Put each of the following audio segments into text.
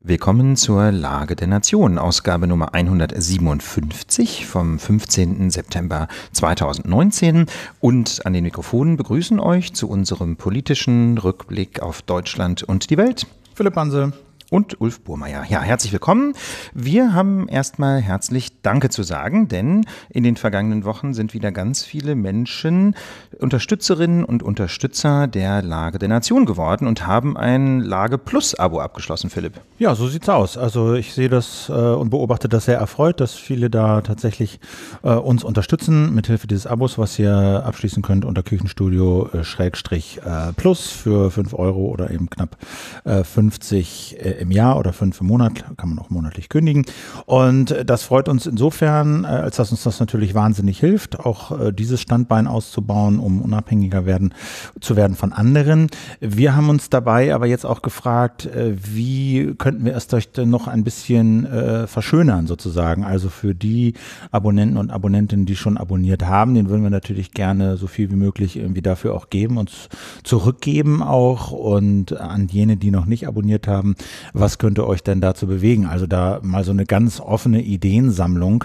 Willkommen zur Lage der Nation, Ausgabe Nummer 157 vom 15. September 2019. Und an den Mikrofonen begrüßen euch zu unserem politischen Rückblick auf Deutschland und die Welt. Philipp Banse und Ulf Burmeier. Ja, herzlich willkommen. Wir haben erstmal herzlich Danke zu sagen, denn in den vergangenen Wochen sind wieder ganz viele Menschen Unterstützerinnen und Unterstützer der Lage der Nation geworden und haben ein Lage Plus Abo abgeschlossen, Philipp. Ja, so sieht's aus. Also ich sehe das äh, und beobachte das sehr erfreut, dass viele da tatsächlich äh, uns unterstützen mithilfe dieses Abos, was ihr abschließen könnt unter Küchenstudio äh, Schrägstrich äh, Plus für 5 Euro oder eben knapp 50 äh, im Jahr oder fünf im Monat, kann man auch monatlich kündigen. Und äh, das freut uns insofern, äh, als dass uns das natürlich wahnsinnig hilft, auch äh, dieses Standbein auszubauen, um unabhängiger werden, zu werden von anderen. Wir haben uns dabei aber jetzt auch gefragt, wie könnten wir es euch denn noch ein bisschen verschönern sozusagen. Also für die Abonnenten und Abonnentinnen, die schon abonniert haben, den würden wir natürlich gerne so viel wie möglich irgendwie dafür auch geben, uns zurückgeben auch und an jene, die noch nicht abonniert haben, was könnte euch denn dazu bewegen? Also da mal so eine ganz offene Ideensammlung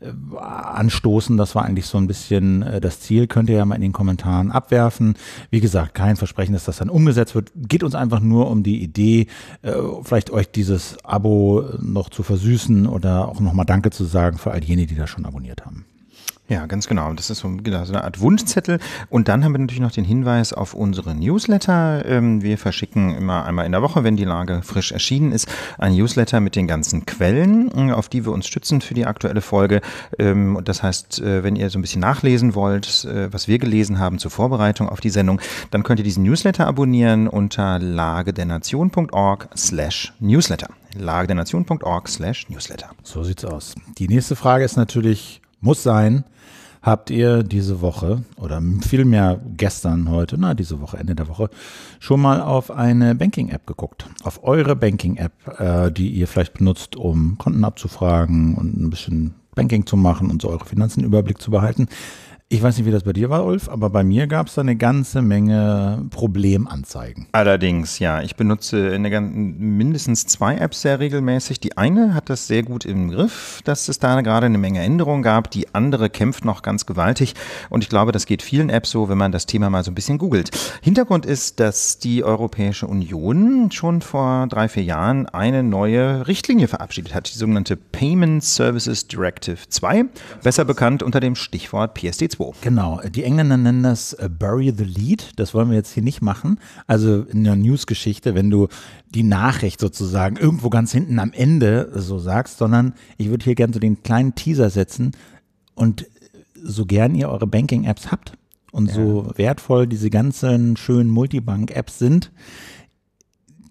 äh, anstoßen, das war eigentlich so ein bisschen äh, das Ziel. Könnt ihr ja mal in den Kommentaren abwerfen. Wie gesagt, kein Versprechen, dass das dann umgesetzt wird. Geht uns einfach nur um die Idee, äh, vielleicht euch dieses Abo noch zu versüßen oder auch nochmal Danke zu sagen für all jene, die das schon abonniert haben. Ja, ganz genau. Das ist genau, so, eine Art Wunschzettel. Und dann haben wir natürlich noch den Hinweis auf unsere Newsletter. Ähm, wir verschicken immer einmal in der Woche, wenn die Lage frisch erschienen ist, ein Newsletter mit den ganzen Quellen, äh, auf die wir uns stützen für die aktuelle Folge. Ähm, und das heißt, äh, wenn ihr so ein bisschen nachlesen wollt, äh, was wir gelesen haben zur Vorbereitung auf die Sendung, dann könnt ihr diesen Newsletter abonnieren unter lagedernation.org slash Newsletter. lagedernation.org slash Newsletter. So sieht's aus. Die nächste Frage ist natürlich, muss sein, habt ihr diese Woche oder vielmehr gestern, heute, na, diese Woche, Ende der Woche, schon mal auf eine Banking-App geguckt. Auf eure Banking-App, äh, die ihr vielleicht benutzt, um Konten abzufragen und ein bisschen Banking zu machen und so eure Finanzen Überblick zu behalten. Ich weiß nicht, wie das bei dir war, Ulf, aber bei mir gab es da eine ganze Menge Problemanzeigen. Allerdings, ja. Ich benutze ganzen, mindestens zwei Apps sehr regelmäßig. Die eine hat das sehr gut im Griff, dass es da gerade eine Menge Änderungen gab. Die andere kämpft noch ganz gewaltig. Und ich glaube, das geht vielen Apps so, wenn man das Thema mal so ein bisschen googelt. Hintergrund ist, dass die Europäische Union schon vor drei, vier Jahren eine neue Richtlinie verabschiedet hat, die sogenannte Payment Services Directive 2, besser bekannt unter dem Stichwort PSD2. 2. Genau, die Engländer nennen das äh, Bury the Lead. Das wollen wir jetzt hier nicht machen. Also in der News-Geschichte, wenn du die Nachricht sozusagen irgendwo ganz hinten am Ende so sagst, sondern ich würde hier gerne so den kleinen Teaser setzen und so gern ihr eure Banking-Apps habt und ja. so wertvoll diese ganzen schönen Multibank-Apps sind,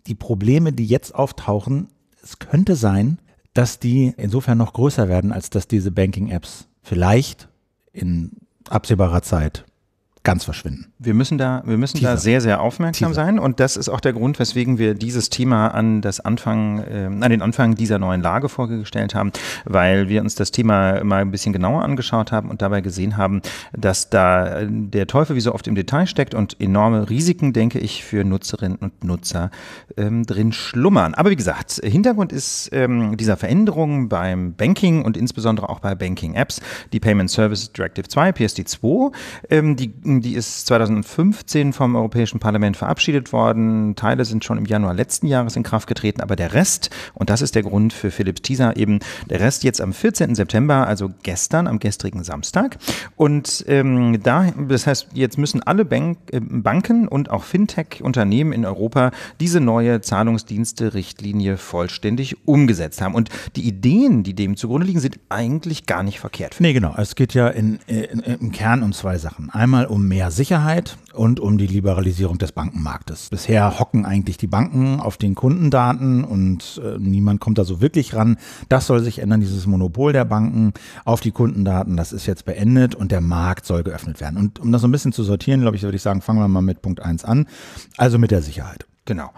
die Probleme, die jetzt auftauchen, es könnte sein, dass die insofern noch größer werden, als dass diese Banking-Apps vielleicht in absehbarer Zeit ganz verschwinden. Wir müssen da, wir müssen Tiefer. da sehr, sehr aufmerksam Tiefer. sein. Und das ist auch der Grund, weswegen wir dieses Thema an das Anfang, äh, an den Anfang dieser neuen Lage vorgestellt haben, weil wir uns das Thema mal ein bisschen genauer angeschaut haben und dabei gesehen haben, dass da äh, der Teufel wie so oft im Detail steckt und enorme Risiken, denke ich, für Nutzerinnen und Nutzer ähm, drin schlummern. Aber wie gesagt, Hintergrund ist ähm, dieser Veränderung beim Banking und insbesondere auch bei Banking-Apps, die Payment Services Directive 2, PSD2, ähm, die die ist 2015 vom Europäischen Parlament verabschiedet worden. Teile sind schon im Januar letzten Jahres in Kraft getreten, aber der Rest, und das ist der Grund für Philips Teaser eben, der Rest jetzt am 14. September, also gestern, am gestrigen Samstag. Und ähm, da, das heißt, jetzt müssen alle Bank, äh, Banken und auch Fintech-Unternehmen in Europa diese neue Zahlungsdienste-Richtlinie vollständig umgesetzt haben. Und die Ideen, die dem zugrunde liegen, sind eigentlich gar nicht verkehrt. Nee, genau. Es geht ja in, äh, in, im Kern um zwei Sachen. Einmal um um mehr Sicherheit und um die Liberalisierung des Bankenmarktes. Bisher hocken eigentlich die Banken auf den Kundendaten und äh, niemand kommt da so wirklich ran. Das soll sich ändern, dieses Monopol der Banken auf die Kundendaten, das ist jetzt beendet und der Markt soll geöffnet werden. Und um das so ein bisschen zu sortieren, glaube ich, würde ich sagen, fangen wir mal mit Punkt 1 an, also mit der Sicherheit. Genau.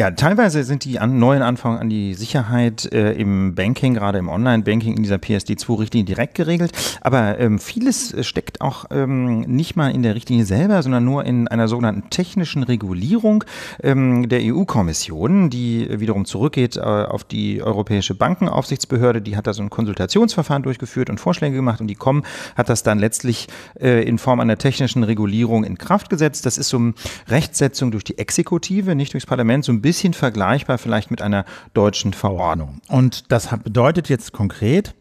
Ja, teilweise sind die an, neuen Anforderungen an die Sicherheit äh, im Banking, gerade im Online-Banking in dieser PSD2-Richtlinie direkt geregelt. Aber ähm, vieles äh, steckt auch ähm, nicht mal in der Richtlinie selber, sondern nur in einer sogenannten technischen Regulierung ähm, der EU-Kommission, die wiederum zurückgeht äh, auf die Europäische Bankenaufsichtsbehörde. Die hat da so ein Konsultationsverfahren durchgeführt und Vorschläge gemacht und die COM hat das dann letztlich äh, in Form einer technischen Regulierung in Kraft gesetzt. Das ist so eine Rechtsetzung durch die Exekutive, nicht durchs Parlament, so ein bisschen vergleichbar vielleicht mit einer deutschen Verordnung. Und das bedeutet jetzt konkret,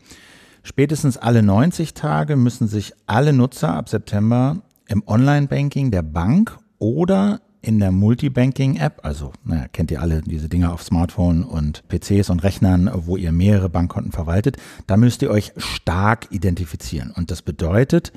spätestens alle 90 Tage müssen sich alle Nutzer ab September im Online-Banking der Bank oder in der Multibanking-App, also naja, kennt ihr alle diese Dinger auf Smartphone und PCs und Rechnern, wo ihr mehrere Bankkonten verwaltet, da müsst ihr euch stark identifizieren. Und das bedeutet,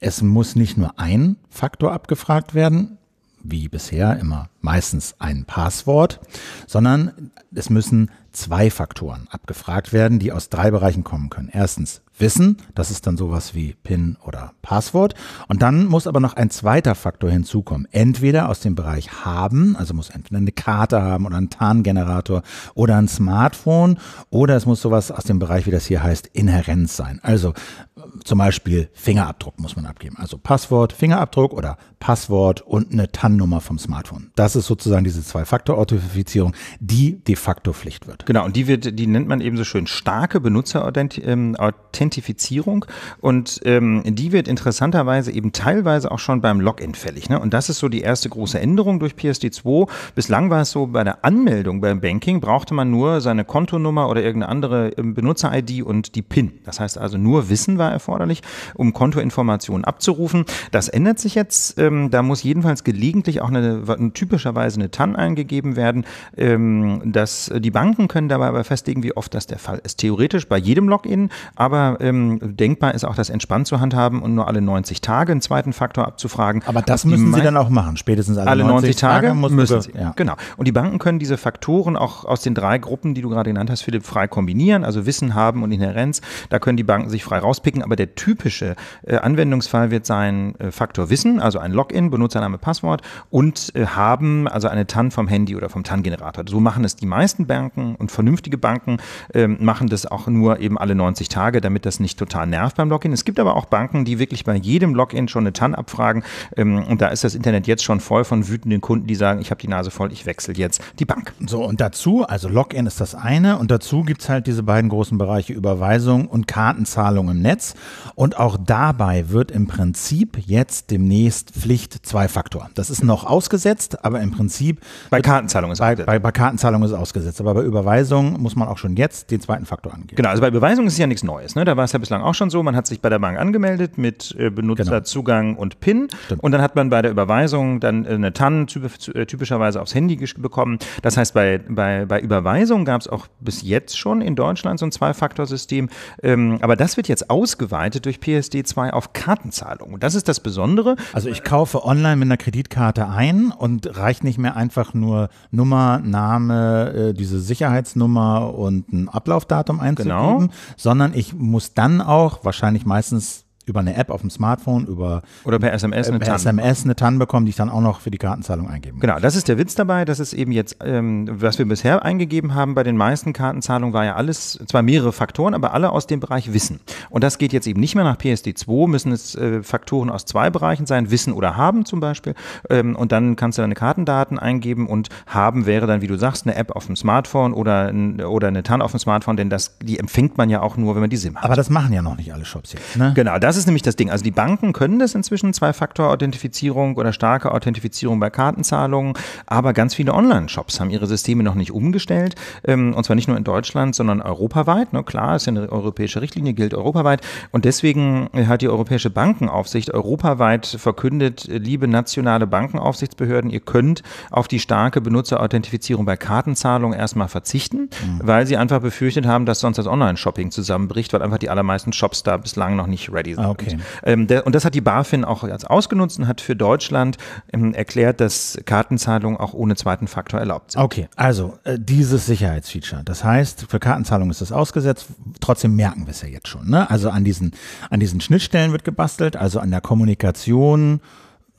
es muss nicht nur ein Faktor abgefragt werden, wie bisher immer meistens ein Passwort, sondern es müssen zwei Faktoren abgefragt werden, die aus drei Bereichen kommen können. Erstens Wissen, das ist dann sowas wie PIN oder Passwort. Und dann muss aber noch ein zweiter Faktor hinzukommen. Entweder aus dem Bereich haben, also muss entweder eine Karte haben oder einen Tarngenerator oder ein Smartphone oder es muss sowas aus dem Bereich, wie das hier heißt, inhärent sein. Also äh, zum Beispiel Fingerabdruck muss man abgeben. Also Passwort, Fingerabdruck oder Passwort und eine TAN-Nummer vom Smartphone. Das ist sozusagen diese Zwei-Faktor-Authentifizierung, die de facto Pflicht wird. Genau, und die wird, die nennt man eben so schön starke Benutzerauthentifizierung. Ähm, Authentifizierung und ähm, die wird interessanterweise eben teilweise auch schon beim Login fällig. Ne? Und das ist so die erste große Änderung durch PSD2. Bislang war es so, bei der Anmeldung beim Banking brauchte man nur seine Kontonummer oder irgendeine andere ähm, Benutzer-ID und die PIN. Das heißt also nur Wissen war erforderlich, um Kontoinformationen abzurufen. Das ändert sich jetzt. Ähm, da muss jedenfalls gelegentlich auch eine, typischerweise eine TAN eingegeben werden. Ähm, dass äh, die Banken können dabei aber festlegen, wie oft das der Fall ist. Theoretisch bei jedem Login, aber ähm, denkbar ist auch, das entspannt zu handhaben und nur alle 90 Tage einen zweiten Faktor abzufragen. Aber das müssen Sie dann auch machen, spätestens alle, alle 90, 90 Tage, Tage müssen Sie. Ja. Genau. Und die Banken können diese Faktoren auch aus den drei Gruppen, die du gerade genannt hast, Philipp, frei kombinieren, also Wissen haben und Inherenz. Da können die Banken sich frei rauspicken. Aber der typische äh, Anwendungsfall wird sein äh, Faktor Wissen, also ein Login, Benutzername, Passwort und äh, haben, also eine TAN vom Handy oder vom TAN-Generator. So machen es die meisten Banken und vernünftige Banken ähm, machen das auch nur eben alle 90 Tage, damit das nicht total nervt beim Login. Es gibt aber auch Banken, die wirklich bei jedem Login schon eine TAN abfragen ähm, und da ist das Internet jetzt schon voll von wütenden Kunden, die sagen, ich habe die Nase voll, ich wechsle jetzt die Bank. So und dazu, also Login ist das eine und dazu gibt es halt diese beiden großen Bereiche Überweisung und Kartenzahlung im Netz und auch dabei wird im Prinzip jetzt demnächst Pflicht Zwei-Faktor. Das ist noch ausgesetzt, aber im Prinzip bei Kartenzahlung ist bei, bei, bei Kartenzahlung ist es ausgesetzt, aber bei Überweisung muss man auch schon jetzt den zweiten Faktor angeben. Genau, also bei Überweisung ist ja nichts Neues. Ne? Da war es ja bislang auch schon so, man hat sich bei der Bank angemeldet mit äh, Benutzerzugang genau. und PIN Stimmt. und dann hat man bei der Überweisung dann äh, eine TAN äh, typischerweise aufs Handy bekommen. Das heißt, bei, bei, bei Überweisung gab es auch bis jetzt schon in Deutschland so ein Zwei-Faktor-System, ähm, aber das wird jetzt ausgeweitet durch PSD2 auf Kartenzahlung und das ist das Besondere. Also ich kaufe online mit einer Kreditkarte ein und reicht nicht mehr einfach nur Nummer, Name, diese Sicherheitsnummer und ein Ablaufdatum genau. einzugeben, genau. sondern ich muss muss dann auch, wahrscheinlich meistens über eine App auf dem Smartphone, über oder per SMS, eine, per TAN. SMS eine TAN bekommen, die ich dann auch noch für die Kartenzahlung eingeben muss. Genau, das ist der Witz dabei, Das ist eben jetzt, ähm, was wir bisher eingegeben haben bei den meisten Kartenzahlungen, war ja alles, zwar mehrere Faktoren, aber alle aus dem Bereich Wissen. Und das geht jetzt eben nicht mehr nach PSD2, müssen es äh, Faktoren aus zwei Bereichen sein, Wissen oder Haben zum Beispiel. Ähm, und dann kannst du deine Kartendaten eingeben und Haben wäre dann, wie du sagst, eine App auf dem Smartphone oder, oder eine TAN auf dem Smartphone, denn das, die empfängt man ja auch nur, wenn man die SIM hat. Aber das machen ja noch nicht alle Shops jetzt. Ne? Genau, das das ist nämlich das Ding. Also die Banken können das inzwischen, Zwei-Faktor-Authentifizierung oder starke Authentifizierung bei Kartenzahlungen, aber ganz viele Online-Shops haben ihre Systeme noch nicht umgestellt. Ähm, und zwar nicht nur in Deutschland, sondern europaweit. Ne? Klar, ist ja eine europäische Richtlinie, gilt europaweit. Und deswegen hat die Europäische Bankenaufsicht europaweit verkündet, äh, liebe nationale Bankenaufsichtsbehörden, ihr könnt auf die starke Benutzerauthentifizierung bei Kartenzahlungen erstmal verzichten, mhm. weil sie einfach befürchtet haben, dass sonst das Online-Shopping zusammenbricht, weil einfach die allermeisten Shops da bislang noch nicht ready sind. Ah, okay. Und, ähm, und das hat die BaFin auch jetzt ausgenutzt und hat für Deutschland ähm, erklärt, dass Kartenzahlungen auch ohne zweiten Faktor erlaubt sind. Okay, also äh, dieses Sicherheitsfeature. Das heißt, für Kartenzahlungen ist das ausgesetzt. Trotzdem merken wir es ja jetzt schon. Ne? Also an diesen, an diesen Schnittstellen wird gebastelt, also an der Kommunikation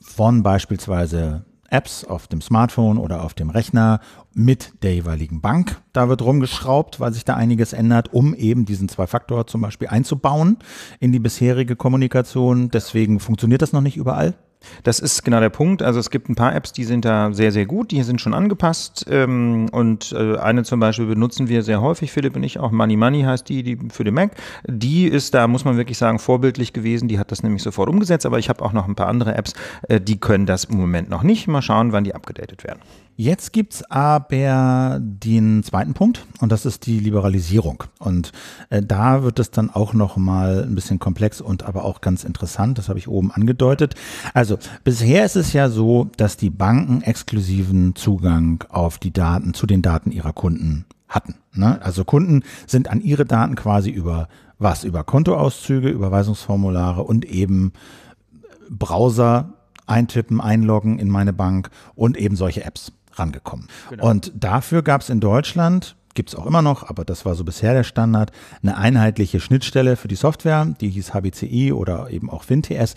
von beispielsweise Apps auf dem Smartphone oder auf dem Rechner mit der jeweiligen Bank. Da wird rumgeschraubt, weil sich da einiges ändert, um eben diesen Zwei-Faktor zum Beispiel einzubauen in die bisherige Kommunikation. Deswegen funktioniert das noch nicht überall. Das ist genau der Punkt. Also es gibt ein paar Apps, die sind da sehr, sehr gut, die sind schon angepasst. Ähm, und äh, eine zum Beispiel benutzen wir sehr häufig, Philipp und ich, auch Money Money heißt die, die für den Mac. Die ist da, muss man wirklich sagen, vorbildlich gewesen. Die hat das nämlich sofort umgesetzt, aber ich habe auch noch ein paar andere Apps, äh, die können das im Moment noch nicht. Mal schauen, wann die abgedatet werden. Jetzt gibt's aber den zweiten Punkt und das ist die Liberalisierung. Und äh, da wird es dann auch nochmal ein bisschen komplex und aber auch ganz interessant. Das habe ich oben angedeutet. Also bisher ist es ja so, dass die Banken exklusiven Zugang auf die Daten, zu den Daten ihrer Kunden hatten. Ne? Also Kunden sind an ihre Daten quasi über was? Über Kontoauszüge, Überweisungsformulare und eben Browser eintippen, einloggen in meine Bank und eben solche Apps rangekommen. Genau. Und dafür gab es in Deutschland gibt es auch immer noch, aber das war so bisher der Standard, eine einheitliche Schnittstelle für die Software, die hieß HBCI oder eben auch WinTS.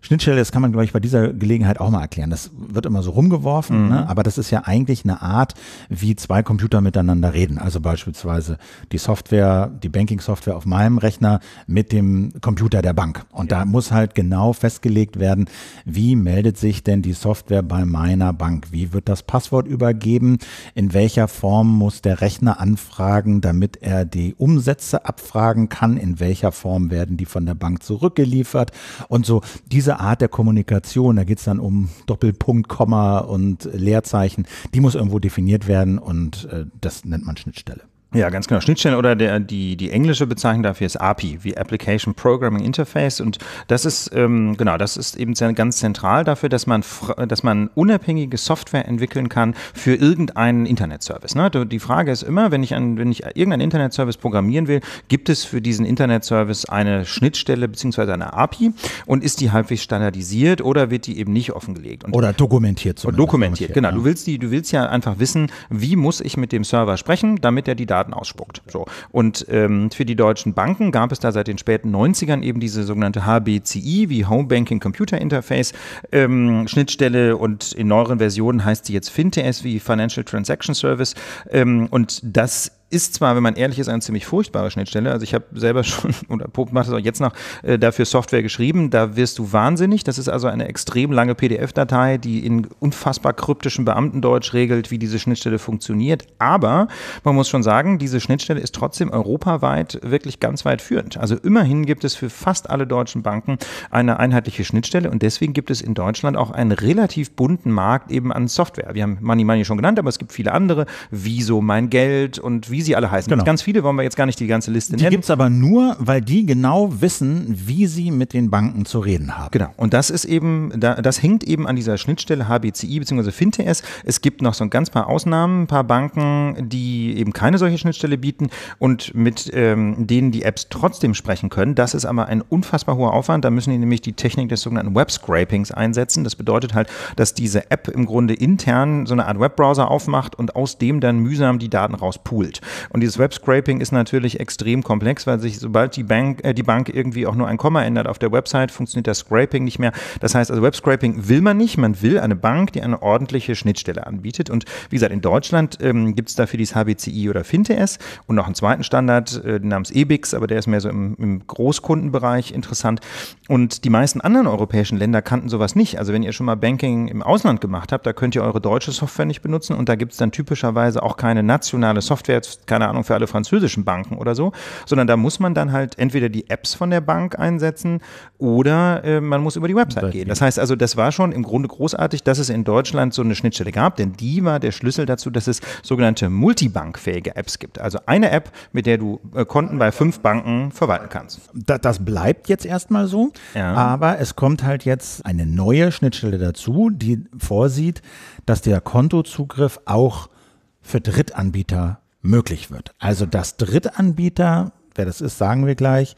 Schnittstelle, das kann man, glaube ich, bei dieser Gelegenheit auch mal erklären. Das wird immer so rumgeworfen, mhm. ne? aber das ist ja eigentlich eine Art, wie zwei Computer miteinander reden. Also beispielsweise die Software, die Banking-Software auf meinem Rechner mit dem Computer der Bank. Und ja. da muss halt genau festgelegt werden, wie meldet sich denn die Software bei meiner Bank? Wie wird das Passwort übergeben? In welcher Form muss der Rechner anfragen, damit er die Umsätze abfragen kann? In welcher Form werden die von der Bank zurückgeliefert? Und so diese Art der Kommunikation, da geht es dann um Doppelpunkt, Komma und Leerzeichen, die muss irgendwo definiert werden und äh, das nennt man Schnittstelle. Ja, ganz genau. Schnittstellen oder der, die, die englische Bezeichnung dafür ist API, wie Application Programming Interface. Und das ist, ähm, genau, das ist eben ganz zentral dafür, dass man, dass man unabhängige Software entwickeln kann für irgendeinen Internetservice. Ne? Die Frage ist immer, wenn ich, ein, wenn ich irgendeinen Internetservice programmieren will, gibt es für diesen Internetservice eine Schnittstelle beziehungsweise eine API und ist die halbwegs standardisiert oder wird die eben nicht offengelegt? Und oder dokumentiert. Zumindest. Dokumentiert, genau. Ja. Du, willst die, du willst ja einfach wissen, wie muss ich mit dem Server sprechen, damit er die Daten Milliarden ausspuckt. So. Und ähm, für die deutschen Banken gab es da seit den späten 90ern eben diese sogenannte HBCI, wie Home Banking Computer Interface, ähm, Schnittstelle und in neueren Versionen heißt sie jetzt FinTS, wie Financial Transaction Service. Ähm, und das ist zwar, wenn man ehrlich ist, eine ziemlich furchtbare Schnittstelle. Also ich habe selber schon, oder Pop macht es auch jetzt noch, äh, dafür Software geschrieben. Da wirst du wahnsinnig. Das ist also eine extrem lange PDF-Datei, die in unfassbar kryptischem Beamtendeutsch regelt, wie diese Schnittstelle funktioniert. Aber man muss schon sagen, diese Schnittstelle ist trotzdem europaweit wirklich ganz weit führend. Also immerhin gibt es für fast alle deutschen Banken eine einheitliche Schnittstelle und deswegen gibt es in Deutschland auch einen relativ bunten Markt eben an Software. Wir haben Money Money schon genannt, aber es gibt viele andere. Wieso mein Geld und wie wie sie alle heißen. Genau. Ganz viele wollen wir jetzt gar nicht die ganze Liste nennen. Die gibt es aber nur, weil die genau wissen, wie sie mit den Banken zu reden haben. Genau. Und das ist eben, das hängt eben an dieser Schnittstelle HBCI bzw. FinTS. Es gibt noch so ein ganz paar Ausnahmen, ein paar Banken, die eben keine solche Schnittstelle bieten und mit ähm, denen die Apps trotzdem sprechen können. Das ist aber ein unfassbar hoher Aufwand. Da müssen die nämlich die Technik des sogenannten Web Scrapings einsetzen. Das bedeutet halt, dass diese App im Grunde intern so eine Art Webbrowser aufmacht und aus dem dann mühsam die Daten rauspoolt. Und dieses Web-Scraping ist natürlich extrem komplex, weil sich sobald die Bank, äh, die Bank irgendwie auch nur ein Komma ändert auf der Website, funktioniert das Scraping nicht mehr. Das heißt also, Web-Scraping will man nicht. Man will eine Bank, die eine ordentliche Schnittstelle anbietet. Und wie gesagt, in Deutschland ähm, gibt es dafür dieses HBCI oder FinTS und noch einen zweiten Standard äh, namens EBIX, aber der ist mehr so im, im Großkundenbereich interessant. Und die meisten anderen europäischen Länder kannten sowas nicht. Also wenn ihr schon mal Banking im Ausland gemacht habt, da könnt ihr eure deutsche Software nicht benutzen und da gibt es dann typischerweise auch keine nationale Software selbst, keine Ahnung, für alle französischen Banken oder so, sondern da muss man dann halt entweder die Apps von der Bank einsetzen oder äh, man muss über die Website gehen. Das heißt also, das war schon im Grunde großartig, dass es in Deutschland so eine Schnittstelle gab, denn die war der Schlüssel dazu, dass es sogenannte multibankfähige Apps gibt. Also eine App, mit der du äh, Konten bei fünf Banken verwalten kannst. Da, das bleibt jetzt erstmal so, ja. aber es kommt halt jetzt eine neue Schnittstelle dazu, die vorsieht, dass der Kontozugriff auch für Drittanbieter möglich wird. Also dass Drittanbieter, wer das ist, sagen wir gleich,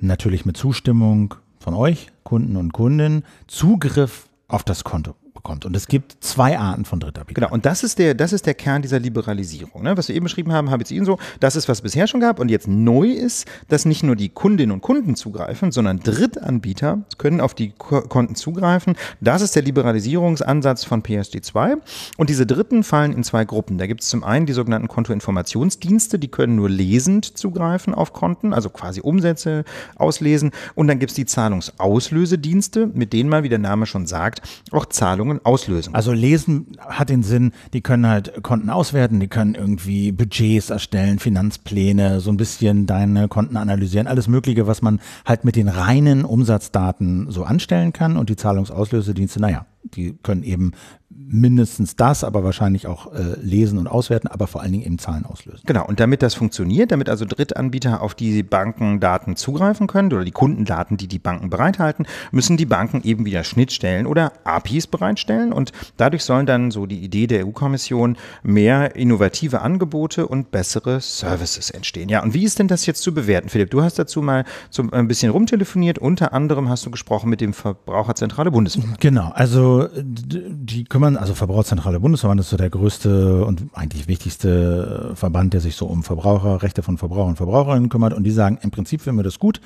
natürlich mit Zustimmung von euch, Kunden und Kundinnen, Zugriff auf das Konto bekommt. Und es gibt zwei Arten von Drittanbietern. Genau, und das ist der, das ist der Kern dieser Liberalisierung. Ne? Was wir eben beschrieben haben, habe ich zu Ihnen so, das ist, was es bisher schon gab und jetzt neu ist, dass nicht nur die Kundinnen und Kunden zugreifen, sondern Drittanbieter können auf die Konten zugreifen. Das ist der Liberalisierungsansatz von PSD2. Und diese Dritten fallen in zwei Gruppen. Da gibt es zum einen die sogenannten Kontoinformationsdienste, die können nur lesend zugreifen auf Konten, also quasi Umsätze auslesen. Und dann gibt es die Zahlungsauslösedienste, mit denen man, wie der Name schon sagt, auch Zahlungen Zahlungen auslösen. Also lesen hat den Sinn, die können halt Konten auswerten, die können irgendwie Budgets erstellen, Finanzpläne, so ein bisschen deine Konten analysieren, alles Mögliche, was man halt mit den reinen Umsatzdaten so anstellen kann und die Zahlungsauslösedienste, naja, die können eben mindestens das, aber wahrscheinlich auch äh, lesen und auswerten, aber vor allen Dingen eben Zahlen auslösen. Genau, und damit das funktioniert, damit also Drittanbieter auf die Bankendaten zugreifen können oder die Kundendaten, die die Banken bereithalten, müssen die Banken eben wieder Schnittstellen oder APIs bereitstellen und dadurch sollen dann so die Idee der EU-Kommission mehr innovative Angebote und bessere Services entstehen. Ja, und wie ist denn das jetzt zu bewerten, Philipp? Du hast dazu mal so ein bisschen rumtelefoniert, unter anderem hast du gesprochen mit dem Verbraucherzentrale Bundesverband. Genau, also die kümmern, also Verbraucherzentrale Bundesverband ist so der größte und eigentlich wichtigste äh, Verband, der sich so um Verbraucherrechte von Verbrauchern und Verbraucherinnen kümmert. Und die sagen, im Prinzip finden wir das gut.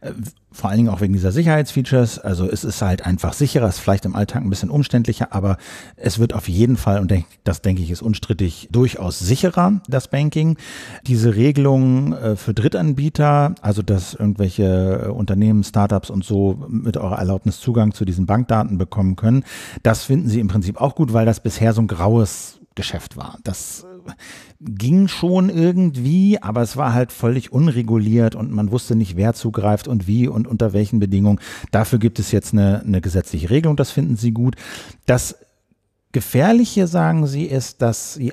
Äh, vor allen Dingen auch wegen dieser Sicherheitsfeatures. Also es ist halt einfach sicherer, ist vielleicht im Alltag ein bisschen umständlicher, aber es wird auf jeden Fall, und das denke ich ist unstrittig, durchaus sicherer, das Banking. Diese Regelungen äh, für Drittanbieter, also dass irgendwelche äh, Unternehmen, Startups und so mit eurer Erlaubnis Zugang zu diesen Bankdaten bekommen können, das finden sie im Prinzip auch gut, weil das bisher so ein graues Geschäft war. Das ging schon irgendwie, aber es war halt völlig unreguliert und man wusste nicht, wer zugreift und wie und unter welchen Bedingungen. Dafür gibt es jetzt eine, eine gesetzliche Regelung, das finden Sie gut. Das Gefährliche, sagen Sie, ist, dass Sie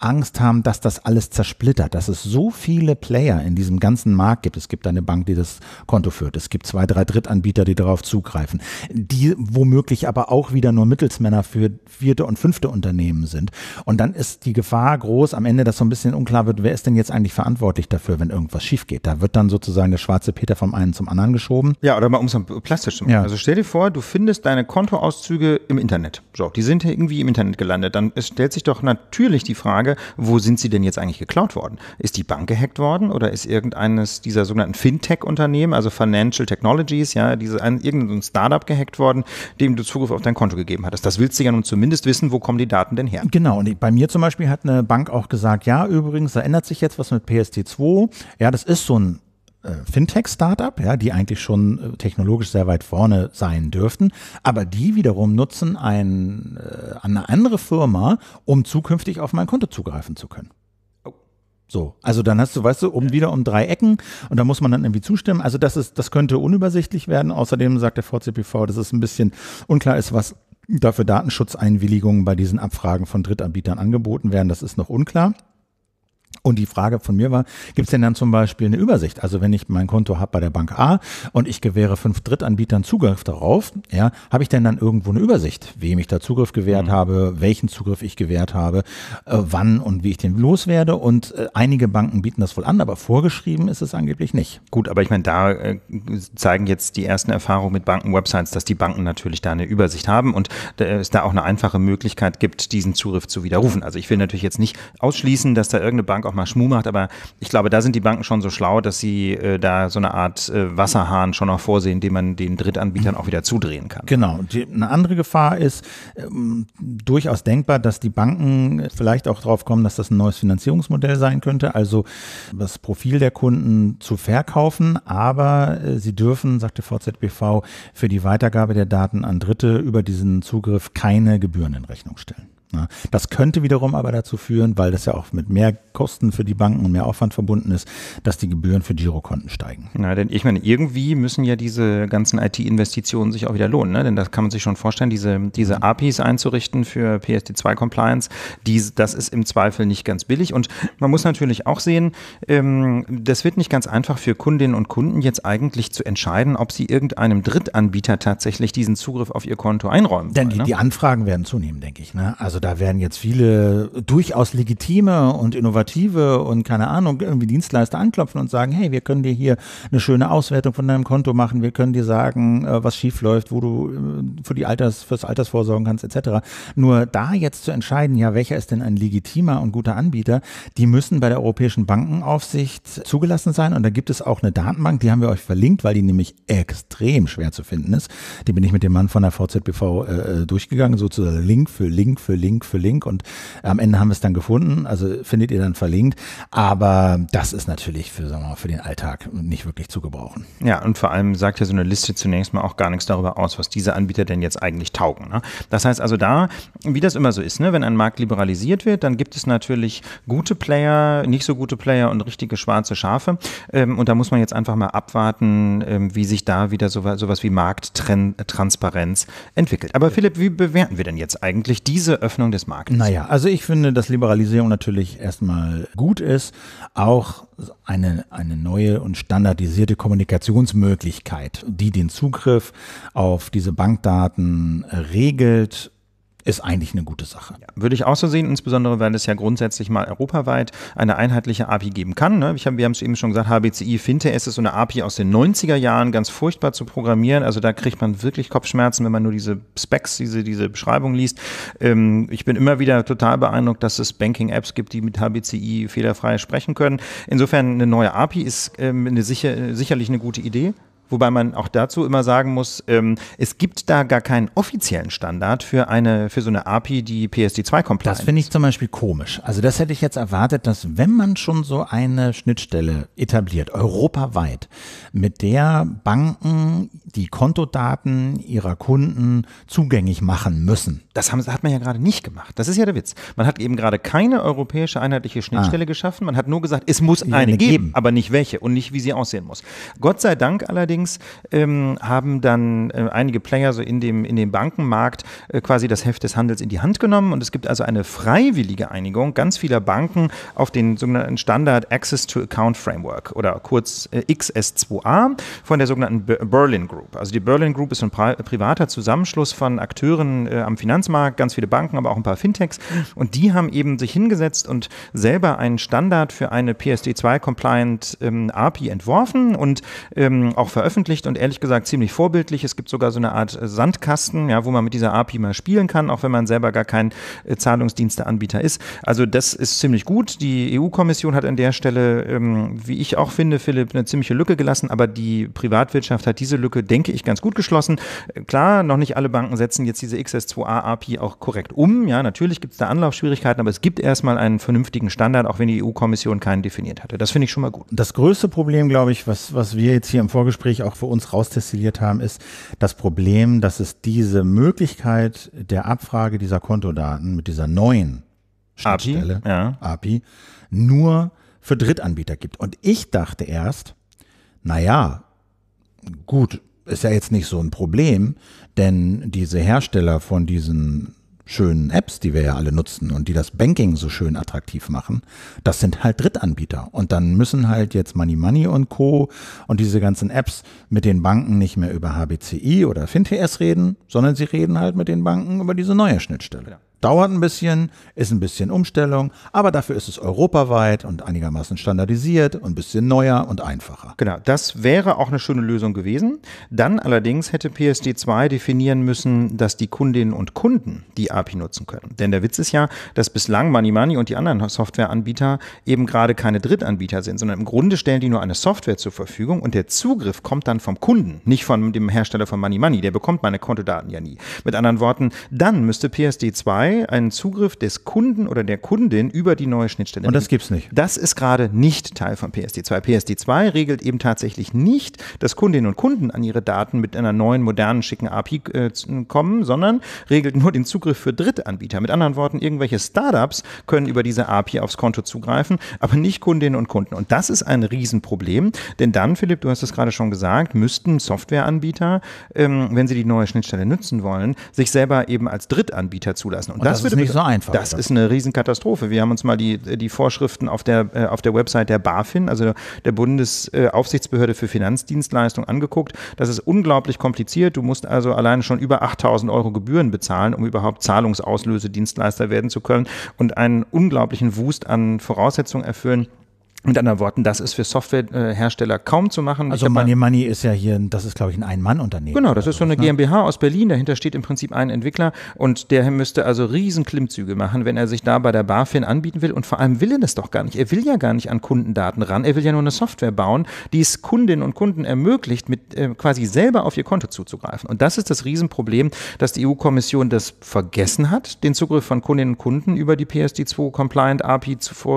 Angst haben, dass das alles zersplittert, dass es so viele Player in diesem ganzen Markt gibt. Es gibt eine Bank, die das Konto führt. Es gibt zwei, drei Drittanbieter, die darauf zugreifen, die womöglich aber auch wieder nur Mittelsmänner für vierte und fünfte Unternehmen sind. Und dann ist die Gefahr groß am Ende, dass so ein bisschen unklar wird, wer ist denn jetzt eigentlich verantwortlich dafür, wenn irgendwas schief geht. Da wird dann sozusagen der schwarze Peter vom einen zum anderen geschoben. Ja, oder mal um es plastisch zu machen. Ja. Also stell dir vor, du findest deine Kontoauszüge im Internet. So, die sind irgendwie im Internet gelandet. Dann stellt sich doch natürlich die Frage, Frage, wo sind sie denn jetzt eigentlich geklaut worden? Ist die Bank gehackt worden oder ist irgendeines dieser sogenannten Fintech-Unternehmen, also Financial Technologies, ja, diese, ein, irgendein Startup gehackt worden, dem du Zugriff auf dein Konto gegeben hattest? Das willst du ja nun zumindest wissen, wo kommen die Daten denn her? Genau, und bei mir zum Beispiel hat eine Bank auch gesagt, ja, übrigens, da ändert sich jetzt was mit PST2. Ja, das ist so ein äh, Fintech-Startup, ja, die eigentlich schon äh, technologisch sehr weit vorne sein dürften, aber die wiederum nutzen ein, äh, eine andere Firma, um zukünftig auf mein Konto zugreifen zu können. Oh. So, also dann hast du, weißt du, um wieder um drei Ecken und da muss man dann irgendwie zustimmen. Also das ist, das könnte unübersichtlich werden. Außerdem sagt der VCPV, dass es ein bisschen unklar ist, was dafür Datenschutzeinwilligungen bei diesen Abfragen von Drittanbietern angeboten werden. Das ist noch unklar. Und die Frage von mir war, gibt es denn dann zum Beispiel eine Übersicht? Also wenn ich mein Konto habe bei der Bank A und ich gewähre fünf Drittanbietern Zugriff darauf, ja, habe ich denn dann irgendwo eine Übersicht, wem ich da Zugriff gewährt mhm. habe, welchen Zugriff ich gewährt habe, äh, wann und wie ich den loswerde? Und äh, einige Banken bieten das wohl an, aber vorgeschrieben ist es angeblich nicht. Gut, aber ich meine, da äh, zeigen jetzt die ersten Erfahrungen mit Bankenwebsites, dass die Banken natürlich da eine Übersicht haben und äh, es da auch eine einfache Möglichkeit gibt, diesen Zugriff zu widerrufen. Also ich will natürlich jetzt nicht ausschließen, dass da irgendeine Bank Bank auch mal Schmuh macht, aber ich glaube, da sind die Banken schon so schlau, dass sie äh, da so eine Art äh, Wasserhahn schon noch vorsehen, den man den Drittanbietern auch wieder zudrehen kann. Genau. Die, eine andere Gefahr ist ähm, durchaus denkbar, dass die Banken vielleicht auch drauf kommen, dass das ein neues Finanzierungsmodell sein könnte, also das Profil der Kunden zu verkaufen, aber äh, sie dürfen, sagte VZBV, für die Weitergabe der Daten an Dritte über diesen Zugriff keine Gebühren in Rechnung stellen. Ne? Das könnte wiederum aber dazu führen, weil das ja auch mit mehr Kosten für die Banken und mehr Aufwand verbunden ist, dass die Gebühren für Girokonten steigen. Na, denn ich meine, irgendwie müssen ja diese ganzen IT-Investitionen sich auch wieder lohnen. Ne? Denn das kann man sich schon vorstellen, diese, diese mhm. APIs einzurichten für PSD2-Compliance, das ist im Zweifel nicht ganz billig. Und man muss natürlich auch sehen, ähm, das wird nicht ganz einfach für Kundinnen und Kunden jetzt eigentlich zu entscheiden, ob sie irgendeinem Drittanbieter tatsächlich diesen Zugriff auf ihr Konto einräumen. Denn wollen, die, ne? die Anfragen werden zunehmen, denke ich. Ne? Also da werden jetzt viele durchaus legitime und innovative und keine Ahnung, irgendwie Dienstleister anklopfen und sagen, hey, wir können dir hier eine schöne Auswertung von deinem Konto machen, wir können dir sagen, äh, was schief läuft, wo du äh, für die Alters, fürs Altersvorsorgen kannst, etc. Nur da jetzt zu entscheiden, ja, welcher ist denn ein legitimer und guter Anbieter, die müssen bei der Europäischen Bankenaufsicht zugelassen sein und da gibt es auch eine Datenbank, die haben wir euch verlinkt, weil die nämlich extrem schwer zu finden ist. Die bin ich mit dem Mann von der VZBV äh, äh, durchgegangen, sozusagen Link für Link für Link Link für Link und am Ende haben wir es dann gefunden, also findet ihr dann verlinkt. Aber das ist natürlich für, sagen wir mal, für den Alltag nicht wirklich zu gebrauchen. Ja, und vor allem sagt ja so eine Liste zunächst mal auch gar nichts darüber aus, was diese Anbieter denn jetzt eigentlich taugen. Ne? Das heißt also da, wie das immer so ist, ne, wenn ein Markt liberalisiert wird, dann gibt es natürlich gute Player, nicht so gute Player und richtige schwarze Schafe. Ähm, und da muss man jetzt einfach mal abwarten, ähm, wie sich da wieder sowas, sowas wie Markttransparenz entwickelt. Aber Philipp, wie bewerten wir denn jetzt eigentlich diese Öffentlichkeit? Öffnung des Marktes. Naja, also ich finde, dass Liberalisierung natürlich erstmal gut ist. Auch eine, eine neue und standardisierte Kommunikationsmöglichkeit, die den Zugriff auf diese Bankdaten regelt ist eigentlich eine gute Sache. Ja, würde ich auch so sehen, insbesondere weil es ja grundsätzlich mal europaweit eine einheitliche API geben kann. Ne? Hab, wir haben es eben schon gesagt, HBCI Finte ist so eine API aus den 90er Jahren, ganz furchtbar zu programmieren. Also da kriegt man wirklich Kopfschmerzen, wenn man nur diese Specs, diese, diese Beschreibung liest. Ähm, ich bin immer wieder total beeindruckt, dass es Banking-Apps gibt, die mit HBCI fehlerfrei sprechen können. Insofern eine neue API ist ähm, eine sicher, sicherlich eine gute Idee. Wobei man auch dazu immer sagen muss, ähm, es gibt da gar keinen offiziellen Standard für eine für so eine API, die PSD2 komplett compliant. Das finde ich zum Beispiel komisch. Also das hätte ich jetzt erwartet, dass wenn man schon so eine Schnittstelle etabliert, europaweit, mit der Banken die Kontodaten ihrer Kunden zugänglich machen müssen. Das haben, hat man ja gerade nicht gemacht. Das ist ja der Witz. Man hat eben gerade keine europäische einheitliche Schnittstelle ah. geschaffen. Man hat nur gesagt, es muss eine, eine geben, geben, aber nicht welche und nicht wie sie aussehen muss. Gott sei Dank allerdings allerdings ähm, haben dann äh, einige Player so in dem, in dem Bankenmarkt äh, quasi das Heft des Handels in die Hand genommen und es gibt also eine freiwillige Einigung ganz vieler Banken auf den sogenannten Standard Access to Account Framework oder kurz äh, XS2A von der sogenannten Berlin Group. Also die Berlin Group ist ein privater Zusammenschluss von Akteuren äh, am Finanzmarkt, ganz viele Banken, aber auch ein paar Fintechs und die haben eben sich hingesetzt und selber einen Standard für eine PSD2-compliant ähm, API entworfen und ähm, auch veröffentlicht veröffentlicht und ehrlich gesagt ziemlich vorbildlich. Es gibt sogar so eine Art äh, Sandkasten, ja, wo man mit dieser API mal spielen kann, auch wenn man selber gar kein äh, Zahlungsdiensteanbieter ist. Also das ist ziemlich gut. Die EU-Kommission hat an der Stelle, ähm, wie ich auch finde, Philipp, eine ziemliche Lücke gelassen, aber die Privatwirtschaft hat diese Lücke, denke ich, ganz gut geschlossen. Äh, klar, noch nicht alle Banken setzen jetzt diese XS2A-API auch korrekt um. Ja, natürlich gibt es da Anlaufschwierigkeiten, aber es gibt erstmal einen vernünftigen Standard, auch wenn die EU-Kommission keinen definiert hatte. Das finde ich schon mal gut. Das größte Problem, glaube ich, was, was wir jetzt hier im Vorgespräch natürlich auch für uns raustestilliert haben, ist das Problem, dass es diese Möglichkeit der Abfrage dieser Kontodaten mit dieser neuen Schnittstelle, API, ja. API nur für Drittanbieter gibt. Und ich dachte erst, naja, gut, ist ja jetzt nicht so ein Problem, denn diese Hersteller von diesen schönen Apps, die wir ja alle nutzen und die das Banking so schön attraktiv machen, das sind halt Drittanbieter. Und dann müssen halt jetzt Money Money und Co. und diese ganzen Apps mit den Banken nicht mehr über HBCI oder FinTS reden, sondern sie reden halt mit den Banken über diese neue Schnittstelle. Ja. Dauert ein bisschen, ist ein bisschen Umstellung, aber dafür ist es europaweit und einigermaßen standardisiert und ein bisschen neuer und einfacher. Genau, das wäre auch eine schöne Lösung gewesen. Dann allerdings hätte PSD2 definieren müssen, dass die Kundinnen und Kunden die API nutzen können. Denn der Witz ist ja, dass bislang Money Money und die anderen Softwareanbieter eben gerade keine Drittanbieter sind, sondern im Grunde stellen die nur eine Software zur Verfügung und der Zugriff kommt dann vom Kunden, nicht von dem Hersteller von Money Money. Der bekommt meine Kontodaten ja nie. Mit anderen Worten, dann müsste PSD2 2 einen Zugriff des Kunden oder der Kundin über die neue Schnittstelle. Und das gibt es nicht. Das ist gerade nicht Teil von PSD2. PSD2 regelt eben tatsächlich nicht, dass Kundinnen und Kunden an ihre Daten mit einer neuen, modernen, schicken API äh, kommen, sondern regelt nur den Zugriff für Drittanbieter. Mit anderen Worten, irgendwelche Startups können über diese API aufs Konto zugreifen, aber nicht Kundinnen und Kunden. Und das ist ein Riesenproblem, denn dann, Philipp, du hast es gerade schon gesagt, müssten Softwareanbieter, ähm, wenn sie die neue Schnittstelle nutzen wollen, sich selber eben als Drittanbieter zulassen. Und, das, das würde, ist nicht so einfach. Das ist eine Riesenkatastrophe. Wir haben uns mal die, die Vorschriften auf der, äh, auf der Website der BaFin, also der Bundesaufsichtsbehörde für Finanzdienstleistungen, angeguckt. Das ist unglaublich kompliziert. Du musst also allein schon über 8000 Euro Gebühren bezahlen, um überhaupt Zahlungsauslöse Dienstleister werden zu können und einen unglaublichen Wust an Voraussetzungen erfüllen. Mit anderen Worten, das ist für Softwarehersteller kaum zu machen. Also Money Money ist ja hier, das ist glaube ich ein Ein-Mann-Unternehmen. Genau, das ist so eine ne? GmbH aus Berlin, dahinter steht im Prinzip ein Entwickler und der müsste also riesen Klimmzüge machen, wenn er sich da bei der BaFin anbieten will und vor allem will er das doch gar nicht. Er will ja gar nicht an Kundendaten ran, er will ja nur eine Software bauen, die es Kundinnen und Kunden ermöglicht, mit äh, quasi selber auf ihr Konto zuzugreifen. Und das ist das Riesenproblem, dass die EU-Kommission das vergessen hat, den Zugriff von Kundinnen und Kunden über die PSD2-Compliant API zuvor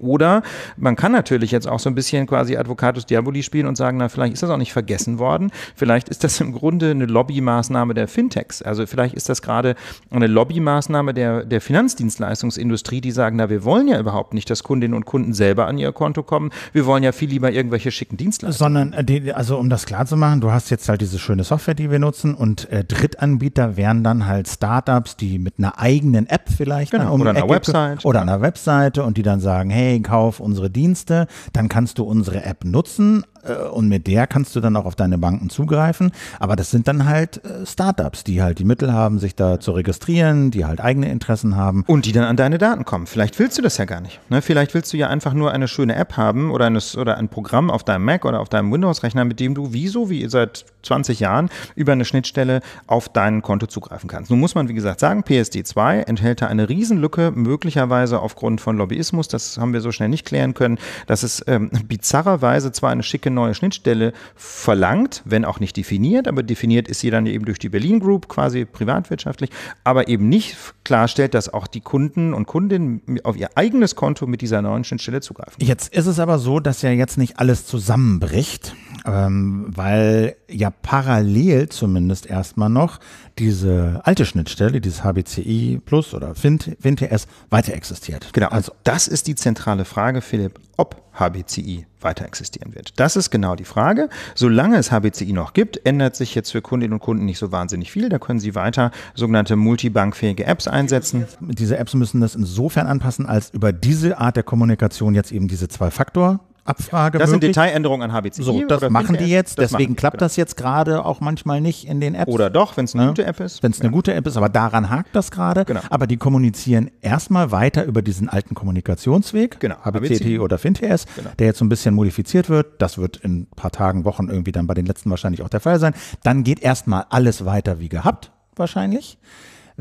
oder man kann kann natürlich jetzt auch so ein bisschen quasi Advocatus Diaboli spielen und sagen, na, vielleicht ist das auch nicht vergessen worden. Vielleicht ist das im Grunde eine Lobbymaßnahme der Fintechs. Also vielleicht ist das gerade eine Lobbymaßnahme der, der Finanzdienstleistungsindustrie, die sagen, na, wir wollen ja überhaupt nicht, dass Kundinnen und Kunden selber an ihr Konto kommen. Wir wollen ja viel lieber irgendwelche schicken Dienstleistungen. Sondern, äh, also um das klar zu machen, du hast jetzt halt diese schöne Software, die wir nutzen und äh, Drittanbieter wären dann halt Startups, die mit einer eigenen App vielleicht genau, um oder einer Website oder einer Webseite und die dann sagen, hey, kauf unsere Dienste Dienste, dann kannst du unsere App nutzen, äh, und mit der kannst du dann auch auf deine Banken zugreifen. Aber das sind dann halt äh, Startups, die halt die Mittel haben, sich da zu registrieren, die halt eigene Interessen haben. Und die dann an deine Daten kommen. Vielleicht willst du das ja gar nicht. Ne? Vielleicht willst du ja einfach nur eine schöne App haben oder, eine, oder ein Programm auf deinem Mac oder auf deinem Windows-Rechner, mit dem du, wieso, wie seit 20 Jahren, über eine Schnittstelle auf dein Konto zugreifen kannst. Nun muss man, wie gesagt, sagen, PSD2 enthält da eine Riesenlücke, möglicherweise aufgrund von Lobbyismus. Das haben wir so schnell nicht klären können, Das ist ähm, bizarrerweise zwar eine schicke völlige neue Schnittstelle verlangt, wenn auch nicht definiert, aber definiert ist sie dann eben durch die Berlin Group quasi privatwirtschaftlich, aber eben nicht klarstellt, dass auch die Kunden und Kundinnen auf ihr eigenes Konto mit dieser neuen Schnittstelle zugreifen. Jetzt ist es aber so, dass ja jetzt nicht alles zusammenbricht ähm, weil ja parallel zumindest erstmal noch diese alte Schnittstelle, dieses HBCI Plus oder WinTS, weiter existiert. Genau, also das ist die zentrale Frage, Philipp, ob HBCI weiter existieren wird. Das ist genau die Frage. Solange es HBCI noch gibt, ändert sich jetzt für Kundinnen und Kunden nicht so wahnsinnig viel. Da können sie weiter sogenannte multibankfähige Apps einsetzen. Diese Apps müssen das insofern anpassen, als über diese Art der Kommunikation jetzt eben diese Zwei-Faktor- Abfrage Das sind Detailänderungen an HBCI. So, das machen die jetzt, das deswegen die, klappt genau. das jetzt gerade auch manchmal nicht in den Apps. Oder doch, wenn es eine ja. Ne? gute App ist. Wenn es eine ja. gute App ist, aber daran hakt das gerade. Genau. Aber die kommunizieren erstmal weiter über diesen alten Kommunikationsweg, genau. HBCT oder FinTS, genau. der jetzt so ein bisschen modifiziert wird. Das wird in ein paar Tagen, Wochen irgendwie dann bei den letzten wahrscheinlich auch der Fall sein. Dann geht erstmal alles weiter wie gehabt, wahrscheinlich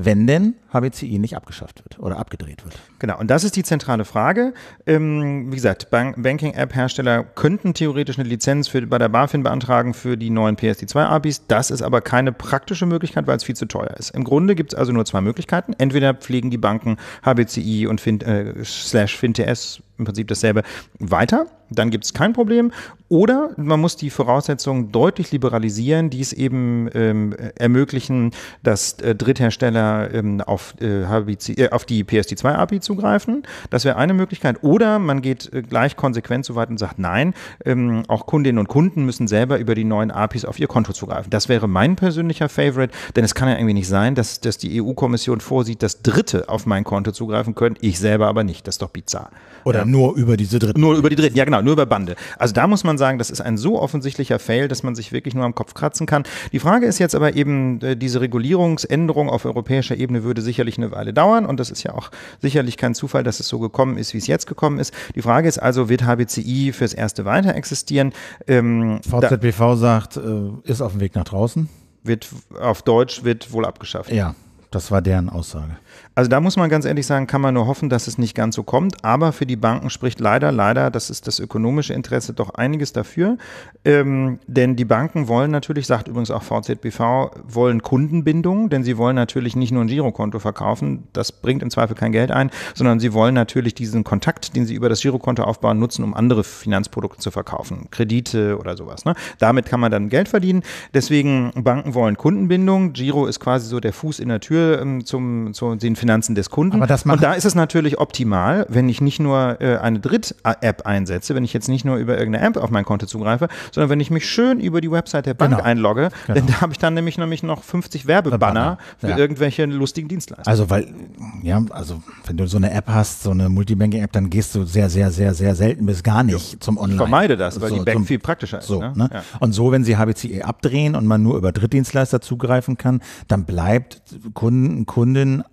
wenn denn HBCI nicht abgeschafft wird oder abgedreht wird. Genau, und das ist die zentrale Frage. Ähm, wie gesagt, Bank Banking-App-Hersteller könnten theoretisch eine Lizenz für, bei der BaFin beantragen für die neuen PSD2-APIs. Das ist aber keine praktische Möglichkeit, weil es viel zu teuer ist. Im Grunde gibt es also nur zwei Möglichkeiten. Entweder pflegen die Banken HBCI und fin äh, slash FinTS im Prinzip dasselbe weiter, dann gibt es kein Problem. Oder man muss die Voraussetzungen deutlich liberalisieren, die es eben ähm, ermöglichen, dass äh, Dritthersteller ähm, auf, äh, HBC, äh, auf die PSD2-API zugreifen. Das wäre eine Möglichkeit. Oder man geht äh, gleich konsequent so weit und sagt, nein, ähm, auch Kundinnen und Kunden müssen selber über die neuen APIs auf ihr Konto zugreifen. Das wäre mein persönlicher Favorite, denn es kann ja irgendwie nicht sein, dass, dass die EU-Kommission vorsieht, dass Dritte auf mein Konto zugreifen können, ich selber aber nicht. Das ist doch bizarr. Oder nur über diese Dritten. Nur über die Dritten, ja genau, nur über Bande. Also da muss man sagen, das ist ein so offensichtlicher Fail, dass man sich wirklich nur am Kopf kratzen kann. Die Frage ist jetzt aber eben, äh, diese Regulierungsänderung auf europäischer Ebene würde sicherlich eine Weile dauern und das ist ja auch sicherlich kein Zufall, dass es so gekommen ist, wie es jetzt gekommen ist. Die Frage ist also, wird HBCI fürs Erste weiter existieren? Ähm, VZBV sagt, äh, ist auf dem Weg nach draußen. Wird auf Deutsch wird wohl abgeschafft. Ja, das war deren Aussage. Also da muss man ganz ehrlich sagen, kann man nur hoffen, dass es nicht ganz so kommt. Aber für die Banken spricht leider, leider, das ist das ökonomische Interesse doch einiges dafür. Ähm, denn die Banken wollen natürlich, sagt übrigens auch VZBV, wollen Kundenbindung, denn sie wollen natürlich nicht nur ein Girokonto verkaufen, das bringt im Zweifel kein Geld ein, sondern sie wollen natürlich diesen Kontakt, den sie über das Girokonto aufbauen, nutzen, um andere Finanzprodukte zu verkaufen, Kredite oder sowas. Ne? Damit kann man dann Geld verdienen. Deswegen, Banken wollen Kundenbindung. Giro ist quasi so der Fuß in der Tür ähm, zum, zu den Finanzprodukten Finanzen des Kunden. und da ist es natürlich optimal, wenn ich nicht nur äh, eine Dritt-App einsetze, wenn ich jetzt nicht nur über irgendeine App auf mein Konto zugreife, sondern wenn ich mich schön über die Website der Bank genau. einlogge, genau. denn da habe ich dann nämlich, nämlich noch 50 Werbebanner für ja. irgendwelche lustigen Dienstleister. Also weil, ja, also wenn du so eine App hast, so eine Multibanking-App, dann gehst du sehr, sehr, sehr, sehr selten bis gar nicht ja. zum Online. Ich vermeide das, weil so, die Bank zum, viel praktischer ist. So, ne? Ne? Ja. Und so, wenn sie HBCE abdrehen und man nur über Drittdienstleister zugreifen kann, dann bleibt Kunden, Kunden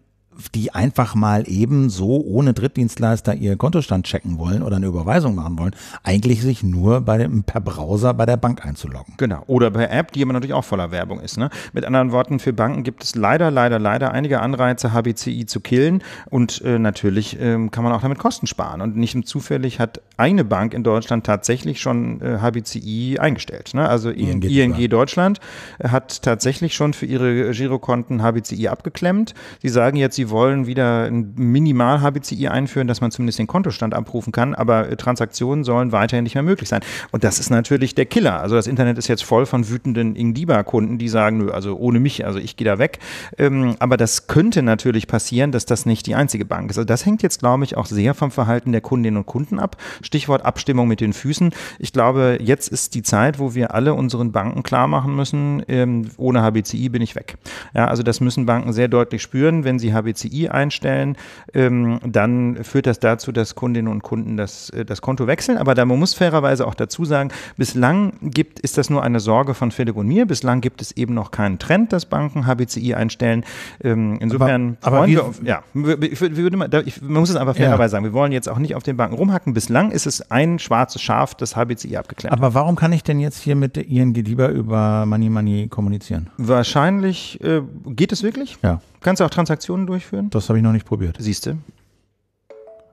die einfach mal eben so ohne Drittdienstleister ihr Kontostand checken wollen oder eine Überweisung machen wollen, eigentlich sich nur bei dem, per Browser bei der Bank einzuloggen. Genau. Oder per App, die immer natürlich auch voller Werbung ist. Ne? Mit anderen Worten, für Banken gibt es leider, leider, leider einige Anreize, HBCI zu killen. Und äh, natürlich äh, kann man auch damit Kosten sparen. Und nicht zufällig hat eine Bank in Deutschland tatsächlich schon äh, HBCI eingestellt. Ne? Also ING, ING Deutschland hat tatsächlich schon für ihre Girokonten HBCI abgeklemmt. Sie sagen jetzt, sie die wollen wieder ein Minimal-HBCI einführen, dass man zumindest den Kontostand abrufen kann, aber äh, Transaktionen sollen weiterhin nicht mehr möglich sein. Und das ist natürlich der Killer. Also das Internet ist jetzt voll von wütenden Ingdiba-Kunden, die sagen, nö, also ohne mich, also ich gehe da weg. Ähm, aber das könnte natürlich passieren, dass das nicht die einzige Bank ist. Also das hängt jetzt, glaube ich, auch sehr vom Verhalten der Kundinnen und Kunden ab. Stichwort Abstimmung mit den Füßen. Ich glaube, jetzt ist die Zeit, wo wir alle unseren Banken klar machen müssen, ähm, ohne HBCI bin ich weg. Ja, also das müssen Banken sehr deutlich spüren, wenn sie HBCI ECI einstellen, ähm, dann führt das dazu, dass Kundinnen und Kunden das, äh, das Konto wechseln. Aber da man muss fairerweise auch dazu sagen, bislang gibt, ist das nur eine Sorge von Philipp und mir. Bislang gibt es eben noch keinen Trend, dass Banken HBCI einstellen. Ähm, insofern aber, aber wir, wir, ja, ich würde man muss es einfach fairerweise ja. sagen. Wir wollen jetzt auch nicht auf den Banken rumhacken. Bislang ist es ein schwarzes Schaf, das HBCI abgeklärt. Aber warum kann ich denn jetzt hier mit Ihren ING lieber über Money Money kommunizieren? Wahrscheinlich äh, geht es wirklich. Ja. Kannst du auch Transaktionen durchführen? Das habe ich noch nicht probiert. Siehst du?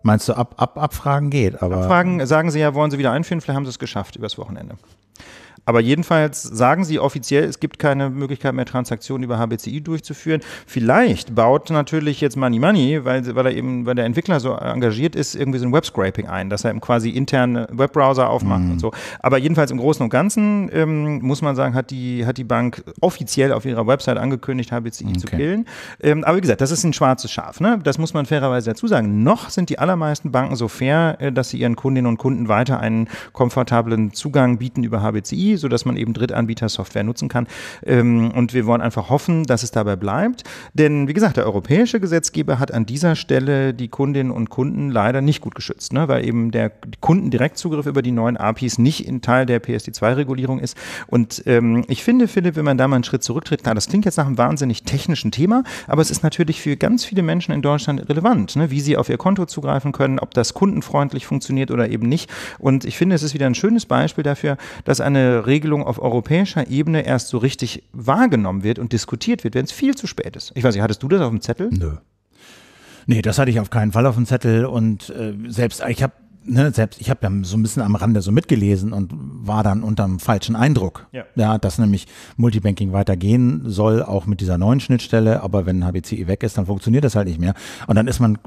Meinst du, ab, ab, abfragen geht, aber. Abfragen, sagen sie ja, wollen sie wieder einführen, vielleicht haben sie es geschafft übers Wochenende. Aber jedenfalls sagen sie offiziell, es gibt keine Möglichkeit mehr, Transaktionen über HBCI durchzuführen. Vielleicht baut natürlich jetzt Money Money, weil, weil, er eben, weil der Entwickler so engagiert ist, irgendwie so ein Web-Scraping ein, dass er eben quasi interne Webbrowser aufmacht mhm. und so. Aber jedenfalls im Großen und Ganzen ähm, muss man sagen, hat die, hat die Bank offiziell auf ihrer Website angekündigt, HBCI okay. zu killen. Ähm, aber wie gesagt, das ist ein schwarzes Schaf. Ne? Das muss man fairerweise dazu sagen. Noch sind die allermeisten Banken so fair, äh, dass sie ihren Kundinnen und Kunden weiter einen komfortablen Zugang bieten über HBCI sodass man eben Drittanbieter-Software nutzen kann. Ähm, und wir wollen einfach hoffen, dass es dabei bleibt. Denn wie gesagt, der europäische Gesetzgeber hat an dieser Stelle die Kundinnen und Kunden leider nicht gut geschützt, ne? weil eben der Kundendirektzugriff über die neuen APIs nicht in Teil der PSD2-Regulierung ist. Und ähm, ich finde, Philipp, wenn man da mal einen Schritt zurücktritt, klar, das klingt jetzt nach einem wahnsinnig technischen Thema, aber es ist natürlich für ganz viele Menschen in Deutschland relevant, ne? wie sie auf ihr Konto zugreifen können, ob das kundenfreundlich funktioniert oder eben nicht. Und ich finde, es ist wieder ein schönes Beispiel dafür, dass eine Regelung auf europäischer Ebene erst so richtig wahrgenommen wird und diskutiert wird, wenn es viel zu spät ist. Ich weiß nicht, hattest du das auf dem Zettel? Nö. Nee, das hatte ich auf keinen Fall auf dem Zettel und äh, selbst ich habe ne, selbst ich habe ja so ein bisschen am Rande so mitgelesen und war dann unter einem falschen Eindruck, ja. ja, dass nämlich Multibanking weitergehen soll, auch mit dieser neuen Schnittstelle, aber wenn HBCI weg ist, dann funktioniert das halt nicht mehr und dann ist man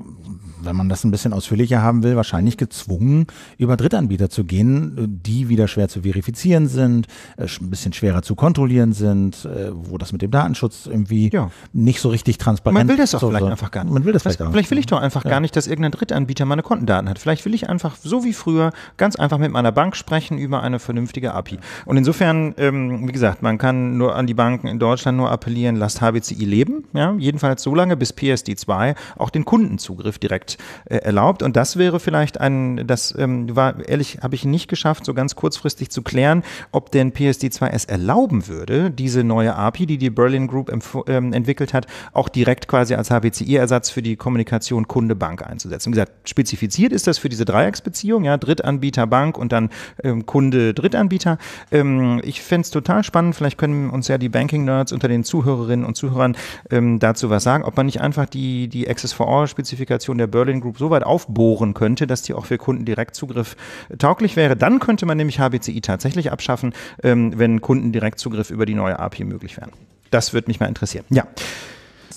wenn man das ein bisschen ausführlicher haben will, wahrscheinlich gezwungen, über Drittanbieter zu gehen, äh, die wieder schwer zu verifizieren sind, äh, ein bisschen schwerer zu kontrollieren sind, äh, wo das mit dem Datenschutz irgendwie ja. nicht so richtig transparent ist. Man will das auch so, vielleicht so. einfach gar nicht. Man will das vielleicht, vielleicht, vielleicht will ich doch einfach ja. gar nicht, dass irgendein Drittanbieter meine Kontendaten hat. Vielleicht will ich einfach so wie früher ganz einfach mit meiner Bank sprechen über eine vernünftige API. Und insofern, ähm, wie gesagt, man kann nur an die Banken in Deutschland nur appellieren, lasst HBCI leben. Ja? Jedenfalls so lange, bis PSD2 auch den Kundenzugriff direkt äh, erlaubt. Und das wäre vielleicht ein, das ähm, war ehrlich, habe ich nicht geschafft, so ganz kurzfristig zu klären, ob denn PSD2 es erlauben würde, diese neue API, die die Berlin Group ähm, entwickelt hat, auch direkt quasi als HPCI-Ersatz für die Kommunikation Kunde-Bank einzusetzen. Wie gesagt, spezifiziert ist das für diese Dreiecksbeziehung, ja, Drittanbieter, Bank und dann ähm, Kunde, Drittanbieter. Ähm, ich fände es total spannend, vielleicht können uns ja die Banking-Nerds unter den Zuhörerinnen und Zuhörern ähm, dazu was sagen, ob man nicht einfach die, die Access for All-Spezifikation der Berlin Berlin Group so weit aufbohren könnte, dass die auch für Kunden Direktzugriff äh, tauglich wäre. Dann könnte man nämlich HBCI tatsächlich abschaffen, ähm, wenn Kunden Direktzugriff über die neue API möglich wäre. Das würde mich mal interessieren. Ja.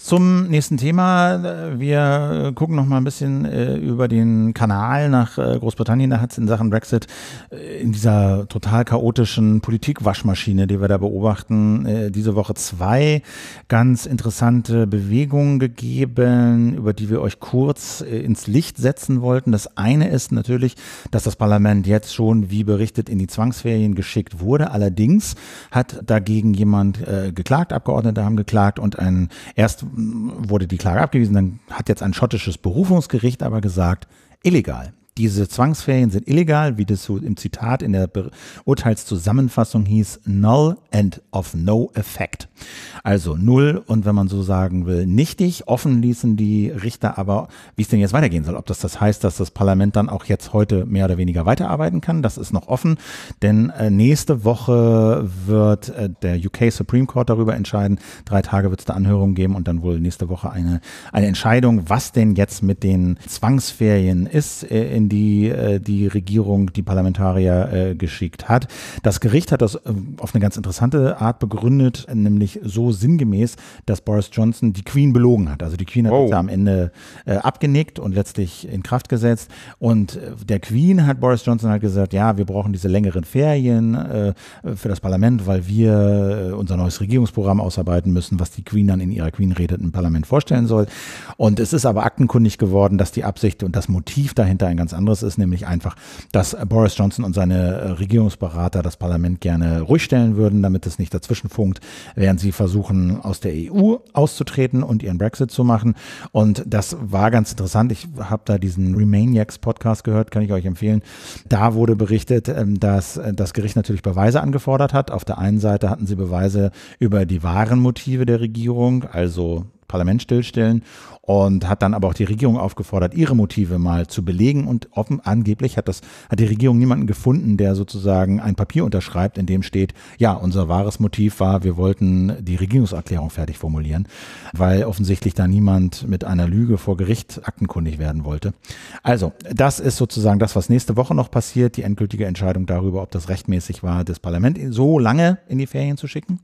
Zum nächsten Thema. Wir gucken noch mal ein bisschen äh, über den Kanal nach äh, Großbritannien. Da hat es in Sachen Brexit äh, in dieser total chaotischen Politikwaschmaschine, die wir da beobachten, äh, diese Woche zwei ganz interessante Bewegungen gegeben, über die wir euch kurz äh, ins Licht setzen wollten. Das eine ist natürlich, dass das Parlament jetzt schon, wie berichtet, in die Zwangsferien geschickt wurde. Allerdings hat dagegen jemand äh, geklagt, Abgeordnete haben geklagt und ein erst wurde die Klage abgewiesen. Dann hat jetzt ein schottisches Berufungsgericht aber gesagt, illegal. Diese Zwangsferien sind illegal, wie das so im Zitat in der Urteilszusammenfassung hieß, null and of no effect. Also null und wenn man so sagen will, nichtig. Offen ließen die Richter aber, wie es denn jetzt weitergehen soll. Ob das das heißt, dass das Parlament dann auch jetzt heute mehr oder weniger weiterarbeiten kann, das ist noch offen. Denn äh, nächste Woche wird äh, der UK Supreme Court darüber entscheiden. Drei Tage wird es da Anhörung geben und dann wohl nächste Woche eine, eine Entscheidung, was denn jetzt mit den Zwangsferien ist, äh, in die äh, die Regierung die Parlamentarier äh, geschickt hat. Das Gericht hat das ähm, auf eine ganz interessante Art begründet, nämlich nämlich so sinngemäß, dass Boris Johnson die Queen belogen hat. Also die Queen hat oh. am Ende äh, abgenickt und letztlich in Kraft gesetzt. Und äh, der Queen hat Boris Johnson halt gesagt, ja, wir brauchen diese längeren Ferien äh, für das Parlament, weil wir äh, unser neues Regierungsprogramm ausarbeiten müssen, was die Queen dann in ihrer Queen-Rede im Parlament vorstellen soll. Und es ist aber aktenkundig geworden, dass die Absicht und das Motiv dahinter ein ganz anderes ist, nämlich einfach, dass Boris Johnson und seine äh, Regierungsberater das Parlament gerne ruhig stellen würden, damit es nicht dazwischen funkt, während sie versuchen, aus der EU auszutreten und ihren Brexit zu machen. Und das war ganz interessant. Ich habe da diesen Remainiacs-Podcast gehört, kann ich euch empfehlen. Da wurde berichtet, ähm, dass äh, das Gericht natürlich Beweise angefordert hat. Auf der einen Seite hatten sie Beweise über die wahren Motive der Regierung, also Parlament stillstellen und hat dann aber auch die Regierung aufgefordert, ihre Motive mal zu belegen. Und offen angeblich hat das hat die Regierung niemanden gefunden, der sozusagen ein Papier unterschreibt, in dem steht, ja, unser wahres Motiv war, wir wollten die Regierungserklärung fertig formulieren, weil offensichtlich da niemand mit einer Lüge vor Gericht aktenkundig werden wollte. Also, das ist sozusagen das, was nächste Woche noch passiert, die endgültige Entscheidung darüber, ob das rechtmäßig war, das Parlament so lange in die Ferien zu schicken.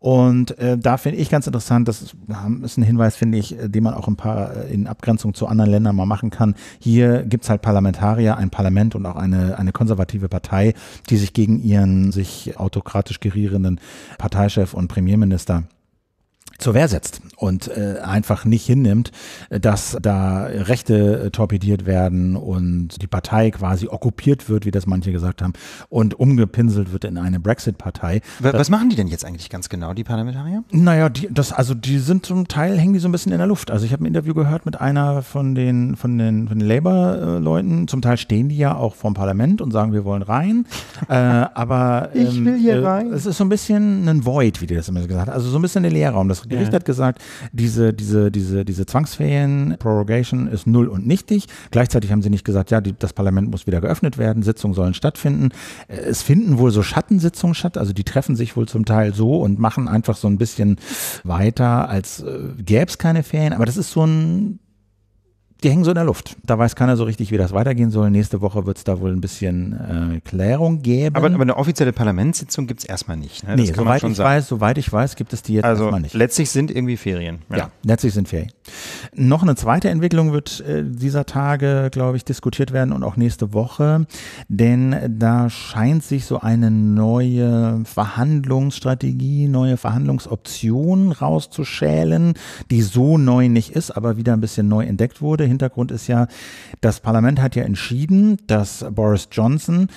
Und äh, da finde ich ganz interessant, das ist, ein Hinweis, finde ich, äh, den man auch ein paar äh, in Abgrenzung zu anderen Ländern mal machen kann. Hier gibt's halt Parlamentarier, ein Parlament und auch eine, eine konservative Partei, die sich gegen ihren sich autokratisch gerierenden Parteichef und Premierminister zur Wehr setzt und äh, einfach nicht hinnimmt, dass da Rechte äh, torpediert werden und die Partei quasi okkupiert wird, wie das manche gesagt haben, und umgepinselt wird in eine Brexit-Partei. Was, machen die denn jetzt eigentlich ganz genau, die Parlamentarier? Naja, die, das, also die sind zum Teil, hängen die so ein bisschen in der Luft. Also ich habe ein Interview gehört mit einer von den, von den, von den Labour-Leuten. Zum Teil stehen die ja auch vorm Parlament und sagen, wir wollen rein. äh, aber ähm, ich will hier äh, rein. Es ist so ein bisschen ein Void, wie die das immer gesagt haben. Also so ein bisschen der Leerraum. Das Gericht ja. hat gesagt, diese, diese, diese, diese Zwangsferien, Prorogation ist null und nichtig. Gleichzeitig haben sie nicht gesagt, ja, die, das Parlament muss wieder geöffnet werden, Sitzungen sollen stattfinden. Äh, es finden wohl so Schattensitzungen statt, also die treffen sich wohl zum Teil so und machen einfach so ein bisschen weiter, als äh, gäbe es keine Ferien. Aber das ist so ein die hängen so in der Luft. Da weiß keiner so richtig, wie das weitergehen soll. Nächste Woche wird es da wohl ein bisschen äh, Klärung geben. Aber, aber, eine offizielle Parlamentssitzung gibt es erstmal nicht. Ne? Das nee, soweit ich, sagen. weiß, soweit ich weiß, gibt es die jetzt also erstmal nicht. Letztlich sind irgendwie Ferien. Ja. ja. letztlich sind Ferien. Noch eine zweite Entwicklung wird äh, dieser Tage, glaube ich, diskutiert werden und auch nächste Woche. Denn da scheint sich so eine neue Verhandlungsstrategie, neue Verhandlungsoption rauszuschälen, die so neu nicht ist, aber wieder ein bisschen neu entdeckt wurde Hintergrund ist ja, das Parlament hat ja entschieden, dass Boris Johnson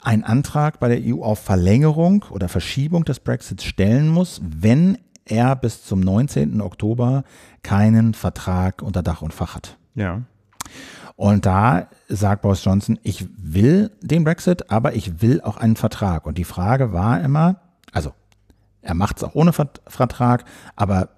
einen Antrag bei der EU auf Verlängerung oder Verschiebung des Brexits stellen muss, wenn er bis zum 19. Oktober keinen Vertrag unter Dach und Fach hat. Ja. Und da sagt Boris Johnson, ich will den Brexit, aber ich will auch einen Vertrag. Und die Frage war immer, also er macht es auch ohne Vertrag, aber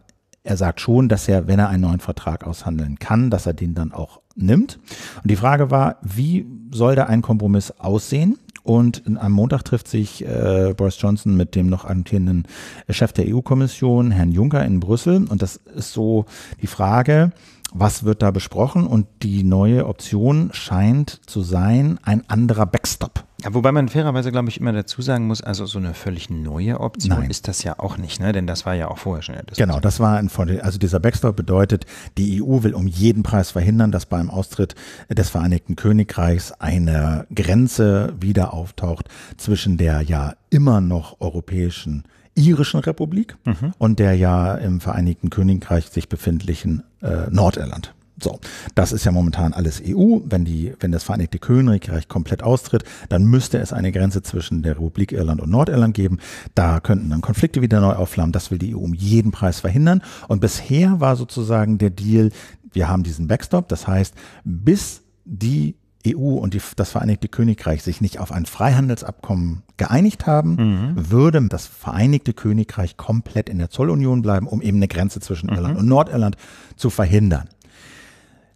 er sagt schon, dass er, wenn er einen neuen Vertrag aushandeln kann, dass er den dann auch nimmt. Und die Frage war, wie soll da ein Kompromiss aussehen? Und am Montag trifft sich äh, Boris Johnson mit dem noch amtierenden Chef der EU-Kommission, Herrn Juncker, in Brüssel. Und das ist so die Frage, was wird da besprochen? Und die neue Option scheint zu sein ein anderer Backstop. Ja, wobei man fairerweise, glaube ich, immer dazu sagen muss, also so eine völlig neue Option Nein. ist das ja auch nicht, ne? denn das war ja auch vorher schon. Genau, das war ein Vorteil. Also dieser Backstop bedeutet, die EU will um jeden Preis verhindern, dass beim Austritt des Vereinigten Königreichs eine Grenze wieder auftaucht zwischen der ja immer noch europäischen irischen Republik mhm. und der ja im Vereinigten Königreich sich befindlichen äh, Nordirland. So, das ist ja momentan alles EU. Wenn, die, wenn das Vereinigte Königreich komplett austritt, dann müsste es eine Grenze zwischen der Republik Irland und Nordirland geben. Da könnten dann Konflikte wieder neu aufflammen. Das will die EU um jeden Preis verhindern. Und bisher war sozusagen der Deal, wir haben diesen Backstop. Das heißt, bis die EU und die, das Vereinigte Königreich sich nicht auf ein Freihandelsabkommen geeinigt haben, mhm. würde das Vereinigte Königreich komplett in der Zollunion bleiben, um eben eine Grenze zwischen mhm. Irland und Nordirland zu verhindern.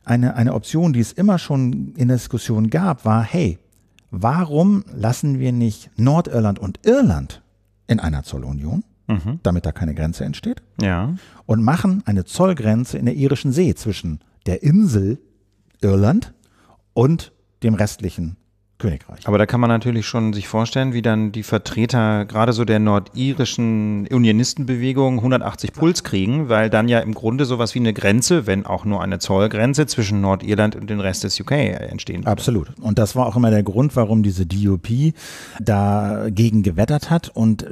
Eine, eine Option, die es immer schon in der Diskussion gab, war, hey, warum lassen wir nicht Nordirland und Irland in einer Zollunion? Mhm. damit da keine Grenze entsteht. Ja. Und machen eine Zollgrenze in der irischen See zwischen der Insel Irland und dem Restlichen. Königreich. Aber da kann man natürlich schon sich vorstellen, wie dann die Vertreter gerade so der nordirischen Unionistenbewegung 180 Puls kriegen, weil dann ja im Grunde sowas wie eine Grenze, wenn auch nur eine Zollgrenze zwischen Nordirland und dem Rest des UK entstehen würde. Absolut. Und das war auch immer der Grund, warum diese DUP dagegen gewettert hat. Und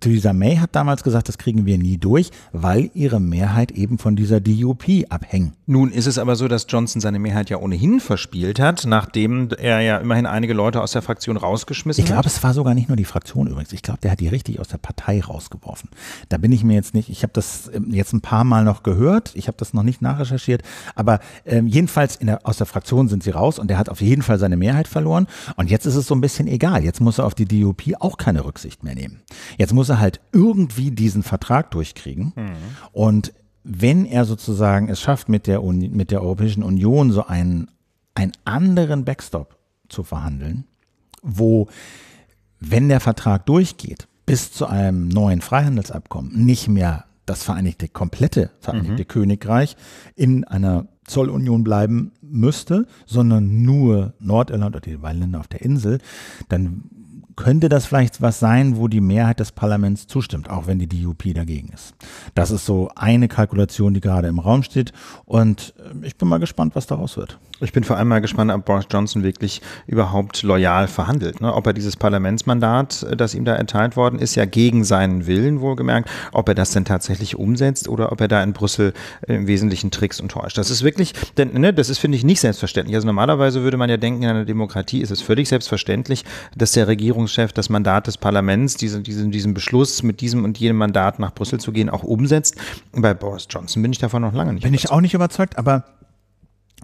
Theresa May hat damals gesagt, das kriegen wir nie durch, weil ihre Mehrheit eben von dieser DUP abhängt. Nun ist es aber so, dass Johnson seine Mehrheit ja ohnehin verspielt hat, nachdem er ja immerhin einige Leute aus der Fraktion rausgeschmissen ich glaub, hat? Ich glaube, es war sogar nicht nur die Fraktion übrigens. Ich glaube, der hat die richtig aus der Partei rausgeworfen. Da bin ich mir jetzt nicht, ich habe das ähm, jetzt ein paar Mal noch gehört, ich habe das noch nicht nachrecherchiert, aber ähm, jedenfalls der, aus der Fraktion sind sie raus und der hat auf jeden Fall seine Mehrheit verloren. Und jetzt ist es so ein bisschen egal. Jetzt muss er auf die DUP auch keine Rücksicht mehr nehmen. Jetzt muss er halt irgendwie diesen Vertrag durchkriegen. Mhm. Und wenn er sozusagen es schafft, mit der, Uni, mit der Europäischen Union so einen, einen anderen Backstop zu verhandeln, wo, wenn der Vertrag durchgeht, bis zu einem neuen Freihandelsabkommen nicht mehr das Vereinigte, komplette Vereinigte mhm. Königreich in einer Zollunion bleiben müsste, sondern nur Nordirland oder die beiden auf der Insel, dann könnte das vielleicht was sein, wo die Mehrheit des Parlaments zustimmt, auch wenn die DUP dagegen ist. Das ist so eine Kalkulation, die gerade im Raum steht und ähm, ich bin mal gespannt, was daraus wird. Ich bin vor allem mal gespannt, ob Boris Johnson wirklich überhaupt loyal verhandelt. Ne? Ob er dieses Parlamentsmandat, das ihm da erteilt worden ist, ja gegen seinen Willen wohlgemerkt, ob er das denn tatsächlich umsetzt oder ob er da in Brüssel im Wesentlichen trickst und täuscht. Das ist wirklich, denn, ne, das ist, finde ich, nicht selbstverständlich. Also normalerweise würde man ja denken, in einer Demokratie ist es völlig selbstverständlich, dass der Regierungschef das Mandat des Parlaments, diesen, diesen, diesen Beschluss mit diesem und jenem Mandat nach Brüssel zu gehen, auch umsetzt. Bei Boris Johnson bin ich davon noch lange nicht bin überzeugt. ich auch nicht überzeugt, aber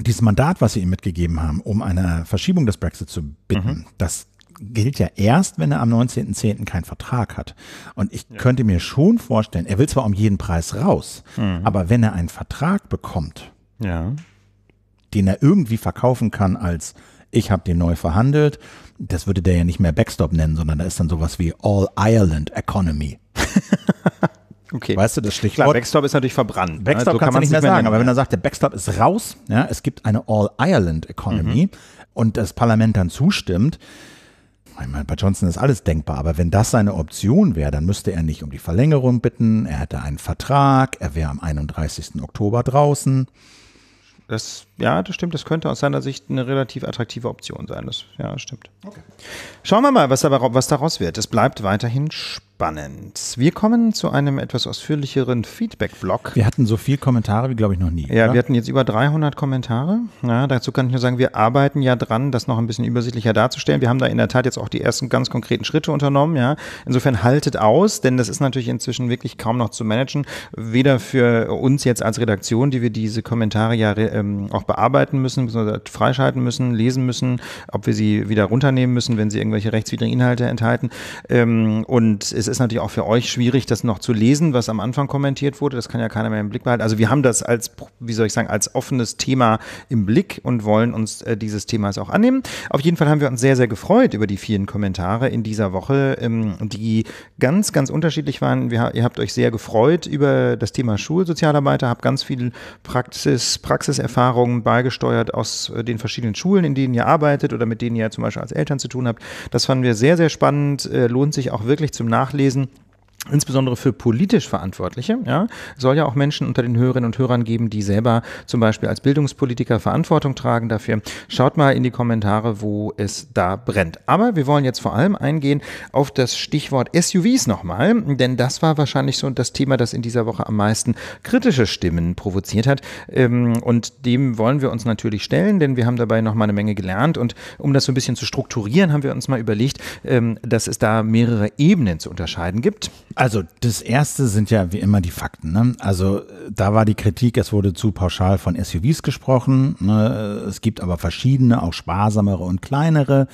dieses Mandat, was sie ihm mitgegeben haben, um eine Verschiebung des Brexit zu bitten, mhm. das gilt ja erst, wenn er am 19.10. keinen Vertrag hat. Und ich ja. könnte mir schon vorstellen, er will zwar um jeden Preis raus, mhm. aber wenn er einen Vertrag bekommt, ja. den er irgendwie verkaufen kann als ich habe den neu verhandelt, das würde der ja nicht mehr Backstop nennen, sondern da ist dann sowas wie All Ireland Economy. Okay. Weißt du, das Stichwort. Backstop ist natürlich verbrannt. Ne? Backstop also, kann man nicht mehr sagen, mehr. aber wenn er sagt, der Backstop ist raus, ja, es gibt eine All-Ireland-Economy mhm. und das Parlament dann zustimmt, ich meine, bei Johnson ist alles denkbar, aber wenn das seine Option wäre, dann müsste er nicht um die Verlängerung bitten, er hätte einen Vertrag, er wäre am 31. Oktober draußen. Das ja, das stimmt. Das könnte aus seiner Sicht eine relativ attraktive Option sein. Das, ja, das stimmt. Okay. Schauen wir mal, was, dabei, was daraus wird. Es bleibt weiterhin spannend. Wir kommen zu einem etwas ausführlicheren Feedback-Blog. Wir hatten so viele Kommentare wie, glaube ich, noch nie. Ja, oder? wir hatten jetzt über 300 Kommentare. Ja, dazu kann ich nur sagen, wir arbeiten ja dran, das noch ein bisschen übersichtlicher darzustellen. Wir haben da in der Tat jetzt auch die ersten ganz konkreten Schritte unternommen. Ja. Insofern haltet aus, denn das ist natürlich inzwischen wirklich kaum noch zu managen. Weder für uns jetzt als Redaktion, die wir diese Kommentare ja ähm, auch bearbeiten müssen, freischalten müssen, lesen müssen, ob wir sie wieder runternehmen müssen, wenn sie irgendwelche rechtswidrigen Inhalte enthalten. Ähm, und es ist natürlich auch für euch schwierig, das noch zu lesen, was am Anfang kommentiert wurde. Das kann ja keiner mehr im Blick behalten. Also wir haben das als, wie soll ich sagen, als offenes Thema im Blick und wollen uns äh, dieses Themas auch annehmen. Auf jeden Fall haben wir uns sehr, sehr gefreut über die vielen Kommentare in dieser Woche, ähm, die ganz, ganz unterschiedlich waren. Wir, ihr habt euch sehr gefreut über das Thema Schulsozialarbeiter, habt ganz viel Praxis, Praxiserfahrung Erfahrungen beigesteuert aus äh, den verschiedenen Schulen, in denen ihr arbeitet oder mit denen ihr zum Beispiel als Eltern zu tun habt. Das fanden wir sehr, sehr spannend, äh, lohnt sich auch wirklich zum Nachlesen insbesondere für politisch Verantwortliche. Ja, soll ja auch Menschen unter den Hörerinnen und Hörern geben, die selber zum Beispiel als Bildungspolitiker Verantwortung tragen dafür. Schaut mal in die Kommentare, wo es da brennt. Aber wir wollen jetzt vor allem eingehen auf das Stichwort SUVs nochmal, denn das war wahrscheinlich so das Thema, das in dieser Woche am meisten kritische Stimmen provoziert hat. Ähm, und dem wollen wir uns natürlich stellen, denn wir haben dabei nochmal eine Menge gelernt. Und um das so ein bisschen zu strukturieren, haben wir uns mal überlegt, ähm, dass es da mehrere Ebenen zu unterscheiden gibt. Also das Erste sind ja wie immer die Fakten. Ne? Also da war die Kritik, es wurde zu pauschal von SUVs gesprochen. Ne? Es gibt aber verschiedene, auch sparsamere und kleinere.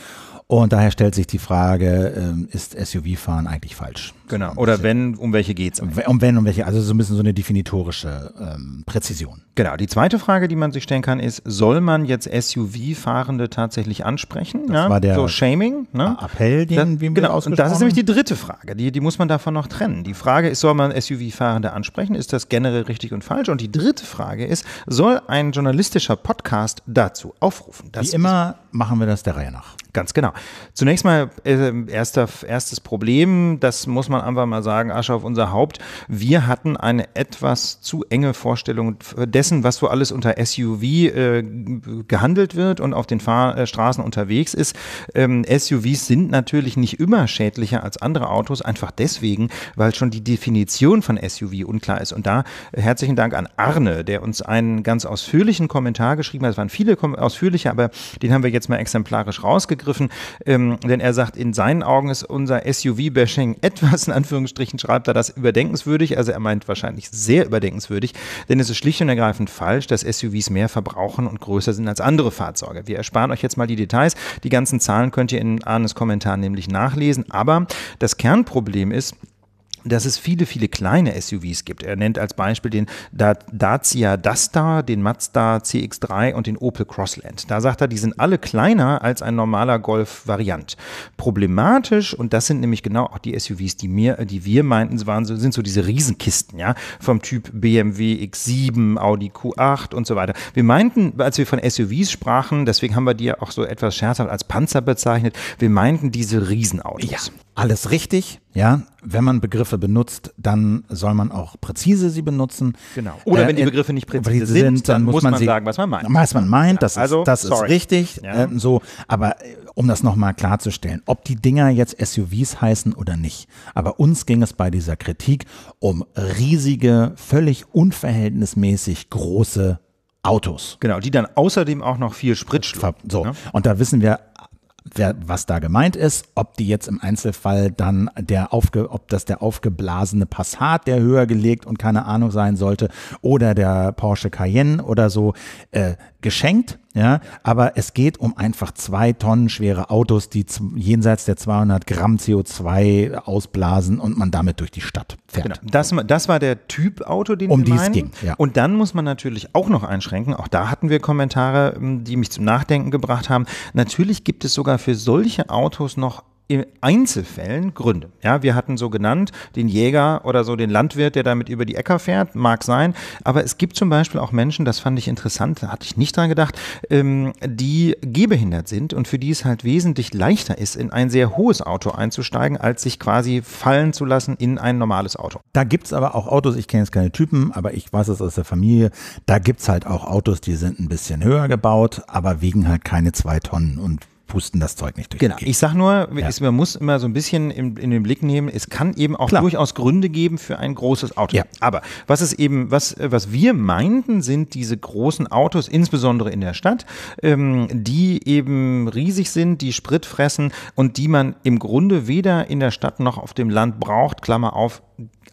Und daher stellt sich die Frage, ähm, ist SUV-Fahren eigentlich falsch? Genau. Oder wenn, um welche geht's? Um, um wenn, um welche, also so ein bisschen so eine definitorische ähm, Präzision. Genau. Die zweite Frage, die man sich stellen kann, ist, soll man jetzt SUV-Fahrende tatsächlich ansprechen? Das ne? war der so Shaming, ne? Appell, den das, wir Genau. Und das ist nämlich die dritte Frage. Die, die muss man davon noch trennen. Die Frage ist, soll man SUV-Fahrende ansprechen? Ist das generell richtig und falsch? Und die dritte Frage ist, soll ein journalistischer Podcast dazu aufrufen? Das Wie immer machen wir das der Reihe nach. Ganz genau. Zunächst mal äh, erster, erstes Problem, das muss man einfach mal sagen, Asche auf unser Haupt. Wir hatten eine etwas zu enge Vorstellung dessen, was so alles unter SUV äh, gehandelt wird und auf den Fahrstraßen äh, unterwegs ist. Ähm, SUVs sind natürlich nicht immer schädlicher als andere Autos, einfach deswegen, weil schon die Definition von SUV unklar ist. Und da äh, herzlichen Dank an Arne, der uns einen ganz ausführlichen Kommentar geschrieben hat. Es waren viele ausführliche, aber den haben wir jetzt mal exemplarisch rausgegeben rausgegriffen, ähm, denn er sagt, in seinen Augen ist unser SUV-Bashing etwas, in Anführungsstrichen schreibt er das, überdenkenswürdig. Also er meint wahrscheinlich sehr überdenkenswürdig, denn es ist schlicht und ergreifend falsch, dass SUVs mehr verbrauchen und größer sind als andere Fahrzeuge. Wir ersparen euch jetzt mal die Details. Die ganzen Zahlen könnt ihr in Arnes Kommentar nämlich nachlesen. Aber das Kernproblem ist, dass es viele, viele kleine SUVs gibt. Er nennt als Beispiel den Dacia Duster, den Mazda CX3 und den Opel Crossland. Da sagt er, die sind alle kleiner als ein normaler Golf-Variant. Problematisch, und das sind nämlich genau auch die SUVs, die, mir, die wir meinten, waren, sind so diese Riesenkisten, ja, vom Typ BMW X7, Audi Q8 und so weiter. Wir meinten, als wir von SUVs sprachen, deswegen haben wir die ja auch so etwas scherzhaft als Panzer bezeichnet, wir meinten diese Riesenautos. Ja alles richtig, ja. Wenn man Begriffe benutzt, dann soll man auch präzise sie benutzen. Genau. Oder äh, wenn die Begriffe nicht präzise sind, sind dann, muss, muss man, man, sagen, was man meint. Was man meint, ja, das, also, ist, das ist also, richtig. Ja. Äh, so, aber äh, um das nochmal klarzustellen, ob die Dinger jetzt SUVs heißen oder nicht. Aber uns ging es bei dieser Kritik um riesige, völlig unverhältnismäßig große Autos. Genau, die dann außerdem auch noch viel Sprit schlucken. So, ja? Ne? und da wissen wir wer, was da gemeint ist, ob die jetzt im Einzelfall dann der aufge, ob das der aufgeblasene Passat, der höher gelegt und keine Ahnung sein sollte, oder der Porsche Cayenne oder so äh, geschenkt ja, aber es geht um einfach zwei Tonnen schwere Autos, die jenseits der 200 Gramm CO2 ausblasen und man damit durch die Stadt fährt. Genau. Das, das war der Typ Auto, den um die es ging. Ja. Und dann muss man natürlich auch noch einschränken. Auch da hatten wir Kommentare, die mich zum Nachdenken gebracht haben. Natürlich gibt es sogar für solche Autos noch in Einzelfällen Gründe. Ja, wir hatten so genannt den Jäger oder so den Landwirt, der damit über die Äcker fährt, mag sein. Aber es gibt zum Beispiel auch Menschen, das fand ich interessant, da hatte ich nicht dran gedacht, ähm, die gehbehindert sind und für die es halt wesentlich leichter ist, in ein sehr hohes Auto einzusteigen, als sich quasi fallen zu lassen in ein normales Auto. Da gibt's aber auch Autos, ich kenne jetzt keine Typen, aber ich weiß es aus der Familie, da gibt's halt auch Autos, die sind ein bisschen höher gebaut, aber wiegen halt keine zwei Tonnen und pusten das Zeug nicht durch. Genau. Ich sag nur, ja. es, man muss immer so ein bisschen in, in, den Blick nehmen, es kann eben auch Klar. durchaus Gründe geben für ein großes Auto. Ja. Aber was es eben, was, was wir meinten, sind diese großen Autos, insbesondere in der Stadt, ähm, die eben riesig sind, die Sprit fressen und die man im Grunde weder in der Stadt noch auf dem Land braucht, Klammer auf,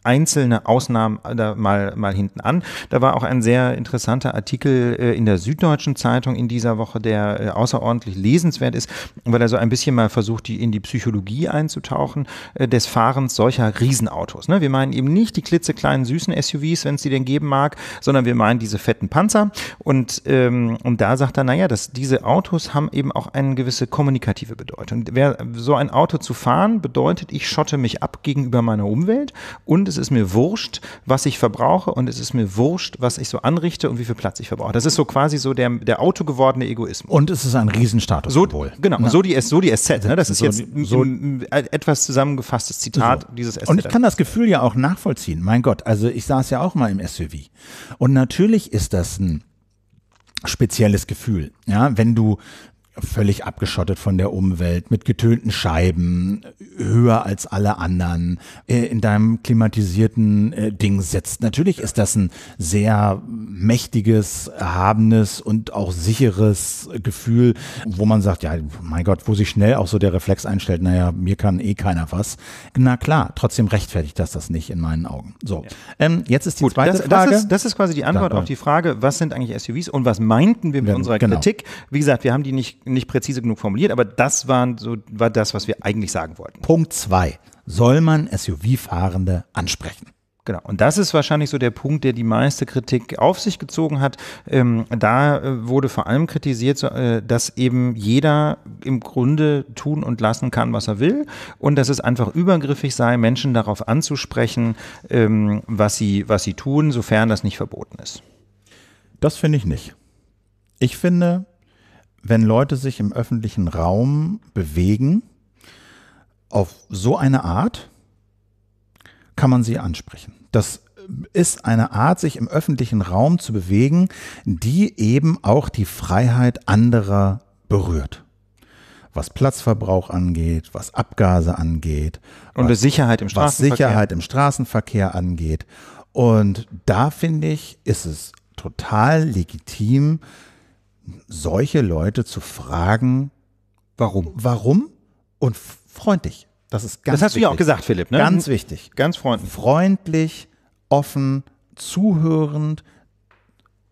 einzelne Ausnahmen da mal, mal hinten an. Da war auch ein sehr interessanter Artikel äh, in der Süddeutschen Zeitung in dieser Woche, der äh, außerordentlich lesenswert ist, weil er so ein bisschen mal versucht, die in die Psychologie einzutauchen äh, des Fahrens solcher Riesenautos. Ne? Wir meinen eben nicht die klitzekleinen süßen SUVs, wenn es die denn geben mag, sondern wir meinen diese fetten Panzer. Und, ähm, und da sagt er, naja, dass diese Autos haben eben auch eine gewisse kommunikative Bedeutung. Wer so ein Auto zu fahren, bedeutet, ich schotte mich ab gegenüber meiner Umwelt und es es ist mir wurscht, was ich verbrauche und es ist mir wurscht, was ich so anrichte und wie viel Platz ich verbrauche. Das ist so quasi so der, der autogewordene Egoismus. Und es ist ein Riesenstatus. So, Genau, Na. so die, so die Asset. Ne? Das ist so, jetzt so, ein, äh, etwas zusammengefasstes Zitat so. dieses SZ. Und ich kann das Gefühl ja auch nachvollziehen. Mein Gott, also ich saß ja auch mal im SUV. Und natürlich ist das ein spezielles Gefühl. Ja, wenn du, völlig abgeschottet von der Umwelt, mit getönten Scheiben, höher als alle anderen, äh, in deinem klimatisierten äh, Ding sitzt. Natürlich ist das ein sehr mächtiges, erhabenes und auch sicheres Gefühl, wo man sagt, ja, mein Gott, wo sich schnell auch so der Reflex einstellt, naja, mir kann eh keiner was. Na klar, trotzdem rechtfertigt das das nicht in meinen Augen. So, ähm, jetzt ist die Gut, zweite das, Frage. Das ist, das ist, quasi die Antwort auf die Frage, was sind eigentlich SUVs und was meinten wir mit ja, unserer genau. Kritik? Wie gesagt, wir haben die nicht nicht präzise genug formuliert, aber das waren so, war das, was wir eigentlich sagen wollten. Punkt zwei. Soll man SUV-Fahrende ansprechen? Genau, und das ist wahrscheinlich so der Punkt, der die meiste Kritik auf sich gezogen hat. Ähm, da äh, wurde vor allem kritisiert, so, äh, dass eben jeder im Grunde tun und lassen kann, was er will und dass es einfach übergriffig sei, Menschen darauf anzusprechen, ähm, was, sie, was sie tun, sofern das nicht verboten ist. Das finde ich nicht. Ich finde, wenn Leute sich im öffentlichen Raum bewegen, auf so eine Art kann man sie ansprechen. Das ist eine Art, sich im öffentlichen Raum zu bewegen, die eben auch die Freiheit anderer berührt. Was Platzverbrauch angeht, was Abgase angeht. Und was, Sicherheit im Straßenverkehr. Was Sicherheit im Straßenverkehr angeht. Und da finde ich, ist es total legitim, solche Leute zu fragen, warum? Warum? Und freundlich. Das ist ganz wichtig. Das hast wichtig. du ja auch gesagt, Philipp, ne? Ganz mhm. wichtig. Ganz freundlich. Freundlich, offen, zuhörend,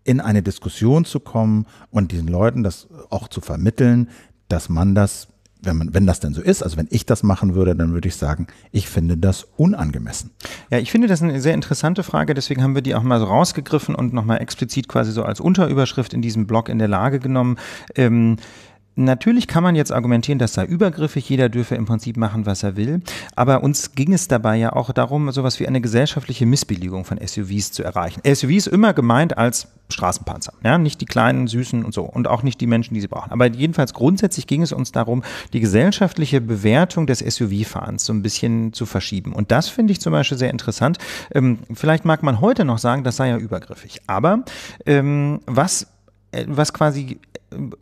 in eine Diskussion zu kommen und diesen Leuten das auch zu vermitteln, dass man das wenn, man, wenn das denn so ist, also wenn ich das machen würde, dann würde ich sagen, ich finde das unangemessen. Ja, ich finde das eine sehr interessante Frage, deswegen haben wir die auch mal so rausgegriffen und nochmal explizit quasi so als Unterüberschrift in diesem Blog in der Lage genommen. Ähm, Natürlich kann man jetzt argumentieren, das sei übergriffig, jeder dürfe im Prinzip machen, was er will. Aber uns ging es dabei ja auch darum, so etwas wie eine gesellschaftliche Missbilligung von SUVs zu erreichen. SUVs immer gemeint als Straßenpanzer, ja, nicht die kleinen, süßen und so und auch nicht die Menschen, die sie brauchen. Aber jedenfalls grundsätzlich ging es uns darum, die gesellschaftliche Bewertung des SUV-Fahrens so ein bisschen zu verschieben. Und das finde ich zum Beispiel sehr interessant. Ähm, vielleicht mag man heute noch sagen, das sei ja übergriffig. Aber ähm, was äh, was quasi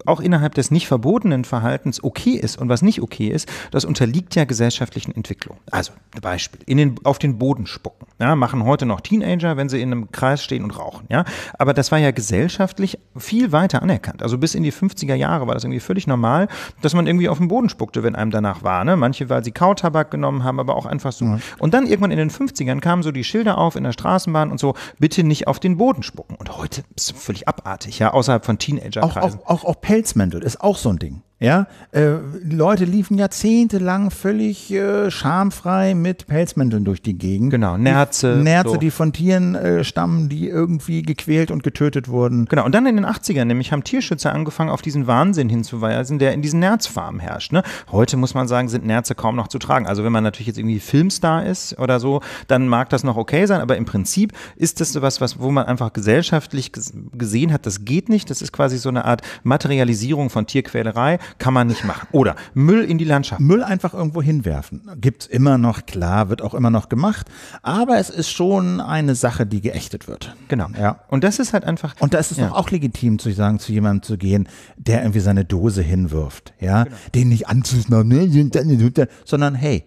auch innerhalb des nicht verbotenen Verhaltens okay ist und was nicht okay ist, das unterliegt ja gesellschaftlichen Entwicklungen. Also Beispiel, in den, auf den Boden spucken. Ja, machen heute noch Teenager, wenn sie in einem Kreis stehen und rauchen. Ja? Aber das war ja gesellschaftlich viel weiter anerkannt. Also bis in die 50er Jahre war das irgendwie völlig normal, dass man irgendwie auf den Boden spuckte, wenn einem danach war. Ne? Manche, weil sie Kautabak genommen haben, aber auch einfach so. Mhm. Und dann irgendwann in den 50ern kamen so die Schilder auf in der Straßenbahn und so, bitte nicht auf den Boden spucken. Und heute ist es völlig abartig, ja, außerhalb von Teenagerkreisen. Auch, auch, auch auch Pelzmäntel ist auch so ein Ding. Ja, äh, Leute liefen jahrzehntelang völlig äh, schamfrei mit Pelzmänteln durch die Gegend. Genau, Nerze. Die, Nerze, so. die von Tieren äh, stammen, die irgendwie gequält und getötet wurden. Genau, und dann in den 80ern nämlich haben Tierschützer angefangen, auf diesen Wahnsinn hinzuweisen, der in diesen Nerzfarmen herrscht. Ne? Heute muss man sagen, sind Nerze kaum noch zu tragen. Also wenn man natürlich jetzt irgendwie Filmstar ist oder so, dann mag das noch okay sein, aber im Prinzip ist das sowas, was, wo man einfach gesellschaftlich gesehen hat, das geht nicht. Das ist quasi so eine Art Materialisierung von Tierquälerei kann man nicht machen. Oder Müll in die Landschaft. Müll einfach irgendwo hinwerfen. Gibt's immer noch, klar, wird auch immer noch gemacht. Aber es ist schon eine Sache, die geächtet wird. Genau. Ja. Und das ist halt einfach. Und da ist es ja. auch legitim zu sagen, zu jemandem zu gehen, der irgendwie seine Dose hinwirft. Ja. Genau. Den nicht anzusnauen, ne, sondern hey,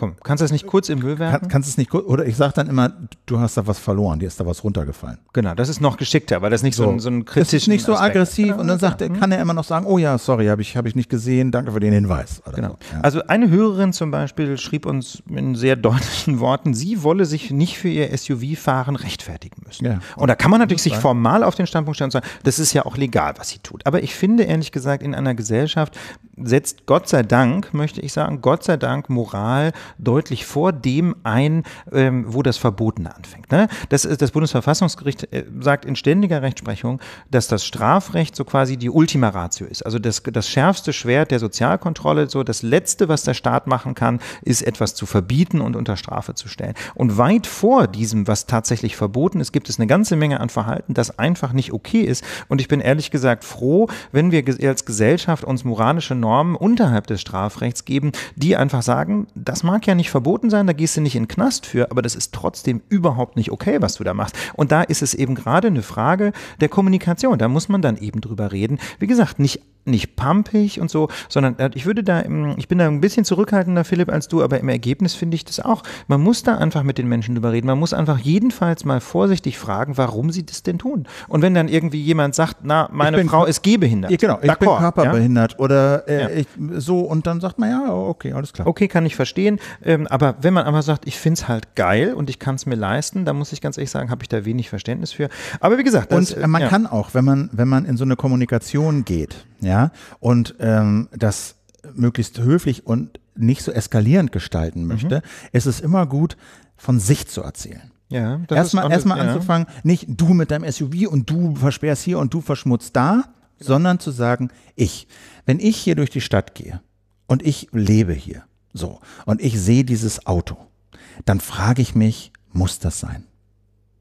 Komm, kannst du es nicht kurz im Müll werfen? Kann, kannst du es nicht kurz, oder ich sage dann immer, du hast da was verloren, dir ist da was runtergefallen. Genau, das ist noch geschickter, weil das nicht so, so ein, so ein kritisch ist. nicht so Aspekt. aggressiv genau. und dann sagt, mhm. kann er immer noch sagen, oh ja, sorry, habe ich, hab ich nicht gesehen, danke für den Hinweis. genau. So. Ja. Also eine Hörerin zum Beispiel schrieb uns in sehr deutlichen Worten, sie wolle sich nicht für ihr SUV-Fahren rechtfertigen müssen. Ja. Und, und da kann man natürlich sich sein. formal auf den Standpunkt stellen und sagen, das ist ja auch legal, was sie tut. Aber ich finde ehrlich gesagt, in einer Gesellschaft setzt Gott sei Dank, möchte ich sagen, Gott sei Dank Moral deutlich vor dem ein, ähm, wo das Verbotene anfängt. Ne? Das, das Bundesverfassungsgericht äh, sagt in ständiger Rechtsprechung, dass das Strafrecht so quasi die Ultima Ratio ist. Also das, das schärfste Schwert der Sozialkontrolle, so das Letzte, was der Staat machen kann, ist etwas zu verbieten und unter Strafe zu stellen. Und weit vor diesem, was tatsächlich verboten ist, gibt es eine ganze Menge an Verhalten, das einfach nicht okay ist. Und ich bin ehrlich gesagt froh, wenn wir als Gesellschaft uns moralische Normen unterhalb des Strafrechts geben, die einfach sagen, das mag mag ja nicht verboten sein, da gehst du nicht in den Knast für, aber das ist trotzdem überhaupt nicht okay, was du da machst. Und da ist es eben gerade eine Frage der Kommunikation. Da muss man dann eben drüber reden. Wie gesagt, nicht nicht pumpig und so, sondern äh, ich würde da, ähm, ich bin da ein bisschen zurückhaltender, Philipp, als du, aber im Ergebnis finde ich das auch. Man muss da einfach mit den Menschen drüber reden. Man muss einfach jedenfalls mal vorsichtig fragen, warum sie das denn tun. Und wenn dann irgendwie jemand sagt, na, meine Frau ist gehbehindert. Ja, genau, ich bin körperbehindert ja? oder äh, ja. ich, so und dann sagt man, ja, okay, alles klar. Okay, kann ich verstehen. Ähm, aber wenn man aber sagt, ich finde es halt geil und ich kann es mir leisten, dann muss ich ganz ehrlich sagen, habe ich da wenig Verständnis für. Aber wie gesagt, das, und äh, man ja. kann auch, wenn man wenn man in so eine Kommunikation geht, ja, und ähm, das möglichst höflich und nicht so eskalierend gestalten mhm. möchte, mhm. ist es immer gut, von sich zu erzählen. Ja, das erstmal erstmal ja. anzufangen, nicht du mit deinem SUV und du versperrst hier und du verschmutzt da, sondern zu sagen, ich. Wenn ich hier durch die Stadt gehe und ich lebe hier so. Und ich sehe dieses Auto. Dann frage ich mich, muss das sein?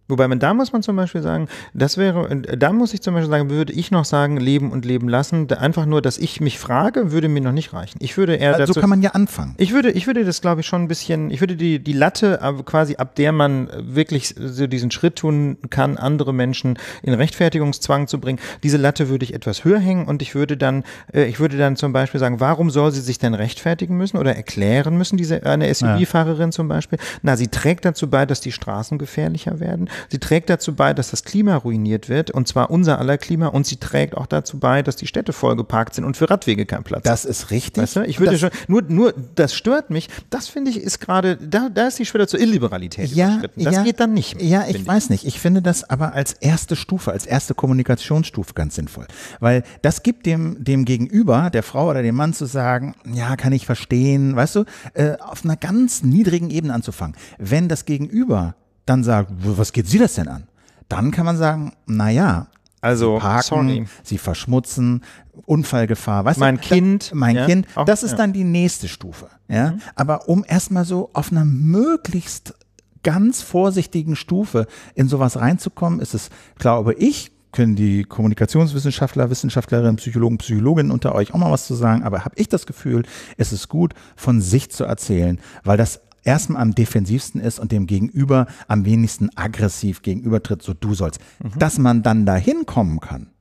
Wobei man da muss man zum Beispiel sagen, das wäre, da muss ich zum Beispiel sagen, würde ich noch sagen, leben und leben lassen. Einfach nur, dass ich mich frage, würde mir noch nicht reichen. Ich würde eher also dazu, so kann man ja anfangen. Ich würde, ich würde das, glaube ich, schon ein bisschen, ich würde die, die Latte äh, quasi, ab der man wirklich so diesen Schritt tun kann, andere Menschen in Rechtfertigungszwang zu bringen, diese Latte würde ich etwas höher hängen und ich würde dann, äh, ich würde dann zum Beispiel sagen, warum soll sie sich denn rechtfertigen müssen oder erklären müssen, diese eine SUV-Fahrerin ja. zum Beispiel? Na, sie trägt dazu bei, dass die Straßen gefährlicher werden. Sie trägt dazu bei, dass das Klima ruiniert wird, und zwar unser aller Klima, und sie trägt auch dazu bei, dass die Städte vollgeparkt sind und für Radwege kein Platz. Das ist richtig. Weißt du? Ich würde das schon, nur, nur, das stört mich. Das finde ich ist gerade, da, da ist die Schwelle zur Illiberalität ja, überschritten. Das ja, geht dann nicht mehr. Ja, ich weiß ich. nicht. Ich finde das aber als erste Stufe, als erste Kommunikationsstufe ganz sinnvoll. Weil das gibt dem, dem Gegenüber, der Frau oder dem Mann zu sagen, ja, kann ich verstehen, weißt du, äh, auf einer ganz niedrigen Ebene anzufangen. Wenn das Gegenüber dann sagt, was geht Sie das denn an? Dann kann man sagen, na ja, also sie parken, sorry. sie verschmutzen, Unfallgefahr, weißt mein du? Kind, da, mein ja, Kind, auch, das ist ja. dann die nächste Stufe, ja? Mhm. Aber um erstmal so auf einer möglichst ganz vorsichtigen Stufe in sowas reinzukommen, ist es, glaube ich, können die Kommunikationswissenschaftler, Wissenschaftlerinnen, Psychologen, Psychologinnen unter euch auch mal was zu sagen, aber habe ich das Gefühl, es ist gut, von sich zu erzählen, weil das erstmal am defensivsten ist und dem Gegenüber am wenigsten aggressiv gegenübertritt, so du sollst. Mhm. Dass man dann dahin kommen kann,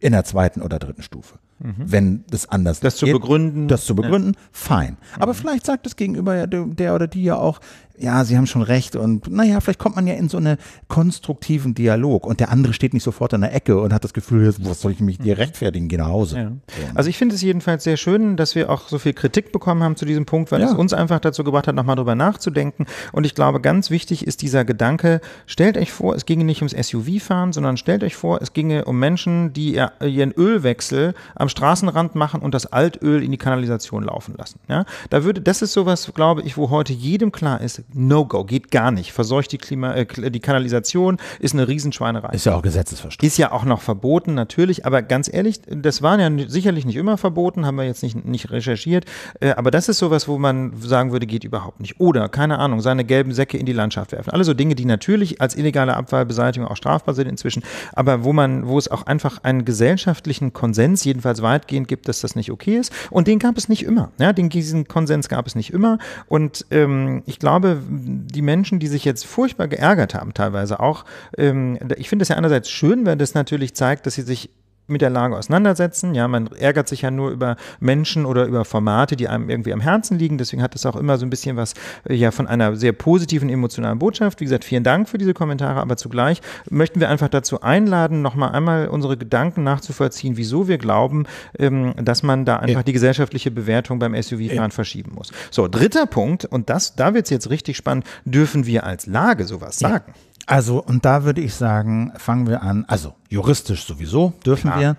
in der zweiten oder dritten Stufe. Mhm. Wenn das anders das geht, zu begründen. Das zu begründen, ja. fein. Aber mhm. vielleicht sagt das Gegenüber ja der oder die ja auch, ja, Sie haben schon recht und naja, vielleicht kommt man ja in so einen konstruktiven Dialog und der andere steht nicht sofort an der Ecke und hat das Gefühl, was soll ich mich dir mhm. rechtfertigen, geh nach Hause. Ja. Also ich finde es jedenfalls sehr schön, dass wir auch so viel Kritik bekommen haben zu diesem Punkt, weil ja. es uns einfach dazu gebracht hat, nochmal drüber nachzudenken und ich glaube, ganz wichtig ist dieser Gedanke, stellt euch vor, es ginge nicht ums SUV-Fahren, sondern stellt euch vor, es ginge um Menschen, die ihren Ölwechsel am Straßenrand machen und das Altöl in die Kanalisation laufen lassen. Ja? Da würde, das ist sowas, glaube ich, wo heute jedem klar ist, No-Go, geht gar nicht. Verseucht die, Klima, äh, die Kanalisation, ist eine Riesenschweinerei. Ist ja auch Gesetzesverstoß. Ist ja auch noch verboten, natürlich. Aber ganz ehrlich, das waren ja sicherlich nicht immer verboten, haben wir jetzt nicht, nicht recherchiert. Äh, aber das ist sowas, wo man sagen würde, geht überhaupt nicht. Oder, keine Ahnung, seine gelben Säcke in die Landschaft werfen. Alle so Dinge, die natürlich als illegale Abfallbeseitigung auch strafbar sind inzwischen. Aber wo man, wo es auch einfach einen gesellschaftlichen Konsens, jedenfalls weitgehend gibt, dass das nicht okay ist. Und den gab es nicht immer. Ja, den, diesen Konsens gab es nicht immer. Und ähm, ich glaube, die Menschen, die sich jetzt furchtbar geärgert haben, teilweise auch, ähm, ich finde es ja einerseits schön, wenn das natürlich zeigt, dass sie sich mit der Lage auseinandersetzen. Ja, man ärgert sich ja nur über Menschen oder über Formate, die einem irgendwie am Herzen liegen. Deswegen hat das auch immer so ein bisschen was äh, ja von einer sehr positiven emotionalen Botschaft. Wie gesagt, vielen Dank für diese Kommentare, aber zugleich möchten wir einfach dazu einladen, nochmal einmal unsere Gedanken nachzuvollziehen, wieso wir glauben, ähm, dass man da einfach ja. die gesellschaftliche Bewertung beim SUV-Fahren ja. verschieben muss. So, dritter Punkt, und das, da wird es jetzt richtig spannend, dürfen wir als Lage sowas sagen? Ja. Also, und da würde ich sagen, fangen wir an. Also, juristisch sowieso dürfen Klar. wir.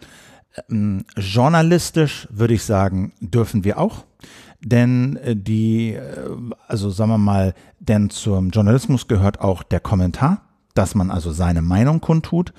Ähm, journalistisch würde ich sagen, dürfen wir auch. Denn äh, die, äh, also sagen wir mal, denn zum Journalismus gehört auch der Kommentar, dass man also seine Meinung kundtut.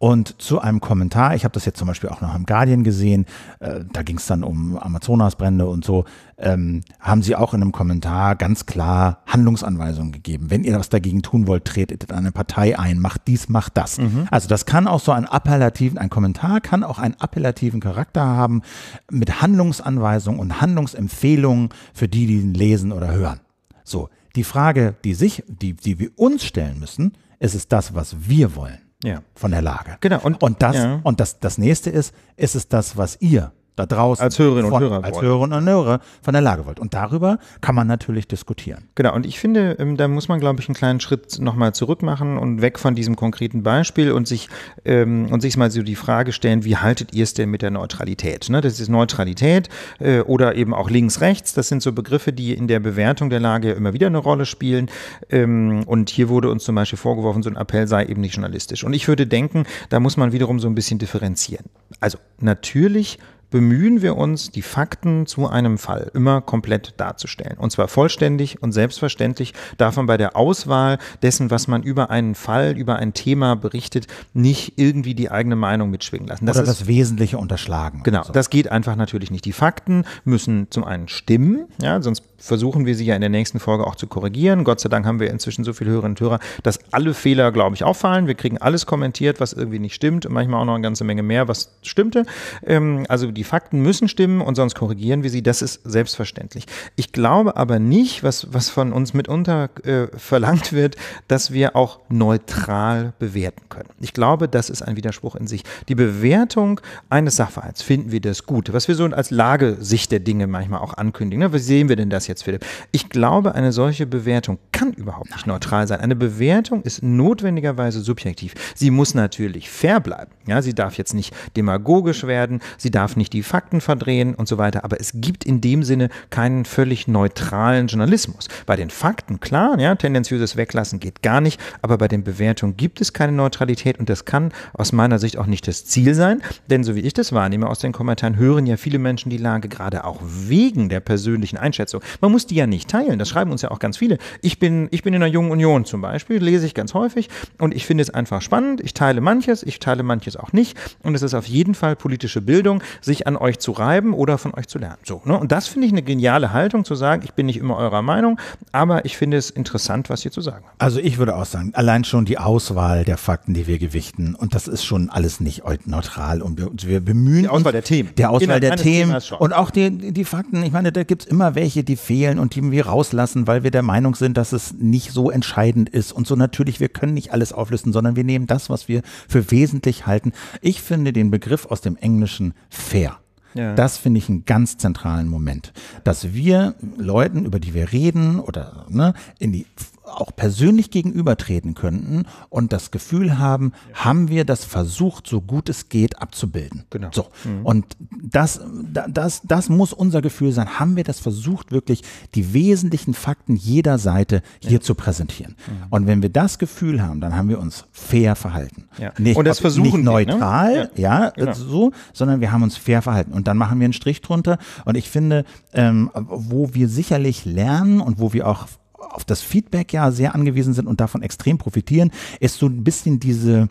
Und zu einem Kommentar, ich habe das jetzt zum Beispiel auch noch im Guardian gesehen, äh, da ging es dann um Amazonasbrände und so, ähm, haben sie auch in einem Kommentar ganz klar Handlungsanweisungen gegeben. Wenn ihr was dagegen tun wollt, tretet in eine Partei ein, macht dies, macht das. Mhm. Also das kann auch so einen appellativen, ein Kommentar kann auch einen appellativen Charakter haben mit Handlungsanweisungen und Handlungsempfehlungen für die, die ihn lesen oder hören. So, die Frage, die sich, die, die wir uns stellen müssen, ist es das, was wir wollen? ja. von der Lage. Genau. Und, und, das, ja. und das, das nächste ist, ist es das, was ihr da draußen. Als Hörerinnen und Hörer. Als Hörerinnen und Hörer von der Lage wollt. Und darüber kann man natürlich diskutieren. Genau, und ich finde, ähm, da muss man, glaube ich, einen kleinen Schritt nochmal zurück machen und weg von diesem konkreten Beispiel und sich, ähm, und sich mal so die Frage stellen, wie haltet ihr es denn mit der Neutralität? Ne? Das ist Neutralität äh, oder eben auch links-rechts. Das sind so Begriffe, die in der Bewertung der Lage immer wieder eine Rolle spielen. Ähm, und hier wurde uns zum Beispiel vorgeworfen, so ein Appell sei eben nicht journalistisch. Und ich würde denken, da muss man wiederum so ein bisschen differenzieren. Also natürlich bemühen wir uns, die Fakten zu einem Fall immer komplett darzustellen. Und zwar vollständig und selbstverständlich darf man bei der Auswahl dessen, was man über einen Fall, über ein Thema berichtet, nicht irgendwie die eigene Meinung mitschwingen lassen. Das Oder das Wesentliche unterschlagen. Genau, so. das geht einfach natürlich nicht. Die Fakten müssen zum einen stimmen, ja, sonst versuchen wir sie ja in der nächsten Folge auch zu korrigieren. Gott sei Dank haben wir inzwischen so viele Hörerinnen und Hörer, dass alle Fehler, glaube ich, auffallen. Wir kriegen alles kommentiert, was irgendwie nicht stimmt und manchmal auch noch eine ganze Menge mehr, was stimmte. Ähm, also die Fakten müssen stimmen und sonst korrigieren wir sie. Das ist selbstverständlich. Ich glaube aber nicht, was, was von uns mitunter äh, verlangt wird, dass wir auch neutral bewerten können. Ich glaube, das ist ein Widerspruch in sich. Die Bewertung eines Sachverhalts, finden wir das gut? Was wir so als Lagesicht der Dinge manchmal auch ankündigen. Ne? Was sehen wir denn das? jetzt, Philipp. Ich glaube, eine solche Bewertung kann überhaupt nicht neutral sein. Eine Bewertung ist notwendigerweise subjektiv. Sie muss natürlich fair bleiben. Ja, sie darf jetzt nicht demagogisch werden, sie darf nicht die Fakten verdrehen und so weiter. Aber es gibt in dem Sinne keinen völlig neutralen Journalismus. Bei den Fakten, klar, ja, tendenziöses Weglassen geht gar nicht, aber bei den Bewertungen gibt es keine Neutralität und das kann aus meiner Sicht auch nicht das Ziel sein, denn so wie ich das wahrnehme aus den Kommentaren, hören ja viele Menschen die Lage gerade auch wegen der persönlichen Einschätzung. Man muss die ja nicht teilen. Das schreiben uns ja auch ganz viele. Ich bin, ich bin in der Jungen Union zum Beispiel, lese ich ganz häufig und ich finde es einfach spannend. Ich teile manches, ich teile manches auch nicht. Und es ist auf jeden Fall politische Bildung, sich an euch zu reiben oder von euch zu lernen. So, ne? Und das finde ich eine geniale Haltung, zu sagen, ich bin nicht immer eurer Meinung, aber ich finde es interessant, was ihr zu sagen habt. Also ich würde auch sagen, allein schon die Auswahl der Fakten, die wir gewichten, und das ist schon alles nicht neutral. Und wir, wir bemühen. Die Auswahl der Themen. Der Auswahl Inhalt der Themen. Und auch die, die Fakten, ich meine, da gibt es immer welche, die empfehlen und die wir rauslassen, weil wir der Meinung sind, dass es nicht so entscheidend ist. Und so natürlich, wir können nicht alles auflisten, sondern wir nehmen das, was wir für wesentlich halten. Ich finde den Begriff aus dem Englischen fair. Ja. Das finde ich einen ganz zentralen Moment, dass wir Leuten, über die wir reden oder ne, in die auch persönlich gegenübertreten könnten und das Gefühl haben, ja. haben wir das versucht, so gut es geht, abzubilden. Genau. So. Mhm. Und das, das, das muss unser Gefühl sein. Haben wir das versucht, wirklich die wesentlichen Fakten jeder Seite hier ja. zu präsentieren? Mhm. Und wenn wir das Gefühl haben, dann haben wir uns fair verhalten. Ja. Nicht, und das versuchen nicht neutral, wir, ne? ja, genau. so, sondern wir haben uns fair verhalten. Und dann machen wir einen Strich drunter. Und ich finde, ähm, wo wir sicherlich lernen und wo wir auch auf das Feedback ja sehr angewiesen sind und davon extrem profitieren, ist so ein bisschen diese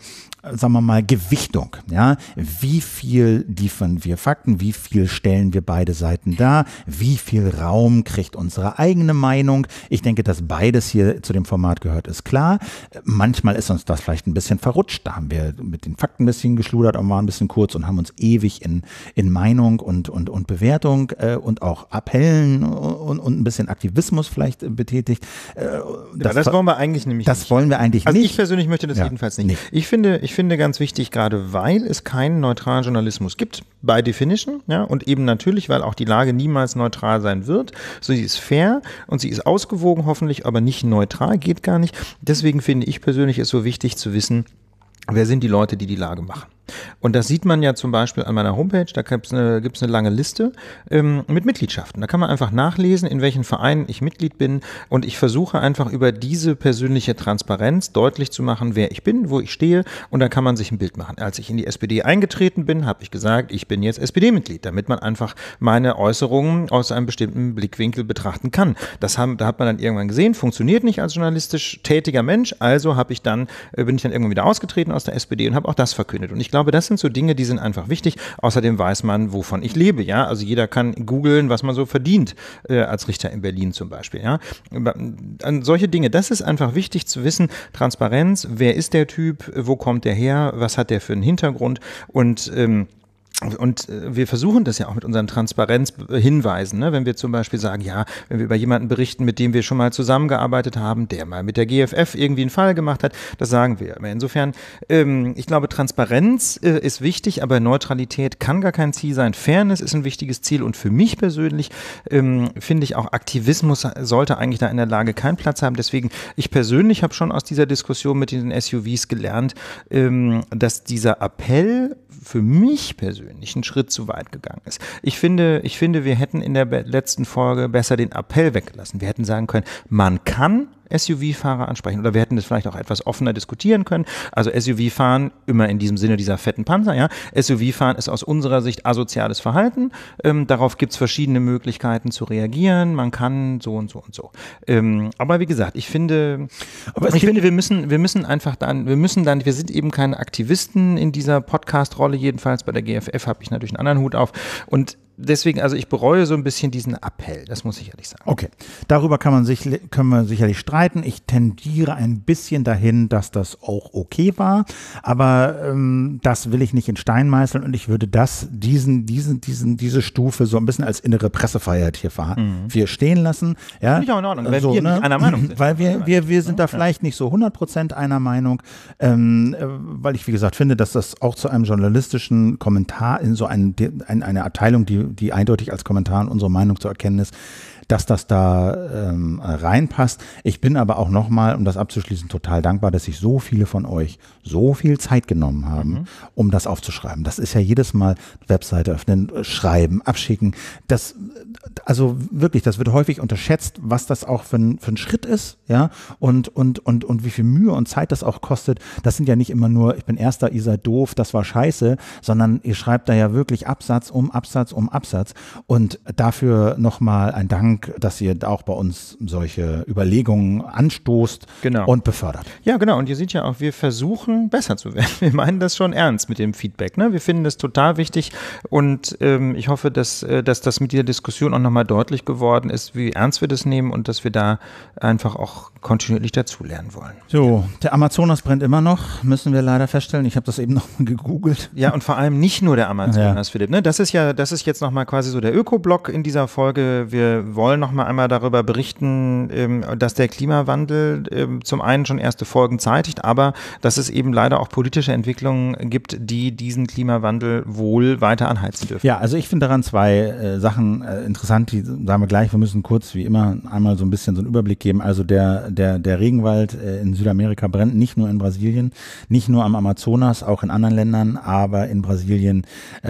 sagen wir mal, Gewichtung. Ja? Wie viel liefern wir Fakten? Wie viel stellen wir beide Seiten dar? Wie viel Raum kriegt unsere eigene Meinung? Ich denke, dass beides hier zu dem Format gehört, ist klar. Manchmal ist uns das vielleicht ein bisschen verrutscht. Da haben wir mit den Fakten ein bisschen geschludert und waren ein bisschen kurz und haben uns ewig in, in Meinung und, und, und Bewertung äh, und auch Appellen und, und ein bisschen Aktivismus vielleicht äh, betätigt. Äh, das, ja, das wollen wir eigentlich nämlich Das nicht. wollen wir eigentlich also nicht. Also ich persönlich möchte das ja, jedenfalls nicht. nicht. Ich finde, ich finde ganz wichtig, gerade weil es keinen neutralen Journalismus gibt, by definition, ja, und eben natürlich, weil auch die Lage niemals neutral sein wird. So, sie ist fair und sie ist ausgewogen, hoffentlich, aber nicht neutral, geht gar nicht. Deswegen finde ich persönlich es so wichtig zu wissen, wer sind die Leute, die die Lage machen. Und das sieht man ja zum Beispiel an meiner Homepage, da gibt es eine, gibt's eine lange Liste ähm, mit Mitgliedschaften. Da kann man einfach nachlesen, in welchen Vereinen ich Mitglied bin. Und ich versuche einfach über diese persönliche Transparenz deutlich zu machen, wer ich bin, wo ich stehe. Und dann kann man sich ein Bild machen. Als ich in die SPD eingetreten bin, habe ich gesagt, ich bin jetzt SPD-Mitglied, damit man einfach meine Äußerungen aus einem bestimmten Blickwinkel betrachten kann. Das haben, da hat man dann irgendwann gesehen, funktioniert nicht als journalistisch tätiger Mensch. Also habe ich dann, äh, bin ich dann irgendwann wieder ausgetreten aus der SPD und habe auch das verkündet. Und ich glaube, glaube, das sind so Dinge, die sind einfach wichtig. Außerdem weiß man, wovon ich lebe, ja. Also jeder kann googeln, was man so verdient, äh, als Richter in Berlin zum Beispiel, ja. Äh, an solche Dinge, das ist einfach wichtig zu wissen. Transparenz, wer ist der Typ, wo kommt der her, was hat der für einen Hintergrund und ähm, und äh, wir versuchen das ja auch mit unseren Transparenzhinweisen. Ne? Wenn wir zum Beispiel sagen, ja, wenn wir über jemanden berichten, mit dem wir schon mal zusammengearbeitet haben, der mal mit der GFF irgendwie einen Fall gemacht hat, das sagen wir. insofern, ähm, ich glaube, Transparenz äh, ist wichtig, aber Neutralität kann gar kein Ziel sein. Fairness ist ein wichtiges Ziel und für mich persönlich ähm, finde ich auch, Aktivismus sollte eigentlich da in der Lage keinen Platz haben. Deswegen, ich persönlich habe schon aus dieser Diskussion mit den SUVs gelernt, ähm, dass dieser Appell für mich persönlich einen Schritt zu weit gegangen ist. Ich finde, ich finde, wir hätten in der letzten Folge besser den Appell weggelassen. Wir hätten sagen können, man kann SUV-Fahrer ansprechen. Oder wir hätten das vielleicht auch etwas offener diskutieren können. Also SUV-Fahren, immer in diesem Sinne dieser fetten Panzer, ja. SUV-Fahren ist aus unserer Sicht asoziales Verhalten. Ähm, darauf gibt es verschiedene Möglichkeiten zu reagieren. Man kann so und so und so. Ähm, aber wie gesagt, ich finde, aber ich finde, wir müssen, wir müssen einfach dann, wir müssen dann, wir sind eben keine Aktivisten in dieser Podcast-Rolle, jedenfalls bei der GFF habe ich natürlich einen anderen Hut auf. Und deswegen, also ich bereue so ein bisschen diesen Appell, das muss ich ehrlich sagen. Okay, darüber kann man sich, können wir sicherlich streiten. Ich tendiere ein bisschen dahin, dass das auch okay war, aber ähm, das will ich nicht in Stein meißeln und ich würde das, diesen, diesen, diesen, diese Stufe so ein bisschen als innere Pressefreiheit hier, mhm. hier stehen lassen. Ja, Finde ich auch in Ordnung, weil so, wir ne? nicht einer Meinung sind. Weil wir, wir, wir sind da vielleicht nicht so 100% einer Meinung, ähm, äh, weil ich, wie gesagt, finde, dass das auch zu einem journalistischen Kommentar in so einen, eine Abteilung, die die eindeutig als Kommentar an unsere Meinung zu erkennen ist, dass das da ähm, reinpasst. Ich bin aber auch nochmal, um das abzuschließen, total dankbar, dass sich so viele von euch so viel Zeit genommen haben, mhm. um das aufzuschreiben. Das ist ja jedes Mal Webseite öffnen, schreiben, abschicken. Das, also wirklich, das wird häufig unterschätzt, was das auch für ein, für ein Schritt ist, ja, und, und, und, und wie viel Mühe und Zeit das auch kostet. Das sind ja nicht immer nur, ich bin erster, ihr seid doof, das war scheiße, sondern ihr schreibt da ja wirklich Absatz um Absatz um Absatz. Und dafür nochmal ein Dank Dank, dass ihr auch bei uns solche Überlegungen anstoßt genau. und befördert. Ja, genau. Und ihr seht ja auch, wir versuchen besser zu werden. Wir meinen das schon ernst mit dem Feedback. Ne? Wir finden das total wichtig und ähm, ich hoffe, dass, äh, dass das mit dieser Diskussion auch nochmal deutlich geworden ist, wie ernst wir das nehmen und dass wir da einfach auch kontinuierlich dazulernen wollen. So, der Amazonas brennt immer noch, müssen wir leider feststellen. Ich habe das eben noch gegoogelt. Ja, und vor allem nicht nur der Amazonas, ja. Philipp. Ne? Das ist ja, das ist jetzt nochmal quasi so der Öko-Block in dieser Folge. Wir wollen Moll noch mal einmal darüber berichten, ähm, dass der Klimawandel ähm, zum einen schon erste Folgen zeitigt, aber dass es eben leider auch politische Entwicklungen gibt, die diesen Klimawandel wohl weiter anheizen dürfen. Ja, also ich finde daran zwei äh, Sachen äh, interessant, die sagen wir gleich. Wir müssen kurz, wie immer, einmal so ein bisschen so einen Überblick geben. Also der, der, der Regenwald äh, in Südamerika brennt nicht nur in Brasilien, nicht nur am Amazonas, auch in anderen Ländern, aber in Brasilien,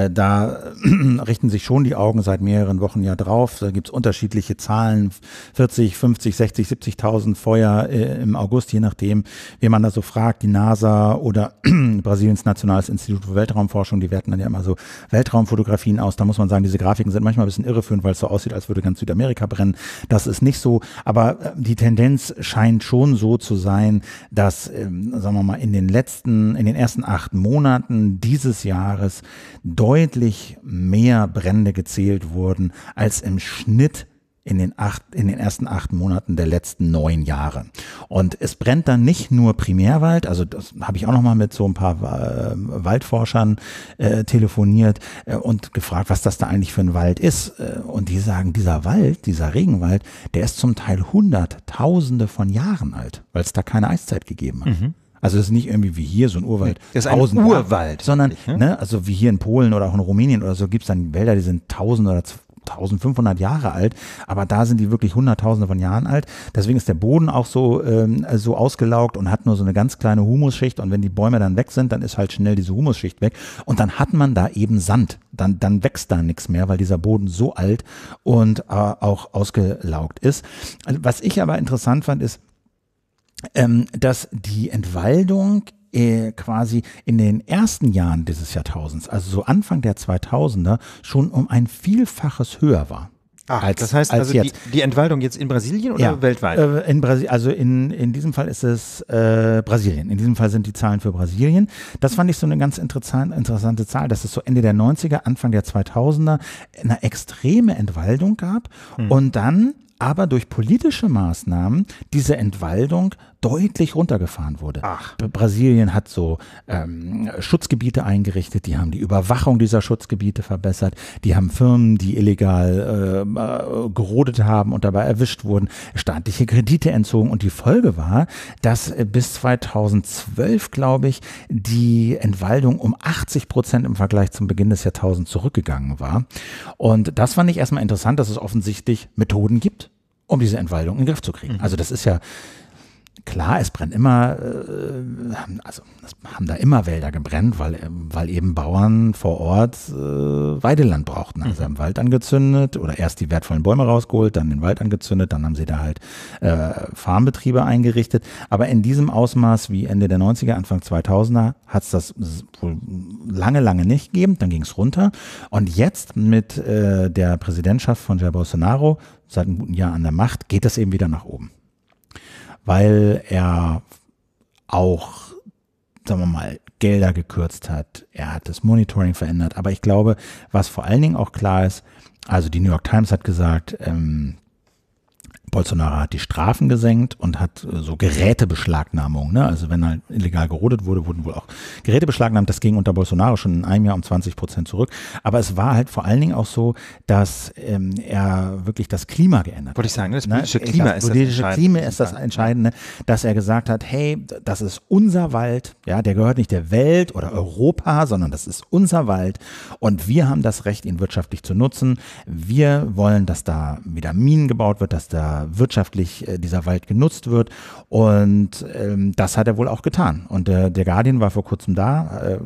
da richten sich schon die Augen seit mehreren Wochen ja drauf. Da gibt es unterschiedliche unterschiedliche Zahlen, 40, 50, 60, 70.000 Feuer äh, im August, je nachdem, wie man da so fragt, die NASA oder Brasiliens Nationales Institut für Weltraumforschung, die werten dann ja immer so Weltraumfotografien aus. Da muss man sagen, diese Grafiken sind manchmal ein bisschen irreführend, weil es so aussieht, als würde ganz Südamerika brennen. Das ist nicht so, aber äh, die Tendenz scheint schon so zu sein, dass, ähm, sagen wir mal, in den letzten, in den ersten acht Monaten dieses Jahres deutlich mehr Brände gezählt wurden als im Schnitt in den, acht, in den ersten acht Monaten der letzten neun Jahre. Und es brennt dann nicht nur Primärwald, also das habe ich auch nochmal mit so ein paar äh, Waldforschern äh, telefoniert äh, und gefragt, was das da eigentlich für ein Wald ist. Äh, und die sagen, dieser Wald, dieser Regenwald, der ist zum Teil hunderttausende von Jahren alt, weil es da keine Eiszeit gegeben hat. Mhm. Also das ist nicht irgendwie wie hier so ein Urwald, das ist ein Urwald, Jahr, sondern ne? ne? also wie hier in Polen oder auch in Rumänien oder so gibt es dann Wälder, die sind tausend oder 1500 Jahre alt, aber da sind die wirklich hunderttausende von Jahren alt. Deswegen ist der Boden auch so, ähm, so ausgelaugt und hat nur so eine ganz kleine Humusschicht. Und wenn die Bäume dann weg sind, dann ist halt schnell diese Humusschicht weg. Und dann hat man da eben Sand. Dann, dann wächst da nichts mehr, weil dieser Boden so alt und äh, auch ausgelaugt ist. Also, was ich aber interessant fand, ist, ähm, dass die Entwaldung äh, quasi in den ersten Jahren dieses Jahrtausends, also so Anfang der 2000er, schon um ein Vielfaches höher war. Ach, als, das heißt also die, die, Entwaldung jetzt in Brasilien oder ja, weltweit? Äh, in also in, in diesem Fall ist es äh, Brasilien. In diesem Fall sind die Zahlen für Brasilien. Das fand ich so eine ganz interessant, interessante Zahl, dass es so Ende der 90er, Anfang der 2000er eine extreme Entwaldung gab hm. und dann aber durch politische Maßnahmen diese Entwaldung deutlich runtergefahren wurde. Ach. Brasilien hat so ähm, Schutzgebiete eingerichtet, die haben die Überwachung dieser Schutzgebiete verbessert, die haben Firmen, die illegal ähm, äh, gerodet haben und dabei erwischt wurden, staatliche Kredite entzogen und die Folge war, dass äh, bis 2012, glaube ich, die Entwaldung um 80 Prozent im Vergleich zum Beginn des Jahrtausends zurückgegangen war. Und das fand ich erstmal interessant, dass es offensichtlich Methoden gibt, um diese Entwaldung in den Griff zu kriegen. Mhm. Also das ist ja klar, es brennt immer, äh, also es haben da immer Wälder gebrennt, weil, weil eben Bauern vor Ort äh, Weideland brauchten. Also mhm. haben Wald angezündet oder erst die wertvollen Bäume rausgeholt, dann den Wald angezündet, dann haben sie da halt äh, Farmbetriebe eingerichtet. Aber in diesem Ausmaß wie Ende der 90er, Anfang 2000er hat es das wohl lange, lange nicht gegeben. Dann ging es runter. Und jetzt mit äh, der Präsidentschaft von Jair Bolsonaro seit einem guten Jahr an der Macht geht das eben wieder nach oben weil er auch, sagen wir mal, Gelder gekürzt hat, er hat das Monitoring verändert. Aber ich glaube, was vor allen Dingen auch klar ist, also die New York Times hat gesagt, ähm, Bolsonaro hat die Strafen gesenkt und hat äh, so Gerätebeschlagnahmung. Ne? Also wenn halt illegal gerodet wurde, wurden wohl auch Geräte beschlagnahmt. Das ging unter Bolsonaro schon in einem Jahr um 20 Prozent zurück. Aber es war halt vor allen Dingen auch so, dass ähm, er wirklich das Klima geändert hat. Wollte ich sagen, das ne? politische ne? Klima das ist politische das Klima ist das Entscheidende, dass er gesagt hat, hey, das ist unser Wald, ja, der gehört nicht der Welt oder Europa, sondern das ist unser Wald und wir haben das Recht, ihn wirtschaftlich zu nutzen. Wir wollen, dass da wieder Minen gebaut wird, dass da wirtschaftlich äh, dieser Wald genutzt wird. Und ähm, das hat er wohl auch getan. Und äh, der Guardian war vor kurzem da. Äh,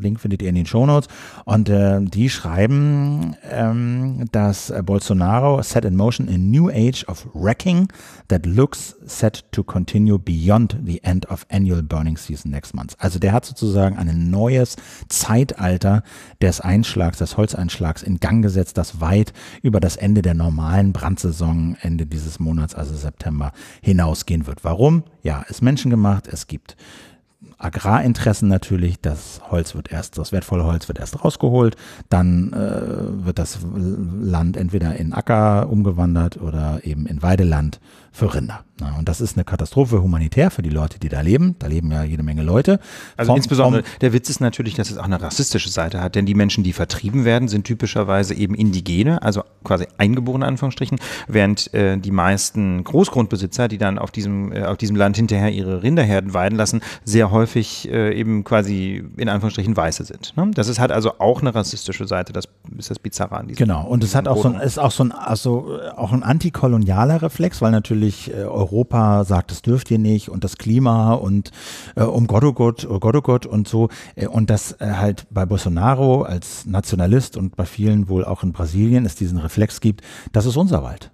Link findet ihr in den Shownotes. Und äh, die schreiben, ähm, dass äh, Bolsonaro set in motion a new age of wrecking that looks set to continue beyond the end of annual burning season next month. Also der hat sozusagen ein neues Zeitalter des Einschlags, des Holzeinschlags in Gang gesetzt, das weit über das Ende der normalen Brandsaison Ende dieses Monats, also September, hinausgehen wird. Warum? Ja, ist menschengemacht, es gibt Agrarinteressen natürlich. Das Holz wird erst, das wertvolle Holz wird erst rausgeholt, dann äh, wird das Land entweder in Acker umgewandert oder eben in Weideland für Rinder. Na, und das ist eine Katastrophe humanitär für die Leute, die da leben. Da leben ja jede Menge Leute. Also vom, insbesondere vom der Witz ist natürlich, dass es auch eine rassistische Seite hat, denn die Menschen, die vertrieben werden, sind typischerweise eben Indigene, also quasi Eingeborene Anführungsstrichen, während äh, die meisten Großgrundbesitzer, die dann auf diesem, äh, auf diesem Land hinterher ihre Rinderherden weiden lassen, sehr häufig häufig äh, eben quasi in Anführungsstrichen Weiße sind. Ne? Das ist, hat also auch eine rassistische Seite, das ist das Bizarre an diesem Genau, und es hat auch so ein, ist auch so ein, also äh, auch ein antikolonialer Reflex, weil natürlich äh, Europa sagt, das dürft ihr nicht und das Klima und äh, um Gott oh Gott, oh Gott oh Gott und so. Äh, und das äh, halt bei Bolsonaro als Nationalist und bei vielen wohl auch in Brasilien es diesen Reflex gibt, das ist unser Wald.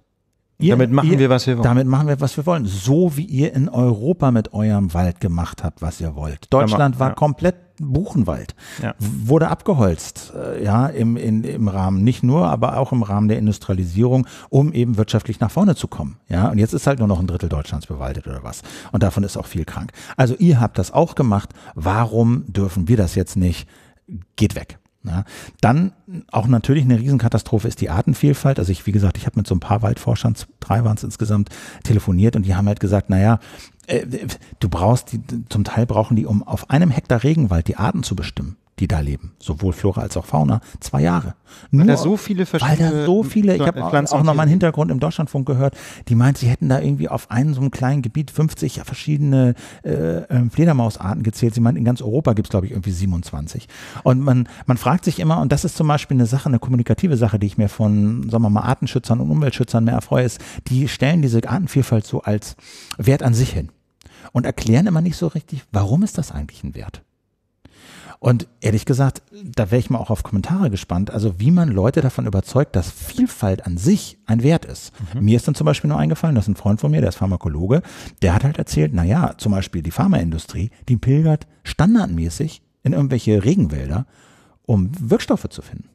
Ihr, damit machen ihr, wir, was wir wollen. Damit machen wir, was wir wollen. So wie ihr in Europa mit eurem Wald gemacht habt, was ihr wollt. Deutschland war ja. komplett Buchenwald. Ja. Wurde abgeholzt, äh, ja, im, in, im Rahmen, nicht nur, aber auch im Rahmen der Industrialisierung, um eben wirtschaftlich nach vorne zu kommen. Ja, und jetzt ist halt nur noch ein Drittel Deutschlands bewaldet oder was. Und davon ist auch viel krank. Also ihr habt das auch gemacht. Warum dürfen wir das jetzt nicht? Geht weg. Ja, dann auch natürlich eine Riesenkatastrophe ist die Artenvielfalt. Also ich, wie gesagt, ich habe mit so ein paar Waldforschern, drei waren es insgesamt, telefoniert und die haben halt gesagt, naja, äh, du brauchst, die, zum Teil brauchen die, um auf einem Hektar Regenwald die Arten zu bestimmen die da leben, sowohl Flora als auch Fauna, zwei Jahre. Nur, weil da so viele verschiedene Weil da so viele, ich habe auch, auch nochmal einen Hintergrund im Deutschlandfunk gehört, die meint, sie hätten da irgendwie auf einem so einem kleinen Gebiet 50 verschiedene äh, ähm, Fledermausarten gezählt. Sie meint, in ganz Europa gibt's es, glaube ich, irgendwie 27. Und man, man fragt sich immer, und das ist zum Beispiel eine Sache, eine kommunikative Sache, die ich mir von, sagen wir mal, Artenschützern und Umweltschützern mehr erfreue, ist, die stellen diese Artenvielfalt so als Wert an sich hin und erklären immer nicht so richtig, warum ist das eigentlich ein Wert? Und ehrlich gesagt, da wäre ich mal auch auf Kommentare gespannt, also wie man Leute davon überzeugt, dass Vielfalt an sich ein Wert ist. Mhm. Mir ist dann zum Beispiel nur eingefallen, dass ein Freund von mir, der ist Pharmakologe, der hat halt erzählt, na ja, zum Beispiel die Pharmaindustrie, die pilgert standardmäßig in irgendwelche Regenwälder, um Wirkstoffe zu finden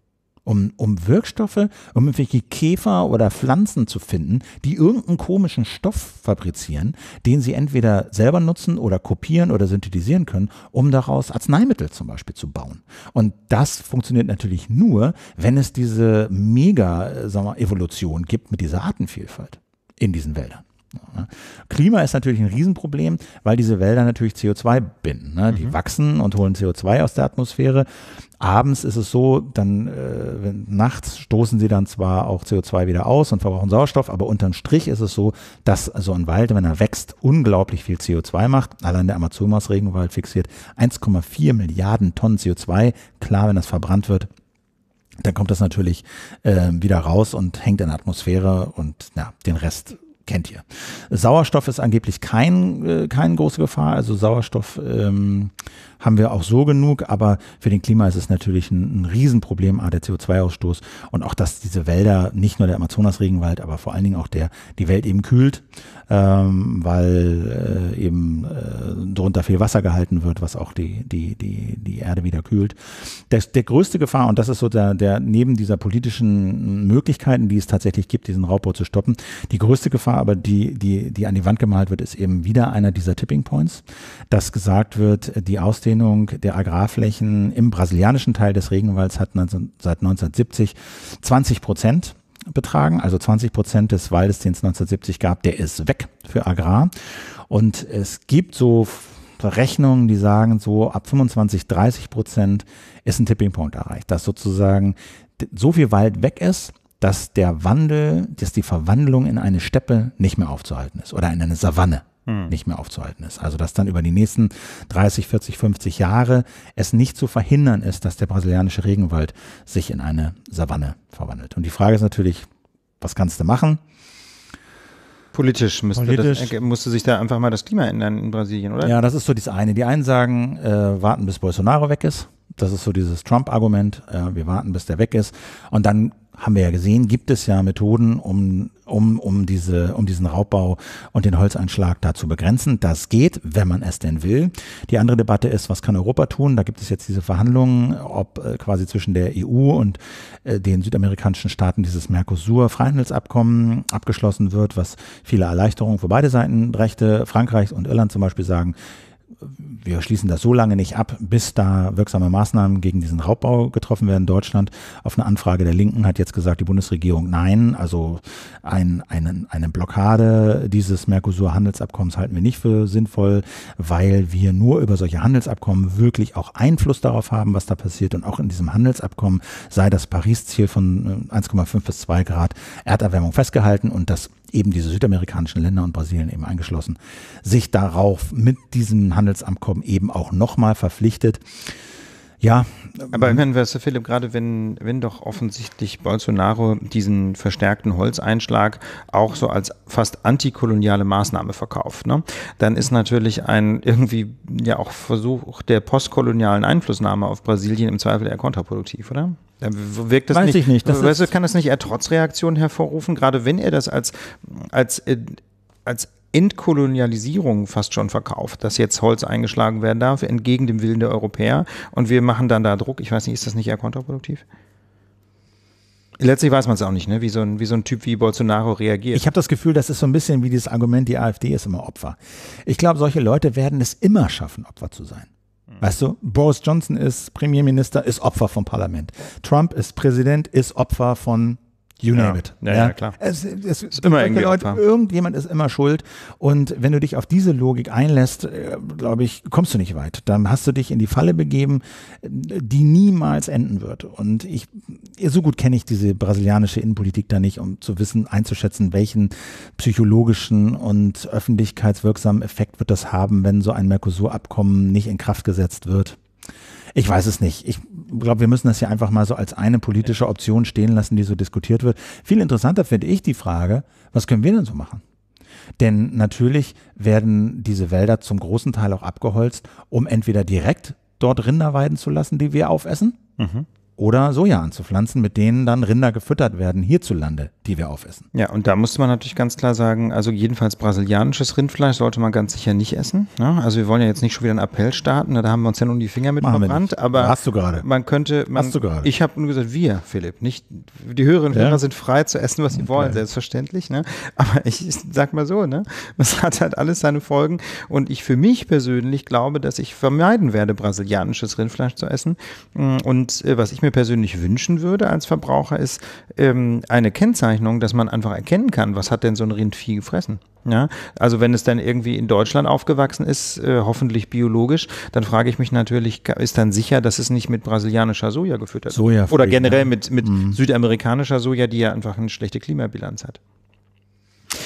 um, um Wirkstoffe, um irgendwelche Käfer oder Pflanzen zu finden, die irgendeinen komischen Stoff fabrizieren, den sie entweder selber nutzen oder kopieren oder synthetisieren können, um daraus Arzneimittel zum Beispiel zu bauen. Und das funktioniert natürlich nur, wenn es diese Mega-Evolution äh, gibt mit dieser Artenvielfalt in diesen Wäldern. Klima ist natürlich ein Riesenproblem, weil diese Wälder natürlich CO2 binden. Ne? Die mhm. wachsen und holen CO2 aus der Atmosphäre. Abends ist es so, dann äh, nachts stoßen sie dann zwar auch CO2 wieder aus und verbrauchen Sauerstoff, aber unterm Strich ist es so, dass so ein Wald, wenn er wächst, unglaublich viel CO2 macht. Allein der Amazonas-Regenwald fixiert 1,4 Milliarden Tonnen CO2. Klar, wenn das verbrannt wird, dann kommt das natürlich äh, wieder raus und hängt in der Atmosphäre und ja, den Rest kennt ihr. Sauerstoff ist angeblich kein, äh, keine große Gefahr. Also Sauerstoff ähm, haben wir auch so genug, aber für den Klima ist es natürlich ein, ein Riesenproblem, A, der CO2-Ausstoß und auch, dass diese Wälder, nicht nur der Amazonas-Regenwald, aber vor allen Dingen auch der, die Welt eben kühlt, ähm, weil äh, eben äh, darunter viel Wasser gehalten wird, was auch die, die, die, die Erde wieder kühlt. Der, der größte Gefahr, und das ist so der, der neben dieser politischen Möglichkeiten, die es tatsächlich gibt, diesen Raubbau zu stoppen, die größte Gefahr Metapher, aber die, die, die an die Wand gemalt wird, ist eben wieder einer dieser Tipping Points, dass gesagt wird, die Ausdehnung der Agrarflächen im brasilianischen Teil des Regenwalds hat 19, seit 1970 20 Prozent betragen, also 20 Prozent des Waldes, den es 1970 gab, der ist weg für Agrar. Und es gibt so Berechnungen, die sagen, so ab 25, 30 Prozent ist ein Tipping Point erreicht, dass sozusagen so viel Wald weg ist, dass der Wandel, dass die Verwandlung in eine Steppe nicht mehr aufzuhalten ist oder in eine Savanne hm. nicht mehr aufzuhalten ist. Also dass dann über die nächsten 30, 40, 50 Jahre es nicht zu verhindern ist, dass der brasilianische Regenwald sich in eine Savanne verwandelt. Und die Frage ist natürlich, was kannst du machen? Politisch, müsste, Politisch. Das, äh, musste sich da einfach mal das Klima ändern in Brasilien, oder? Ja, das ist so das eine. Die einen sagen, äh, warten bis Bolsonaro weg ist. Das ist so dieses Trump-Argument. Äh, wir warten, bis der weg ist. Und dann haben wir ja gesehen, gibt es ja Methoden, um, um, um, diese, um diesen Raubbau und den Holzeinschlag da zu begrenzen. Das geht, wenn man es denn will. Die andere Debatte ist, was kann Europa tun? Da gibt es jetzt diese Verhandlungen, ob äh, quasi zwischen der EU und äh, den südamerikanischen Staaten dieses Mercosur-Freihandelsabkommen abgeschlossen wird, was viele Erleichterungen für beide Seiten brächte. Frankreich und Irland zum Beispiel sagen, wir schließen das so lange nicht ab, bis da wirksame Maßnahmen gegen diesen Raubbau getroffen werden Deutschland. Auf eine Anfrage der Linken hat jetzt gesagt die Bundesregierung nein, also ein, einen, eine Blockade dieses Mercosur-Handelsabkommens halten wir nicht für sinnvoll, weil wir nur über solche Handelsabkommen wirklich auch Einfluss darauf haben, was da passiert. Und auch in diesem Handelsabkommen sei das Paris-Ziel von 1,5 äh, bis 2 Grad Erderwärmung festgehalten und das eben diese südamerikanischen Länder und Brasilien eben eingeschlossen, sich darauf mit diesem Handelsabkommen Handelsam kommen, eben auch nochmal verpflichtet. Ja. Aber ich meine, weißt Philipp, gerade wenn, wenn doch offensichtlich Bolsonaro diesen verstärkten Holzeinschlag auch so als fast antikoloniale Maßnahme verkauft, ne, dann ist natürlich ein irgendwie ja auch Versuch der postkolonialen Einflussnahme auf Brasilien im Zweifel eher kontraproduktiv, oder? wirkt das Weiß nicht, ich nicht. Das weißt du, kann das nicht eher Trotzreaktionen hervorrufen, gerade wenn er das als, als, äh, als Entkolonialisierung fast schon verkauft, dass jetzt Holz eingeschlagen werden darf, entgegen dem Willen der Europäer. Und wir machen dann da Druck. Ich weiß nicht, ist das nicht eher kontraproduktiv? Letztlich weiß man es auch nicht, ne? wie, so ein, wie so ein Typ wie Bolsonaro reagiert. Ich habe das Gefühl, das ist so ein bisschen wie dieses Argument, die AfD ist immer Opfer. Ich glaube, solche Leute werden es immer schaffen, Opfer zu sein. Hm. Weißt du, Boris Johnson ist Premierminister, ist Opfer vom Parlament. Trump ist Präsident, ist Opfer von You name ja. it. Ja, ja. ja klar. Es, es, ist immer irgendwie Leute, irgendjemand ist immer schuld. Und wenn du dich auf diese Logik einlässt, äh, glaube ich, kommst du nicht weit. Dann hast du dich in die Falle begeben, die niemals enden wird. Und ich, so gut kenne ich diese brasilianische Innenpolitik da nicht, um zu wissen, einzuschätzen, welchen psychologischen und öffentlichkeitswirksamen Effekt wird das haben, wenn so ein Mercosur-Abkommen nicht in Kraft gesetzt wird. Ich weiß es nicht. Ich glaube, wir müssen das hier einfach mal so als eine politische Option stehen lassen, die so diskutiert wird. Viel interessanter finde ich die Frage, was können wir denn so machen? Denn natürlich werden diese Wälder zum großen Teil auch abgeholzt, um entweder direkt dort Rinder weiden zu lassen, die wir aufessen, mhm oder Soja anzupflanzen, mit denen dann Rinder gefüttert werden hierzulande, die wir aufessen. Ja, und da musste man natürlich ganz klar sagen, also jedenfalls brasilianisches Rindfleisch sollte man ganz sicher nicht essen. Ne? Also wir wollen ja jetzt nicht schon wieder einen Appell starten, da haben wir uns ja nun die Finger mit Machen verbrannt. Aber Hast du gerade. Man könnte, man, Hast du gerade. ich habe nur gesagt, wir, Philipp, nicht, die höheren ja. sind frei zu essen, was sie okay. wollen, selbstverständlich. Ne? Aber ich, sag mal so, ne? das hat halt alles seine Folgen und ich für mich persönlich glaube, dass ich vermeiden werde, brasilianisches Rindfleisch zu essen und äh, was ich mir persönlich wünschen würde als Verbraucher, ist ähm, eine Kennzeichnung, dass man einfach erkennen kann, was hat denn so ein Rindvieh gefressen. Ja, also wenn es dann irgendwie in Deutschland aufgewachsen ist, äh, hoffentlich biologisch, dann frage ich mich natürlich, ist dann sicher, dass es nicht mit brasilianischer Soja gefüttert hat? Soja. Oder generell mit, mit mhm. südamerikanischer Soja, die ja einfach eine schlechte Klimabilanz hat.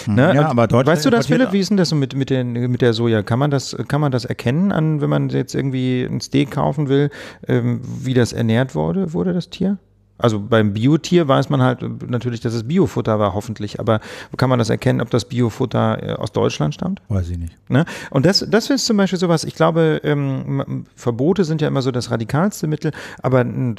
Hm. Ne? Ja, also, aber Deutschland weißt du das, Philipp? Wie ist denn das so mit, mit, den, mit der Soja? Kann man, das, kann man das erkennen, an, wenn man jetzt irgendwie ein Steak kaufen will, ähm, wie das ernährt wurde, wurde das Tier? Also beim Biotier weiß man halt natürlich, dass es Biofutter war, hoffentlich. Aber kann man das erkennen, ob das Biofutter äh, aus Deutschland stammt? Weiß ich nicht. Ne? Und das, das ist zum Beispiel sowas, ich glaube, ähm, Verbote sind ja immer so das radikalste Mittel, aber ein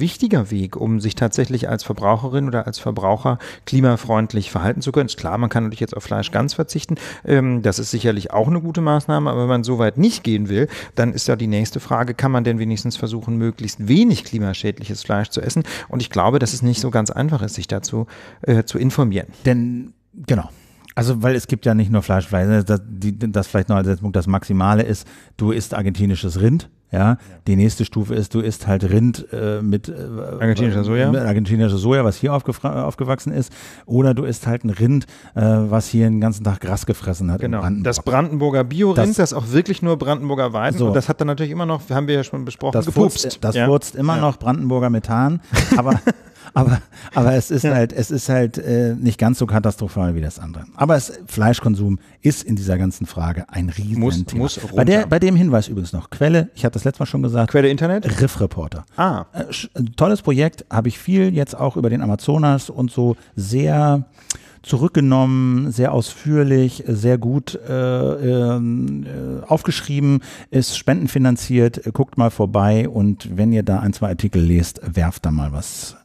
wichtiger Weg, um sich tatsächlich als Verbraucherin oder als Verbraucher klimafreundlich verhalten zu können. Ist klar, man kann natürlich jetzt auf Fleisch ganz verzichten. Ähm, das ist sicherlich auch eine gute Maßnahme, aber wenn man so weit nicht gehen will, dann ist ja die nächste Frage, kann man denn wenigstens versuchen, möglichst wenig klimaschädliches Fleisch zu essen? Und ich glaube, dass es nicht so ganz einfach ist, sich dazu äh, zu informieren. Denn, genau. Also, weil es gibt ja nicht nur Fleisch, Fleisch äh, das, die, das vielleicht noch als Punkt, das Maximale ist, du isst argentinisches Rind, ja, die nächste Stufe ist, du isst halt Rind äh, mit, äh, argentinischer Soja. mit argentinischer Soja, was hier äh, aufgewachsen ist, oder du isst halt ein Rind, äh, was hier den ganzen Tag Gras gefressen hat. Genau. Brandenburg. Das Brandenburger Bio-Rind, das, das, auch wirklich nur Brandenburger Weiden. So. Und das hat dann natürlich immer noch, haben wir ja schon besprochen, das gepupst. Furzt, das ja? furzt immer ja. noch Brandenburger Methan, aber Aber, aber es ist ja. halt, es ist halt äh, nicht ganz so katastrophal wie das andere. Aber es, Fleischkonsum ist in dieser ganzen Frage ein riesen muss, Thema. Muss bei, der, bei dem Hinweis übrigens noch, Quelle, ich hatte das letztes Mal schon gesagt. Quelle Internet? Riff Reporter. Ah. Äh, äh, tolles Projekt, habe ich viel jetzt auch über den Amazonas und so sehr zurückgenommen, sehr ausführlich, sehr gut äh, äh, aufgeschrieben, ist spendenfinanziert. Guckt mal vorbei und wenn ihr da ein, zwei Artikel lest, werft da mal was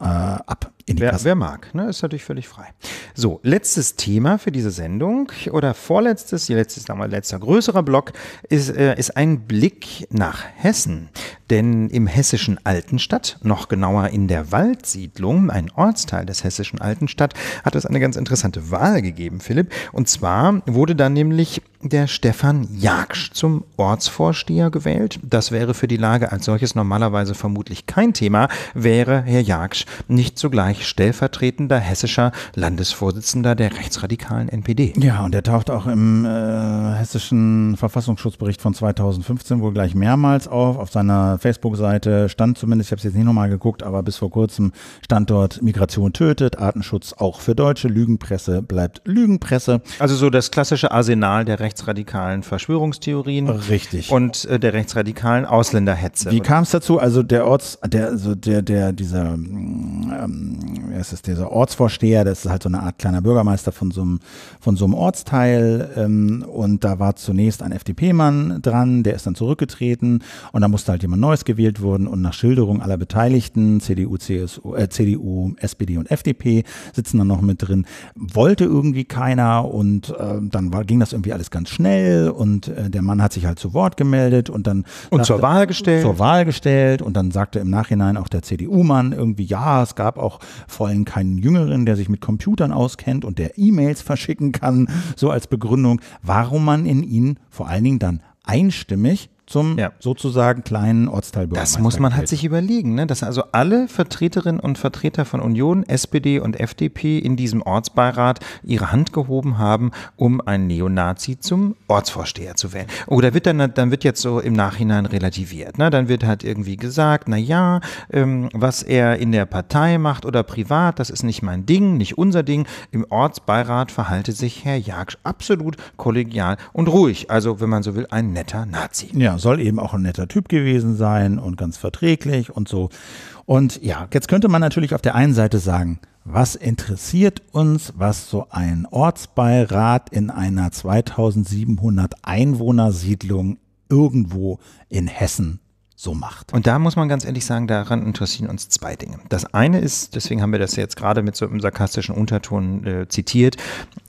äh, ab. In die wer, wer mag, ne? ist natürlich völlig frei. So, letztes Thema für diese Sendung oder vorletztes, letztes, mal letzter größerer Block ist, äh, ist ein Blick nach Hessen. Denn im hessischen Altenstadt, noch genauer in der Waldsiedlung, ein Ortsteil des hessischen Altenstadt, hat es eine ganz interessante Wahl gegeben, Philipp. Und zwar wurde da nämlich der Stefan Jagsch zum Ortsvorsteher gewählt. Das wäre für die Lage als solches normalerweise vermutlich kein Thema, wäre Herr Jagsch nicht zugleich stellvertretender hessischer Landesvorsitzender der rechtsradikalen NPD. Ja, und er taucht auch im äh, hessischen Verfassungsschutzbericht von 2015 wohl gleich mehrmals auf. Auf seiner Facebook-Seite stand zumindest, ich habe es jetzt nicht nochmal geguckt, aber bis vor kurzem stand dort Migration tötet, Artenschutz auch für Deutsche, Lügenpresse bleibt Lügenpresse. Also so das klassische Arsenal der Rechts rechtsradikalen Verschwörungstheorien. Richtig. Und äh, der rechtsradikalen Ausländerhetze. Wie kam es dazu? Also der Orts, der, also der, der, dieser, ähm, es ist dieser Ortsvorsteher, das ist halt so eine Art kleiner Bürgermeister von so einem, von so einem Ortsteil. Ähm, und da war zunächst ein FDP-Mann dran, der ist dann zurückgetreten und da musste halt jemand Neues gewählt werden und nach Schilderung aller Beteiligten, CDU, CSU, äh, CDU, SPD und FDP sitzen dann noch mit drin, wollte irgendwie keiner und äh, dann war, ging das irgendwie alles ganz schnell und äh, der Mann hat sich halt zu Wort gemeldet und dann und sagte, zur Wahl gestellt. Zur Wahl gestellt und dann sagte im Nachhinein auch der CDU-Mann irgendwie, ja, es gab auch vor allem keinen Jüngeren, der sich mit Computern auskennt und der E-Mails verschicken kann, so als Begründung, warum man in ihn vor allen Dingen dann einstimmig zum ja. sozusagen kleinen Ortsteilbürgermeister. Das muss man halt sich überlegen, ne? dass also alle Vertreterinnen und Vertreter von Union, SPD und FDP in diesem Ortsbeirat ihre Hand gehoben haben, um einen Neonazi zum Ortsvorsteher zu wählen. Oder oh, wird dann, dann wird jetzt so im Nachhinein relativiert. Ne? Dann wird halt irgendwie gesagt, na ja, ähm, was er in der Partei macht oder privat, das ist nicht mein Ding, nicht unser Ding. Im Ortsbeirat verhalte sich Herr Jagsch absolut kollegial und ruhig. Also, wenn man so will, ein netter Nazi. Ja, soll eben auch ein netter Typ gewesen sein und ganz verträglich und so. Und ja, jetzt könnte man natürlich auf der einen Seite sagen, was interessiert uns, was so ein Ortsbeirat in einer 2700 Einwohnersiedlung irgendwo in Hessen so macht. Und da muss man ganz ehrlich sagen, daran interessieren uns zwei Dinge. Das eine ist, deswegen haben wir das jetzt gerade mit so einem sarkastischen Unterton äh, zitiert,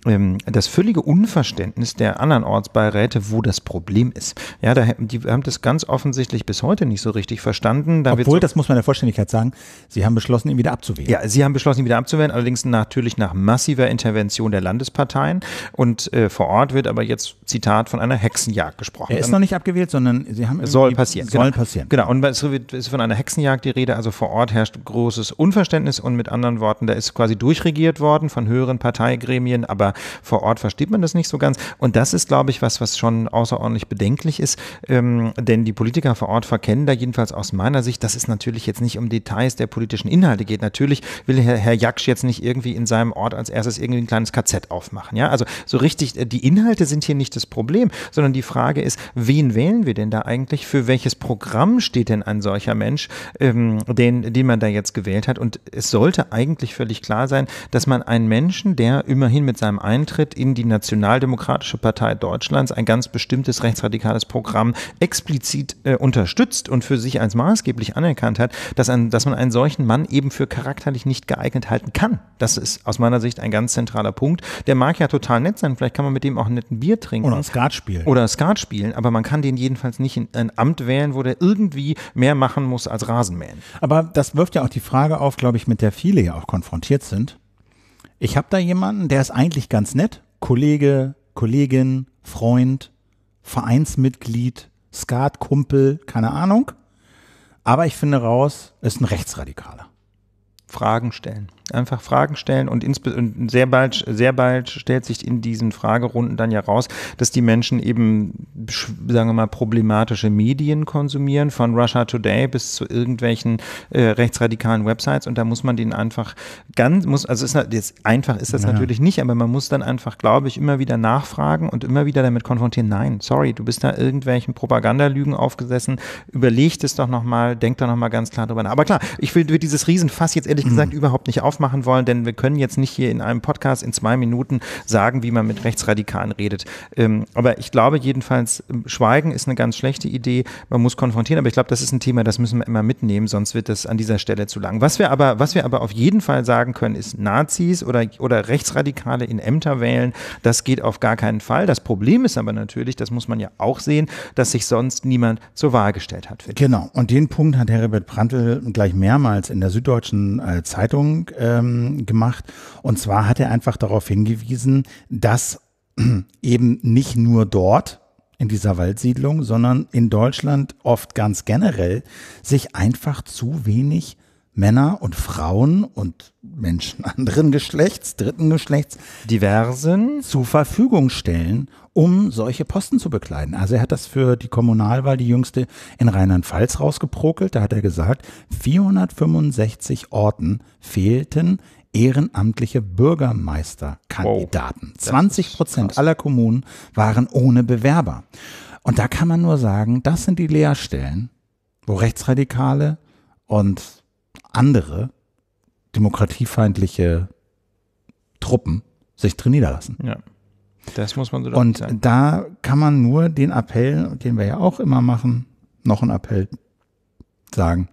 ähm, das völlige Unverständnis der anderen Ortsbeiräte, wo das Problem ist. Ja, da, die haben das ganz offensichtlich bis heute nicht so richtig verstanden. Da Obwohl, das muss man der Vollständigkeit sagen, sie haben beschlossen, ihn wieder abzuwählen. Ja, sie haben beschlossen, ihn wieder abzuwählen, allerdings natürlich nach massiver Intervention der Landesparteien. Und äh, vor Ort wird aber jetzt, Zitat, von einer Hexenjagd gesprochen. Er ist noch nicht abgewählt, sondern sie haben Soll passieren. Soll genau. passieren. Genau, und es ist von einer Hexenjagd die Rede, also vor Ort herrscht großes Unverständnis und mit anderen Worten, da ist quasi durchregiert worden von höheren Parteigremien, aber vor Ort versteht man das nicht so ganz. Und das ist, glaube ich, was, was schon außerordentlich bedenklich ist. Ähm, denn die Politiker vor Ort verkennen da jedenfalls aus meiner Sicht, dass es natürlich jetzt nicht um Details der politischen Inhalte geht. Natürlich will Herr, Herr Jaksch jetzt nicht irgendwie in seinem Ort als erstes irgendwie ein kleines KZ aufmachen. Ja, also so richtig, äh, die Inhalte sind hier nicht das Problem, sondern die Frage ist, wen wählen wir denn da eigentlich? Für welches Programm steht denn ein solcher Mensch, ähm, den, den man da jetzt gewählt hat? Und es sollte eigentlich völlig klar sein, dass man einen Menschen, der immerhin mit seinem Eintritt in die Nationaldemokratische Partei Deutschlands ein ganz bestimmtes rechtsradikales Programm explizit äh, unterstützt und für sich als maßgeblich anerkannt hat, dass, ein, dass man einen solchen Mann eben für charakterlich nicht geeignet halten kann. Das ist aus meiner Sicht ein ganz zentraler Punkt. Der mag ja total nett sein, vielleicht kann man mit dem auch nett netten Bier trinken. Oder Skat spielen. Oder Skat spielen, aber man kann den jedenfalls nicht in ein Amt wählen, wo der irgendwie mehr machen muss als Rasenmähen. Aber das wirft ja auch die Frage auf, glaube ich, mit der viele ja auch konfrontiert sind ich habe da jemanden, der ist eigentlich ganz nett, Kollege, Kollegin, Freund, Vereinsmitglied, Skatkumpel, keine Ahnung. Aber ich finde raus, ist ein Rechtsradikaler. Fragen stellen einfach Fragen stellen und, und sehr bald, sehr bald stellt sich in diesen Fragerunden dann ja raus, dass die Menschen eben, sagen wir mal, problematische Medien konsumieren, von Russia Today bis zu irgendwelchen äh, rechtsradikalen Websites und da muss man denen einfach ganz, muss, also ist, jetzt einfach ist das ja. natürlich nicht, aber man muss dann einfach, glaube ich, immer wieder nachfragen und immer wieder damit konfrontieren, nein, sorry, du bist da irgendwelchen Propagandalügen aufgesessen, überleg es doch nochmal, denk da nochmal ganz klar drüber nach. Aber klar, ich will, will dieses Riesenfass jetzt ehrlich mhm. gesagt mhm. überhaupt nicht auf drauf machen wollen, denn wir können jetzt nicht hier in einem Podcast in zwei Minuten sagen, wie man mit Rechtsradikalen redet. Ähm, aber ich glaube jedenfalls, ähm, Schweigen ist eine ganz schlechte Idee. Man muss konfrontieren, aber ich glaube, das ist ein Thema, das müssen wir immer mitnehmen, sonst wird das an dieser Stelle zu lang. Was wir aber, was wir aber auf jeden Fall sagen können, ist Nazis oder, oder Rechtsradikale in Ämter wählen, das geht auf gar keinen Fall. Das Problem ist aber natürlich, das muss man ja auch sehen, dass sich sonst niemand zur Wahl gestellt hat. Genau. Und den Punkt hat Herbert Prantl gleich mehrmals in der Süddeutschen äh, Zeitung äh, ähm, gemacht. Und zwar hat er einfach darauf hingewiesen, dass eben nicht nur dort in dieser Waldsiedlung, sondern in Deutschland oft ganz generell sich einfach zu wenig Männer und Frauen und Menschen anderen Geschlechts, dritten Geschlechts, diversen zur Verfügung stellen, um solche Posten zu bekleiden. Also er hat das für die Kommunalwahl, die jüngste, in Rheinland-Pfalz rausgeprokelt. Da hat er gesagt, 465 Orten fehlten ehrenamtliche Bürgermeisterkandidaten. Wow, 20 Prozent aller Kommunen waren ohne Bewerber. Und da kann man nur sagen, das sind die Leerstellen, wo Rechtsradikale und andere demokratiefeindliche Truppen sich drin niederlassen. Ja. Das muss man so Und sagen. da kann man nur den Appell, den wir ja auch immer machen, noch einen Appell sagen.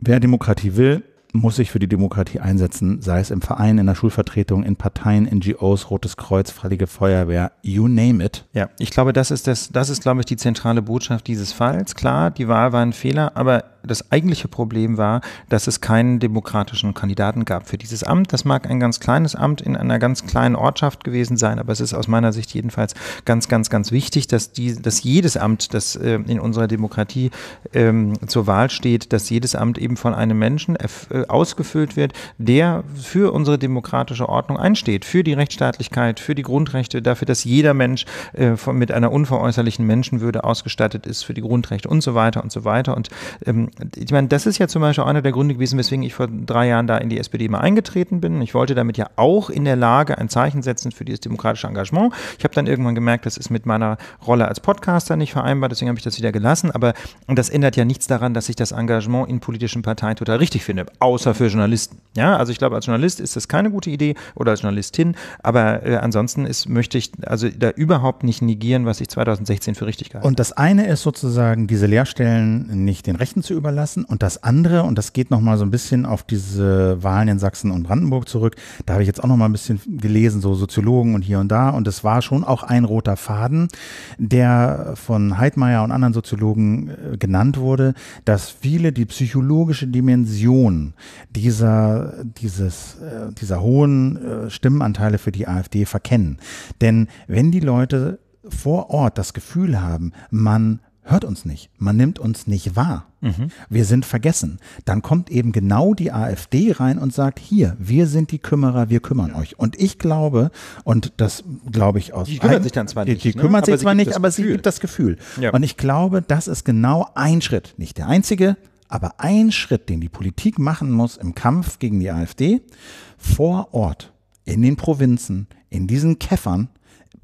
Wer Demokratie will, muss sich für die Demokratie einsetzen, sei es im Verein, in der Schulvertretung, in Parteien, NGOs, Rotes Kreuz, Freiwillige Feuerwehr, you name it. Ja, ich glaube, das ist das, das ist, glaube ich, die zentrale Botschaft dieses Falls. Klar, die Wahl war ein Fehler, aber das eigentliche Problem war, dass es keinen demokratischen Kandidaten gab für dieses Amt. Das mag ein ganz kleines Amt in einer ganz kleinen Ortschaft gewesen sein, aber es ist aus meiner Sicht jedenfalls ganz, ganz, ganz wichtig, dass, die, dass jedes Amt, das äh, in unserer Demokratie ähm, zur Wahl steht, dass jedes Amt eben von einem Menschen äh, ausgefüllt wird, der für unsere demokratische Ordnung einsteht, für die Rechtsstaatlichkeit, für die Grundrechte, dafür, dass jeder Mensch äh, von, mit einer unveräußerlichen Menschenwürde ausgestattet ist, für die Grundrechte und so weiter und so weiter. Und ähm, ich meine, das ist ja zum Beispiel einer der Gründe gewesen, weswegen ich vor drei Jahren da in die SPD mal eingetreten bin. Ich wollte damit ja auch in der Lage ein Zeichen setzen für dieses demokratische Engagement. Ich habe dann irgendwann gemerkt, das ist mit meiner Rolle als Podcaster nicht vereinbar, deswegen habe ich das wieder gelassen. Aber das ändert ja nichts daran, dass ich das Engagement in politischen Parteien total richtig finde. Außer außer für Journalisten. Ja, also ich glaube, als Journalist ist das keine gute Idee oder als Journalistin, aber äh, ansonsten ist, möchte ich also da überhaupt nicht negieren, was ich 2016 für richtig gehalten habe. Und das eine ist sozusagen, diese Lehrstellen nicht den Rechten zu überlassen und das andere, und das geht nochmal so ein bisschen auf diese Wahlen in Sachsen und Brandenburg zurück, da habe ich jetzt auch nochmal ein bisschen gelesen, so Soziologen und hier und da und es war schon auch ein roter Faden, der von Heidmeier und anderen Soziologen äh, genannt wurde, dass viele die psychologische Dimension dieser, dieses, äh, dieser hohen äh, Stimmenanteile für die AfD verkennen. Denn wenn die Leute vor Ort das Gefühl haben, man hört uns nicht, man nimmt uns nicht wahr, mhm. wir sind vergessen. Dann kommt eben genau die AfD rein und sagt, hier, wir sind die Kümmerer, wir kümmern ja. euch. Und ich glaube, und das glaube ich aus... Die kümmern sich dann zwar nicht. Die, die ne? sich aber zwar nicht, aber sie gibt das Gefühl. Ja. Und ich glaube, das ist genau ein Schritt, nicht der einzige, aber ein Schritt, den die Politik machen muss im Kampf gegen die AfD, vor Ort, in den Provinzen, in diesen Käffern,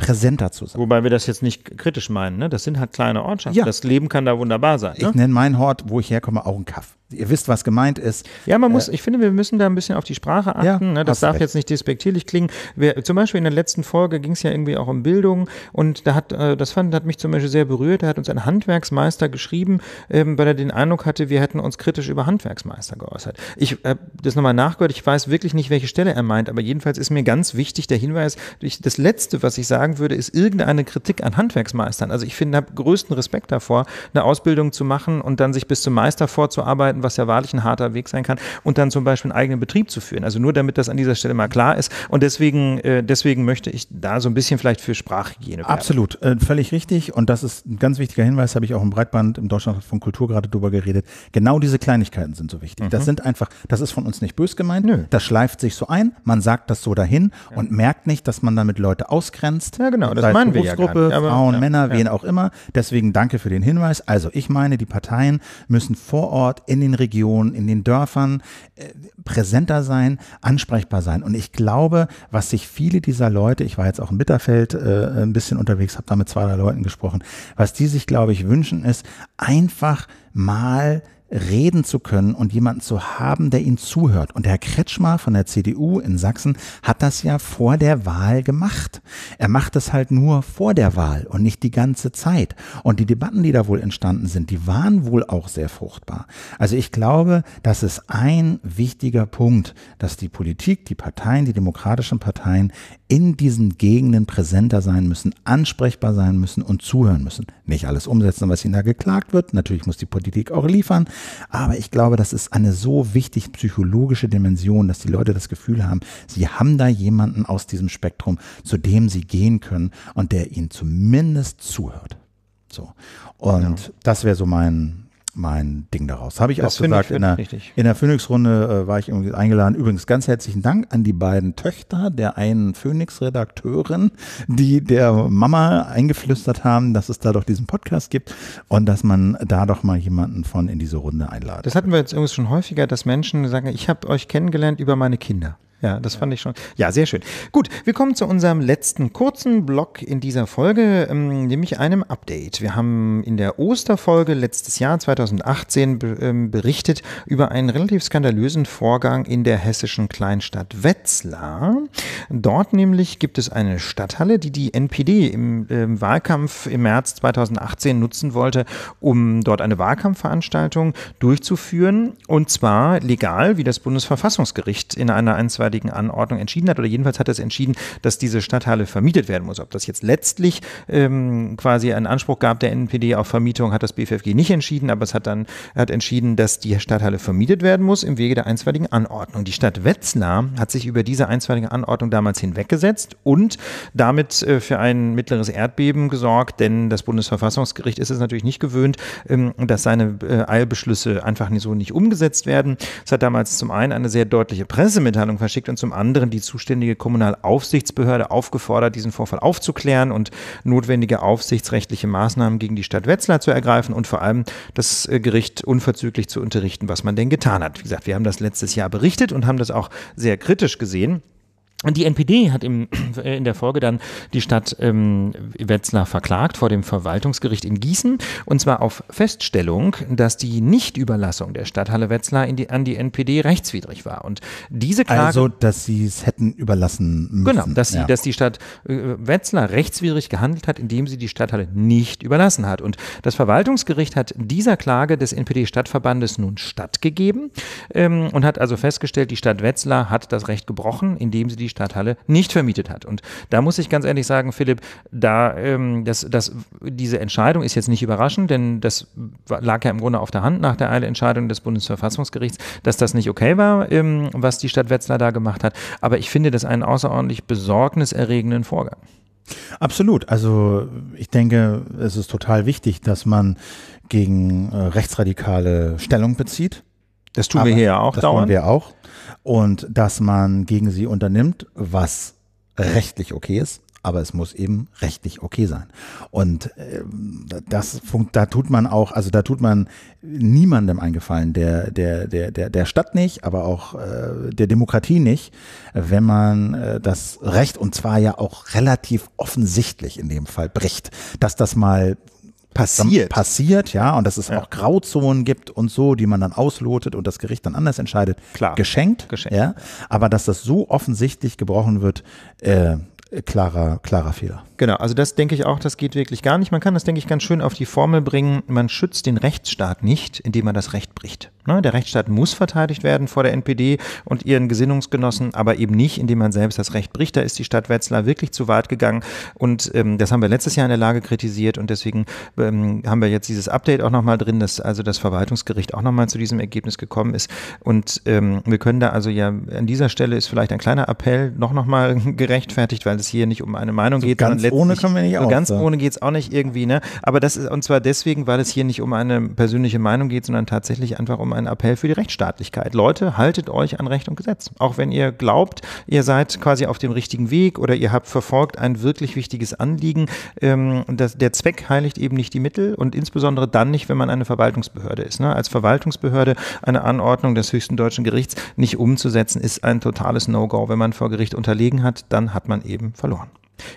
präsenter zu sein. Wobei wir das jetzt nicht kritisch meinen, ne? Das sind halt kleine Ortschaften. Ja. Das Leben kann da wunderbar sein. Ne? Ich nenne meinen Hort, wo ich herkomme, auch ein Kaff. Ihr wisst, was gemeint ist. Ja, man muss, äh, ich finde, wir müssen da ein bisschen auf die Sprache achten. Ja, ne? Das darf recht. jetzt nicht despektierlich klingen. Wir, zum Beispiel in der letzten Folge ging es ja irgendwie auch um Bildung und da hat, äh, das fand, hat mich zum Beispiel sehr berührt. Da hat uns ein Handwerksmeister geschrieben, ähm, weil er den Eindruck hatte, wir hätten uns kritisch über Handwerksmeister geäußert. Ich habe äh, das nochmal nachgehört. Ich weiß wirklich nicht, welche Stelle er meint, aber jedenfalls ist mir ganz wichtig der Hinweis, ich, das Letzte, was ich sagen sagen würde, ist irgendeine Kritik an Handwerksmeistern. Also ich finde, habe größten Respekt davor, eine Ausbildung zu machen und dann sich bis zum Meister vorzuarbeiten, was ja wahrlich ein harter Weg sein kann, und dann zum Beispiel einen eigenen Betrieb zu führen. Also nur damit das an dieser Stelle mal klar ist. Und deswegen, äh, deswegen möchte ich da so ein bisschen vielleicht für Sprachhygiene. Werben. Absolut, äh, völlig richtig. Und das ist ein ganz wichtiger Hinweis, habe ich auch im Breitband im Deutschland von Kultur gerade drüber geredet. Genau diese Kleinigkeiten sind so wichtig. Mhm. Das sind einfach, das ist von uns nicht bös gemeint. Nö. Das schleift sich so ein, man sagt das so dahin ja. und merkt nicht, dass man damit Leute ausgrenzt, ja, genau, das Sei meinen wir ja gar nicht, Frauen, ja, Männer, ja. wen auch immer. Deswegen danke für den Hinweis. Also ich meine, die Parteien müssen vor Ort, in den Regionen, in den Dörfern äh, präsenter sein, ansprechbar sein. Und ich glaube, was sich viele dieser Leute, ich war jetzt auch im Bitterfeld äh, ein bisschen unterwegs, habe da mit zwei, drei Leuten gesprochen, was die sich, glaube ich, wünschen, ist einfach mal reden zu können und jemanden zu haben, der ihnen zuhört. Und Herr Kretschmer von der CDU in Sachsen hat das ja vor der Wahl gemacht. Er macht es halt nur vor der Wahl und nicht die ganze Zeit. Und die Debatten, die da wohl entstanden sind, die waren wohl auch sehr fruchtbar. Also ich glaube, das ist ein wichtiger Punkt, dass die Politik, die Parteien, die demokratischen Parteien in diesen Gegenden präsenter sein müssen, ansprechbar sein müssen und zuhören müssen. Nicht alles umsetzen, was ihnen da geklagt wird. Natürlich muss die Politik auch liefern. Aber ich glaube, das ist eine so wichtig psychologische Dimension, dass die Leute das Gefühl haben, sie haben da jemanden aus diesem Spektrum, zu dem sie gehen können und der ihnen zumindest zuhört. So. Und ja. das wäre so mein, mein Ding daraus. Habe ich das auch gesagt. Ich, in, der, in der Phoenix-Runde äh, war ich eingeladen. Übrigens ganz herzlichen Dank an die beiden Töchter der einen Phoenix-Redakteurin, die der Mama eingeflüstert haben, dass es da doch diesen Podcast gibt und dass man da doch mal jemanden von in diese Runde einladet. Das hatten wir jetzt übrigens schon häufiger, dass Menschen sagen, ich habe euch kennengelernt über meine Kinder ja, das fand ich schon. Ja, sehr schön. Gut, wir kommen zu unserem letzten kurzen Blog in dieser Folge, ähm, nämlich einem Update. Wir haben in der Osterfolge letztes Jahr 2018 ähm, berichtet über einen relativ skandalösen Vorgang in der hessischen Kleinstadt Wetzlar. Dort nämlich gibt es eine Stadthalle, die die NPD im ähm, Wahlkampf im März 2018 nutzen wollte, um dort eine Wahlkampfveranstaltung durchzuführen und zwar legal, wie das Bundesverfassungsgericht in einer 1 2, damaligen Anordnung entschieden hat. Oder jedenfalls hat es entschieden, dass diese Stadthalle vermietet werden muss. Ob das jetzt letztlich ähm, quasi einen Anspruch gab der NPD auf Vermietung, hat das BFFG nicht entschieden, aber es hat dann hat entschieden, dass die Stadthalle vermietet werden muss im Wege der einstweiligen Anordnung. Die Stadt Wetzlar hat sich über diese einstweilige Anordnung damals hinweggesetzt und damit äh, für ein mittleres Erdbeben gesorgt, denn das Bundesverfassungsgericht ist es natürlich nicht gewöhnt, ähm, dass seine äh, Eilbeschlüsse einfach so nicht umgesetzt werden. Es hat damals zum einen eine sehr deutliche Pressemitteilung verschickt, geschickt und zum anderen die zuständige Kommunalaufsichtsbehörde aufgefordert, diesen Vorfall aufzuklären und notwendige aufsichtsrechtliche Maßnahmen gegen die Stadt Wetzlar zu ergreifen und vor allem das äh, Gericht unverzüglich zu unterrichten, was man denn getan hat. Wie gesagt, wir haben das letztes Jahr berichtet und haben das auch sehr kritisch gesehen. Und die NPD hat im, äh, in der Folge dann die Stadt ähm, Wetzlar verklagt vor dem Verwaltungsgericht in Gießen. Und zwar auf Feststellung, dass die Nichtüberlassung der Stadthalle Wetzlar in die, an die NPD rechtswidrig war. Und diese Klage. Also, dass sie es hätten überlassen müssen. Genau, dass, sie, ja. dass die Stadt äh, Wetzlar rechtswidrig gehandelt hat, indem sie die Stadthalle nicht überlassen hat. Und das Verwaltungsgericht hat dieser Klage des NPD-Stadtverbandes nun stattgegeben ähm, und hat also festgestellt, die Stadt Wetzlar hat das Recht gebrochen, indem sie die Stadthalle nicht vermietet hat. Und da muss ich ganz ehrlich sagen, Philipp, da ähm, das, das, diese Entscheidung ist jetzt nicht überraschend, denn das lag ja im Grunde auf der Hand nach der Eileentscheidung des Bundesverfassungsgerichts, dass das nicht okay war, ähm, was die Stadt Wetzlar da gemacht hat. Aber ich finde das einen außerordentlich besorgniserregenden Vorgang. Absolut. Also ich denke, es ist total wichtig, dass man gegen äh, Rechtsradikale Stellung bezieht. Das tun Aber wir hier ja auch das dauernd. Das tun wir auch und dass man gegen sie unternimmt, was rechtlich okay ist. Aber es muss eben rechtlich okay sein. Und äh, das funkt, da tut man auch, also da tut man niemandem eingefallen, der, der, der, der, der Stadt nicht, aber auch äh, der Demokratie nicht, wenn man äh, das Recht, und zwar ja auch relativ offensichtlich in dem Fall, bricht. Dass das mal passiert. Passiert, ja, und dass es ja. auch Grauzonen gibt und so, die man dann auslotet und das Gericht dann anders entscheidet. Klar. Geschenkt. Geschenkt. Ja, aber dass das so offensichtlich gebrochen wird, äh, klarer, klarer Fehler. Genau, also das denke ich auch, das geht wirklich gar nicht. Man kann das, denke ich, ganz schön auf die Formel bringen. Man schützt den Rechtsstaat nicht, indem man das Recht bricht. Ne? Der Rechtsstaat muss verteidigt werden vor der NPD und ihren Gesinnungsgenossen, aber eben nicht, indem man selbst das Recht bricht. Da ist die Stadt Wetzlar wirklich zu weit gegangen und ähm, das haben wir letztes Jahr in der Lage kritisiert und deswegen ähm, haben wir jetzt dieses Update auch nochmal drin, dass also das Verwaltungsgericht auch nochmal zu diesem Ergebnis gekommen ist und ähm, wir können da also ja an dieser Stelle ist vielleicht ein kleiner Appell noch nochmal gerechtfertigt, weil es hier nicht um eine Meinung so geht. Ganz ohne können wir nicht auch. So ganz ohne geht es auch nicht irgendwie, ne? Aber das ist und zwar deswegen, weil es hier nicht um eine persönliche Meinung geht, sondern tatsächlich einfach um um einen Appell für die Rechtsstaatlichkeit. Leute, haltet euch an Recht und Gesetz. Auch wenn ihr glaubt, ihr seid quasi auf dem richtigen Weg oder ihr habt verfolgt ein wirklich wichtiges Anliegen. Ähm, das, der Zweck heiligt eben nicht die Mittel und insbesondere dann nicht, wenn man eine Verwaltungsbehörde ist. Ne? Als Verwaltungsbehörde eine Anordnung des höchsten deutschen Gerichts nicht umzusetzen, ist ein totales No-Go. Wenn man vor Gericht unterlegen hat, dann hat man eben verloren.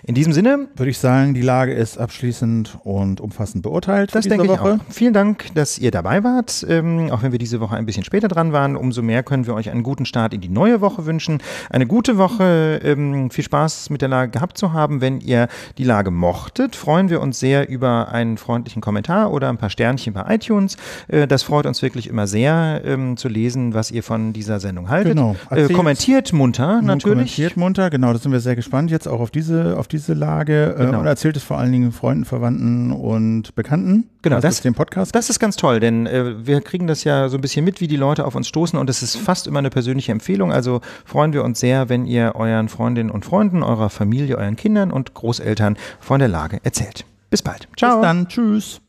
In diesem Sinne würde ich sagen, die Lage ist abschließend und umfassend beurteilt. Das denke Woche. ich auch. Vielen Dank, dass ihr dabei wart. Ähm, auch wenn wir diese Woche ein bisschen später dran waren, umso mehr können wir euch einen guten Start in die neue Woche wünschen. Eine gute Woche, ähm, viel Spaß mit der Lage gehabt zu haben. Wenn ihr die Lage mochtet, freuen wir uns sehr über einen freundlichen Kommentar oder ein paar Sternchen bei iTunes. Äh, das freut uns wirklich immer sehr ähm, zu lesen, was ihr von dieser Sendung haltet. Genau. Äh, kommentiert munter natürlich. Kommentiert munter, genau. Da sind wir sehr gespannt jetzt auch auf diese auf diese Lage äh, genau. und erzählt es vor allen Dingen Freunden, Verwandten und Bekannten. Genau, also das, den Podcast. das ist ganz toll, denn äh, wir kriegen das ja so ein bisschen mit, wie die Leute auf uns stoßen und es ist fast immer eine persönliche Empfehlung. Also freuen wir uns sehr, wenn ihr euren Freundinnen und Freunden, eurer Familie, euren Kindern und Großeltern von der Lage erzählt. Bis bald. Ciao. Bis dann. Tschüss.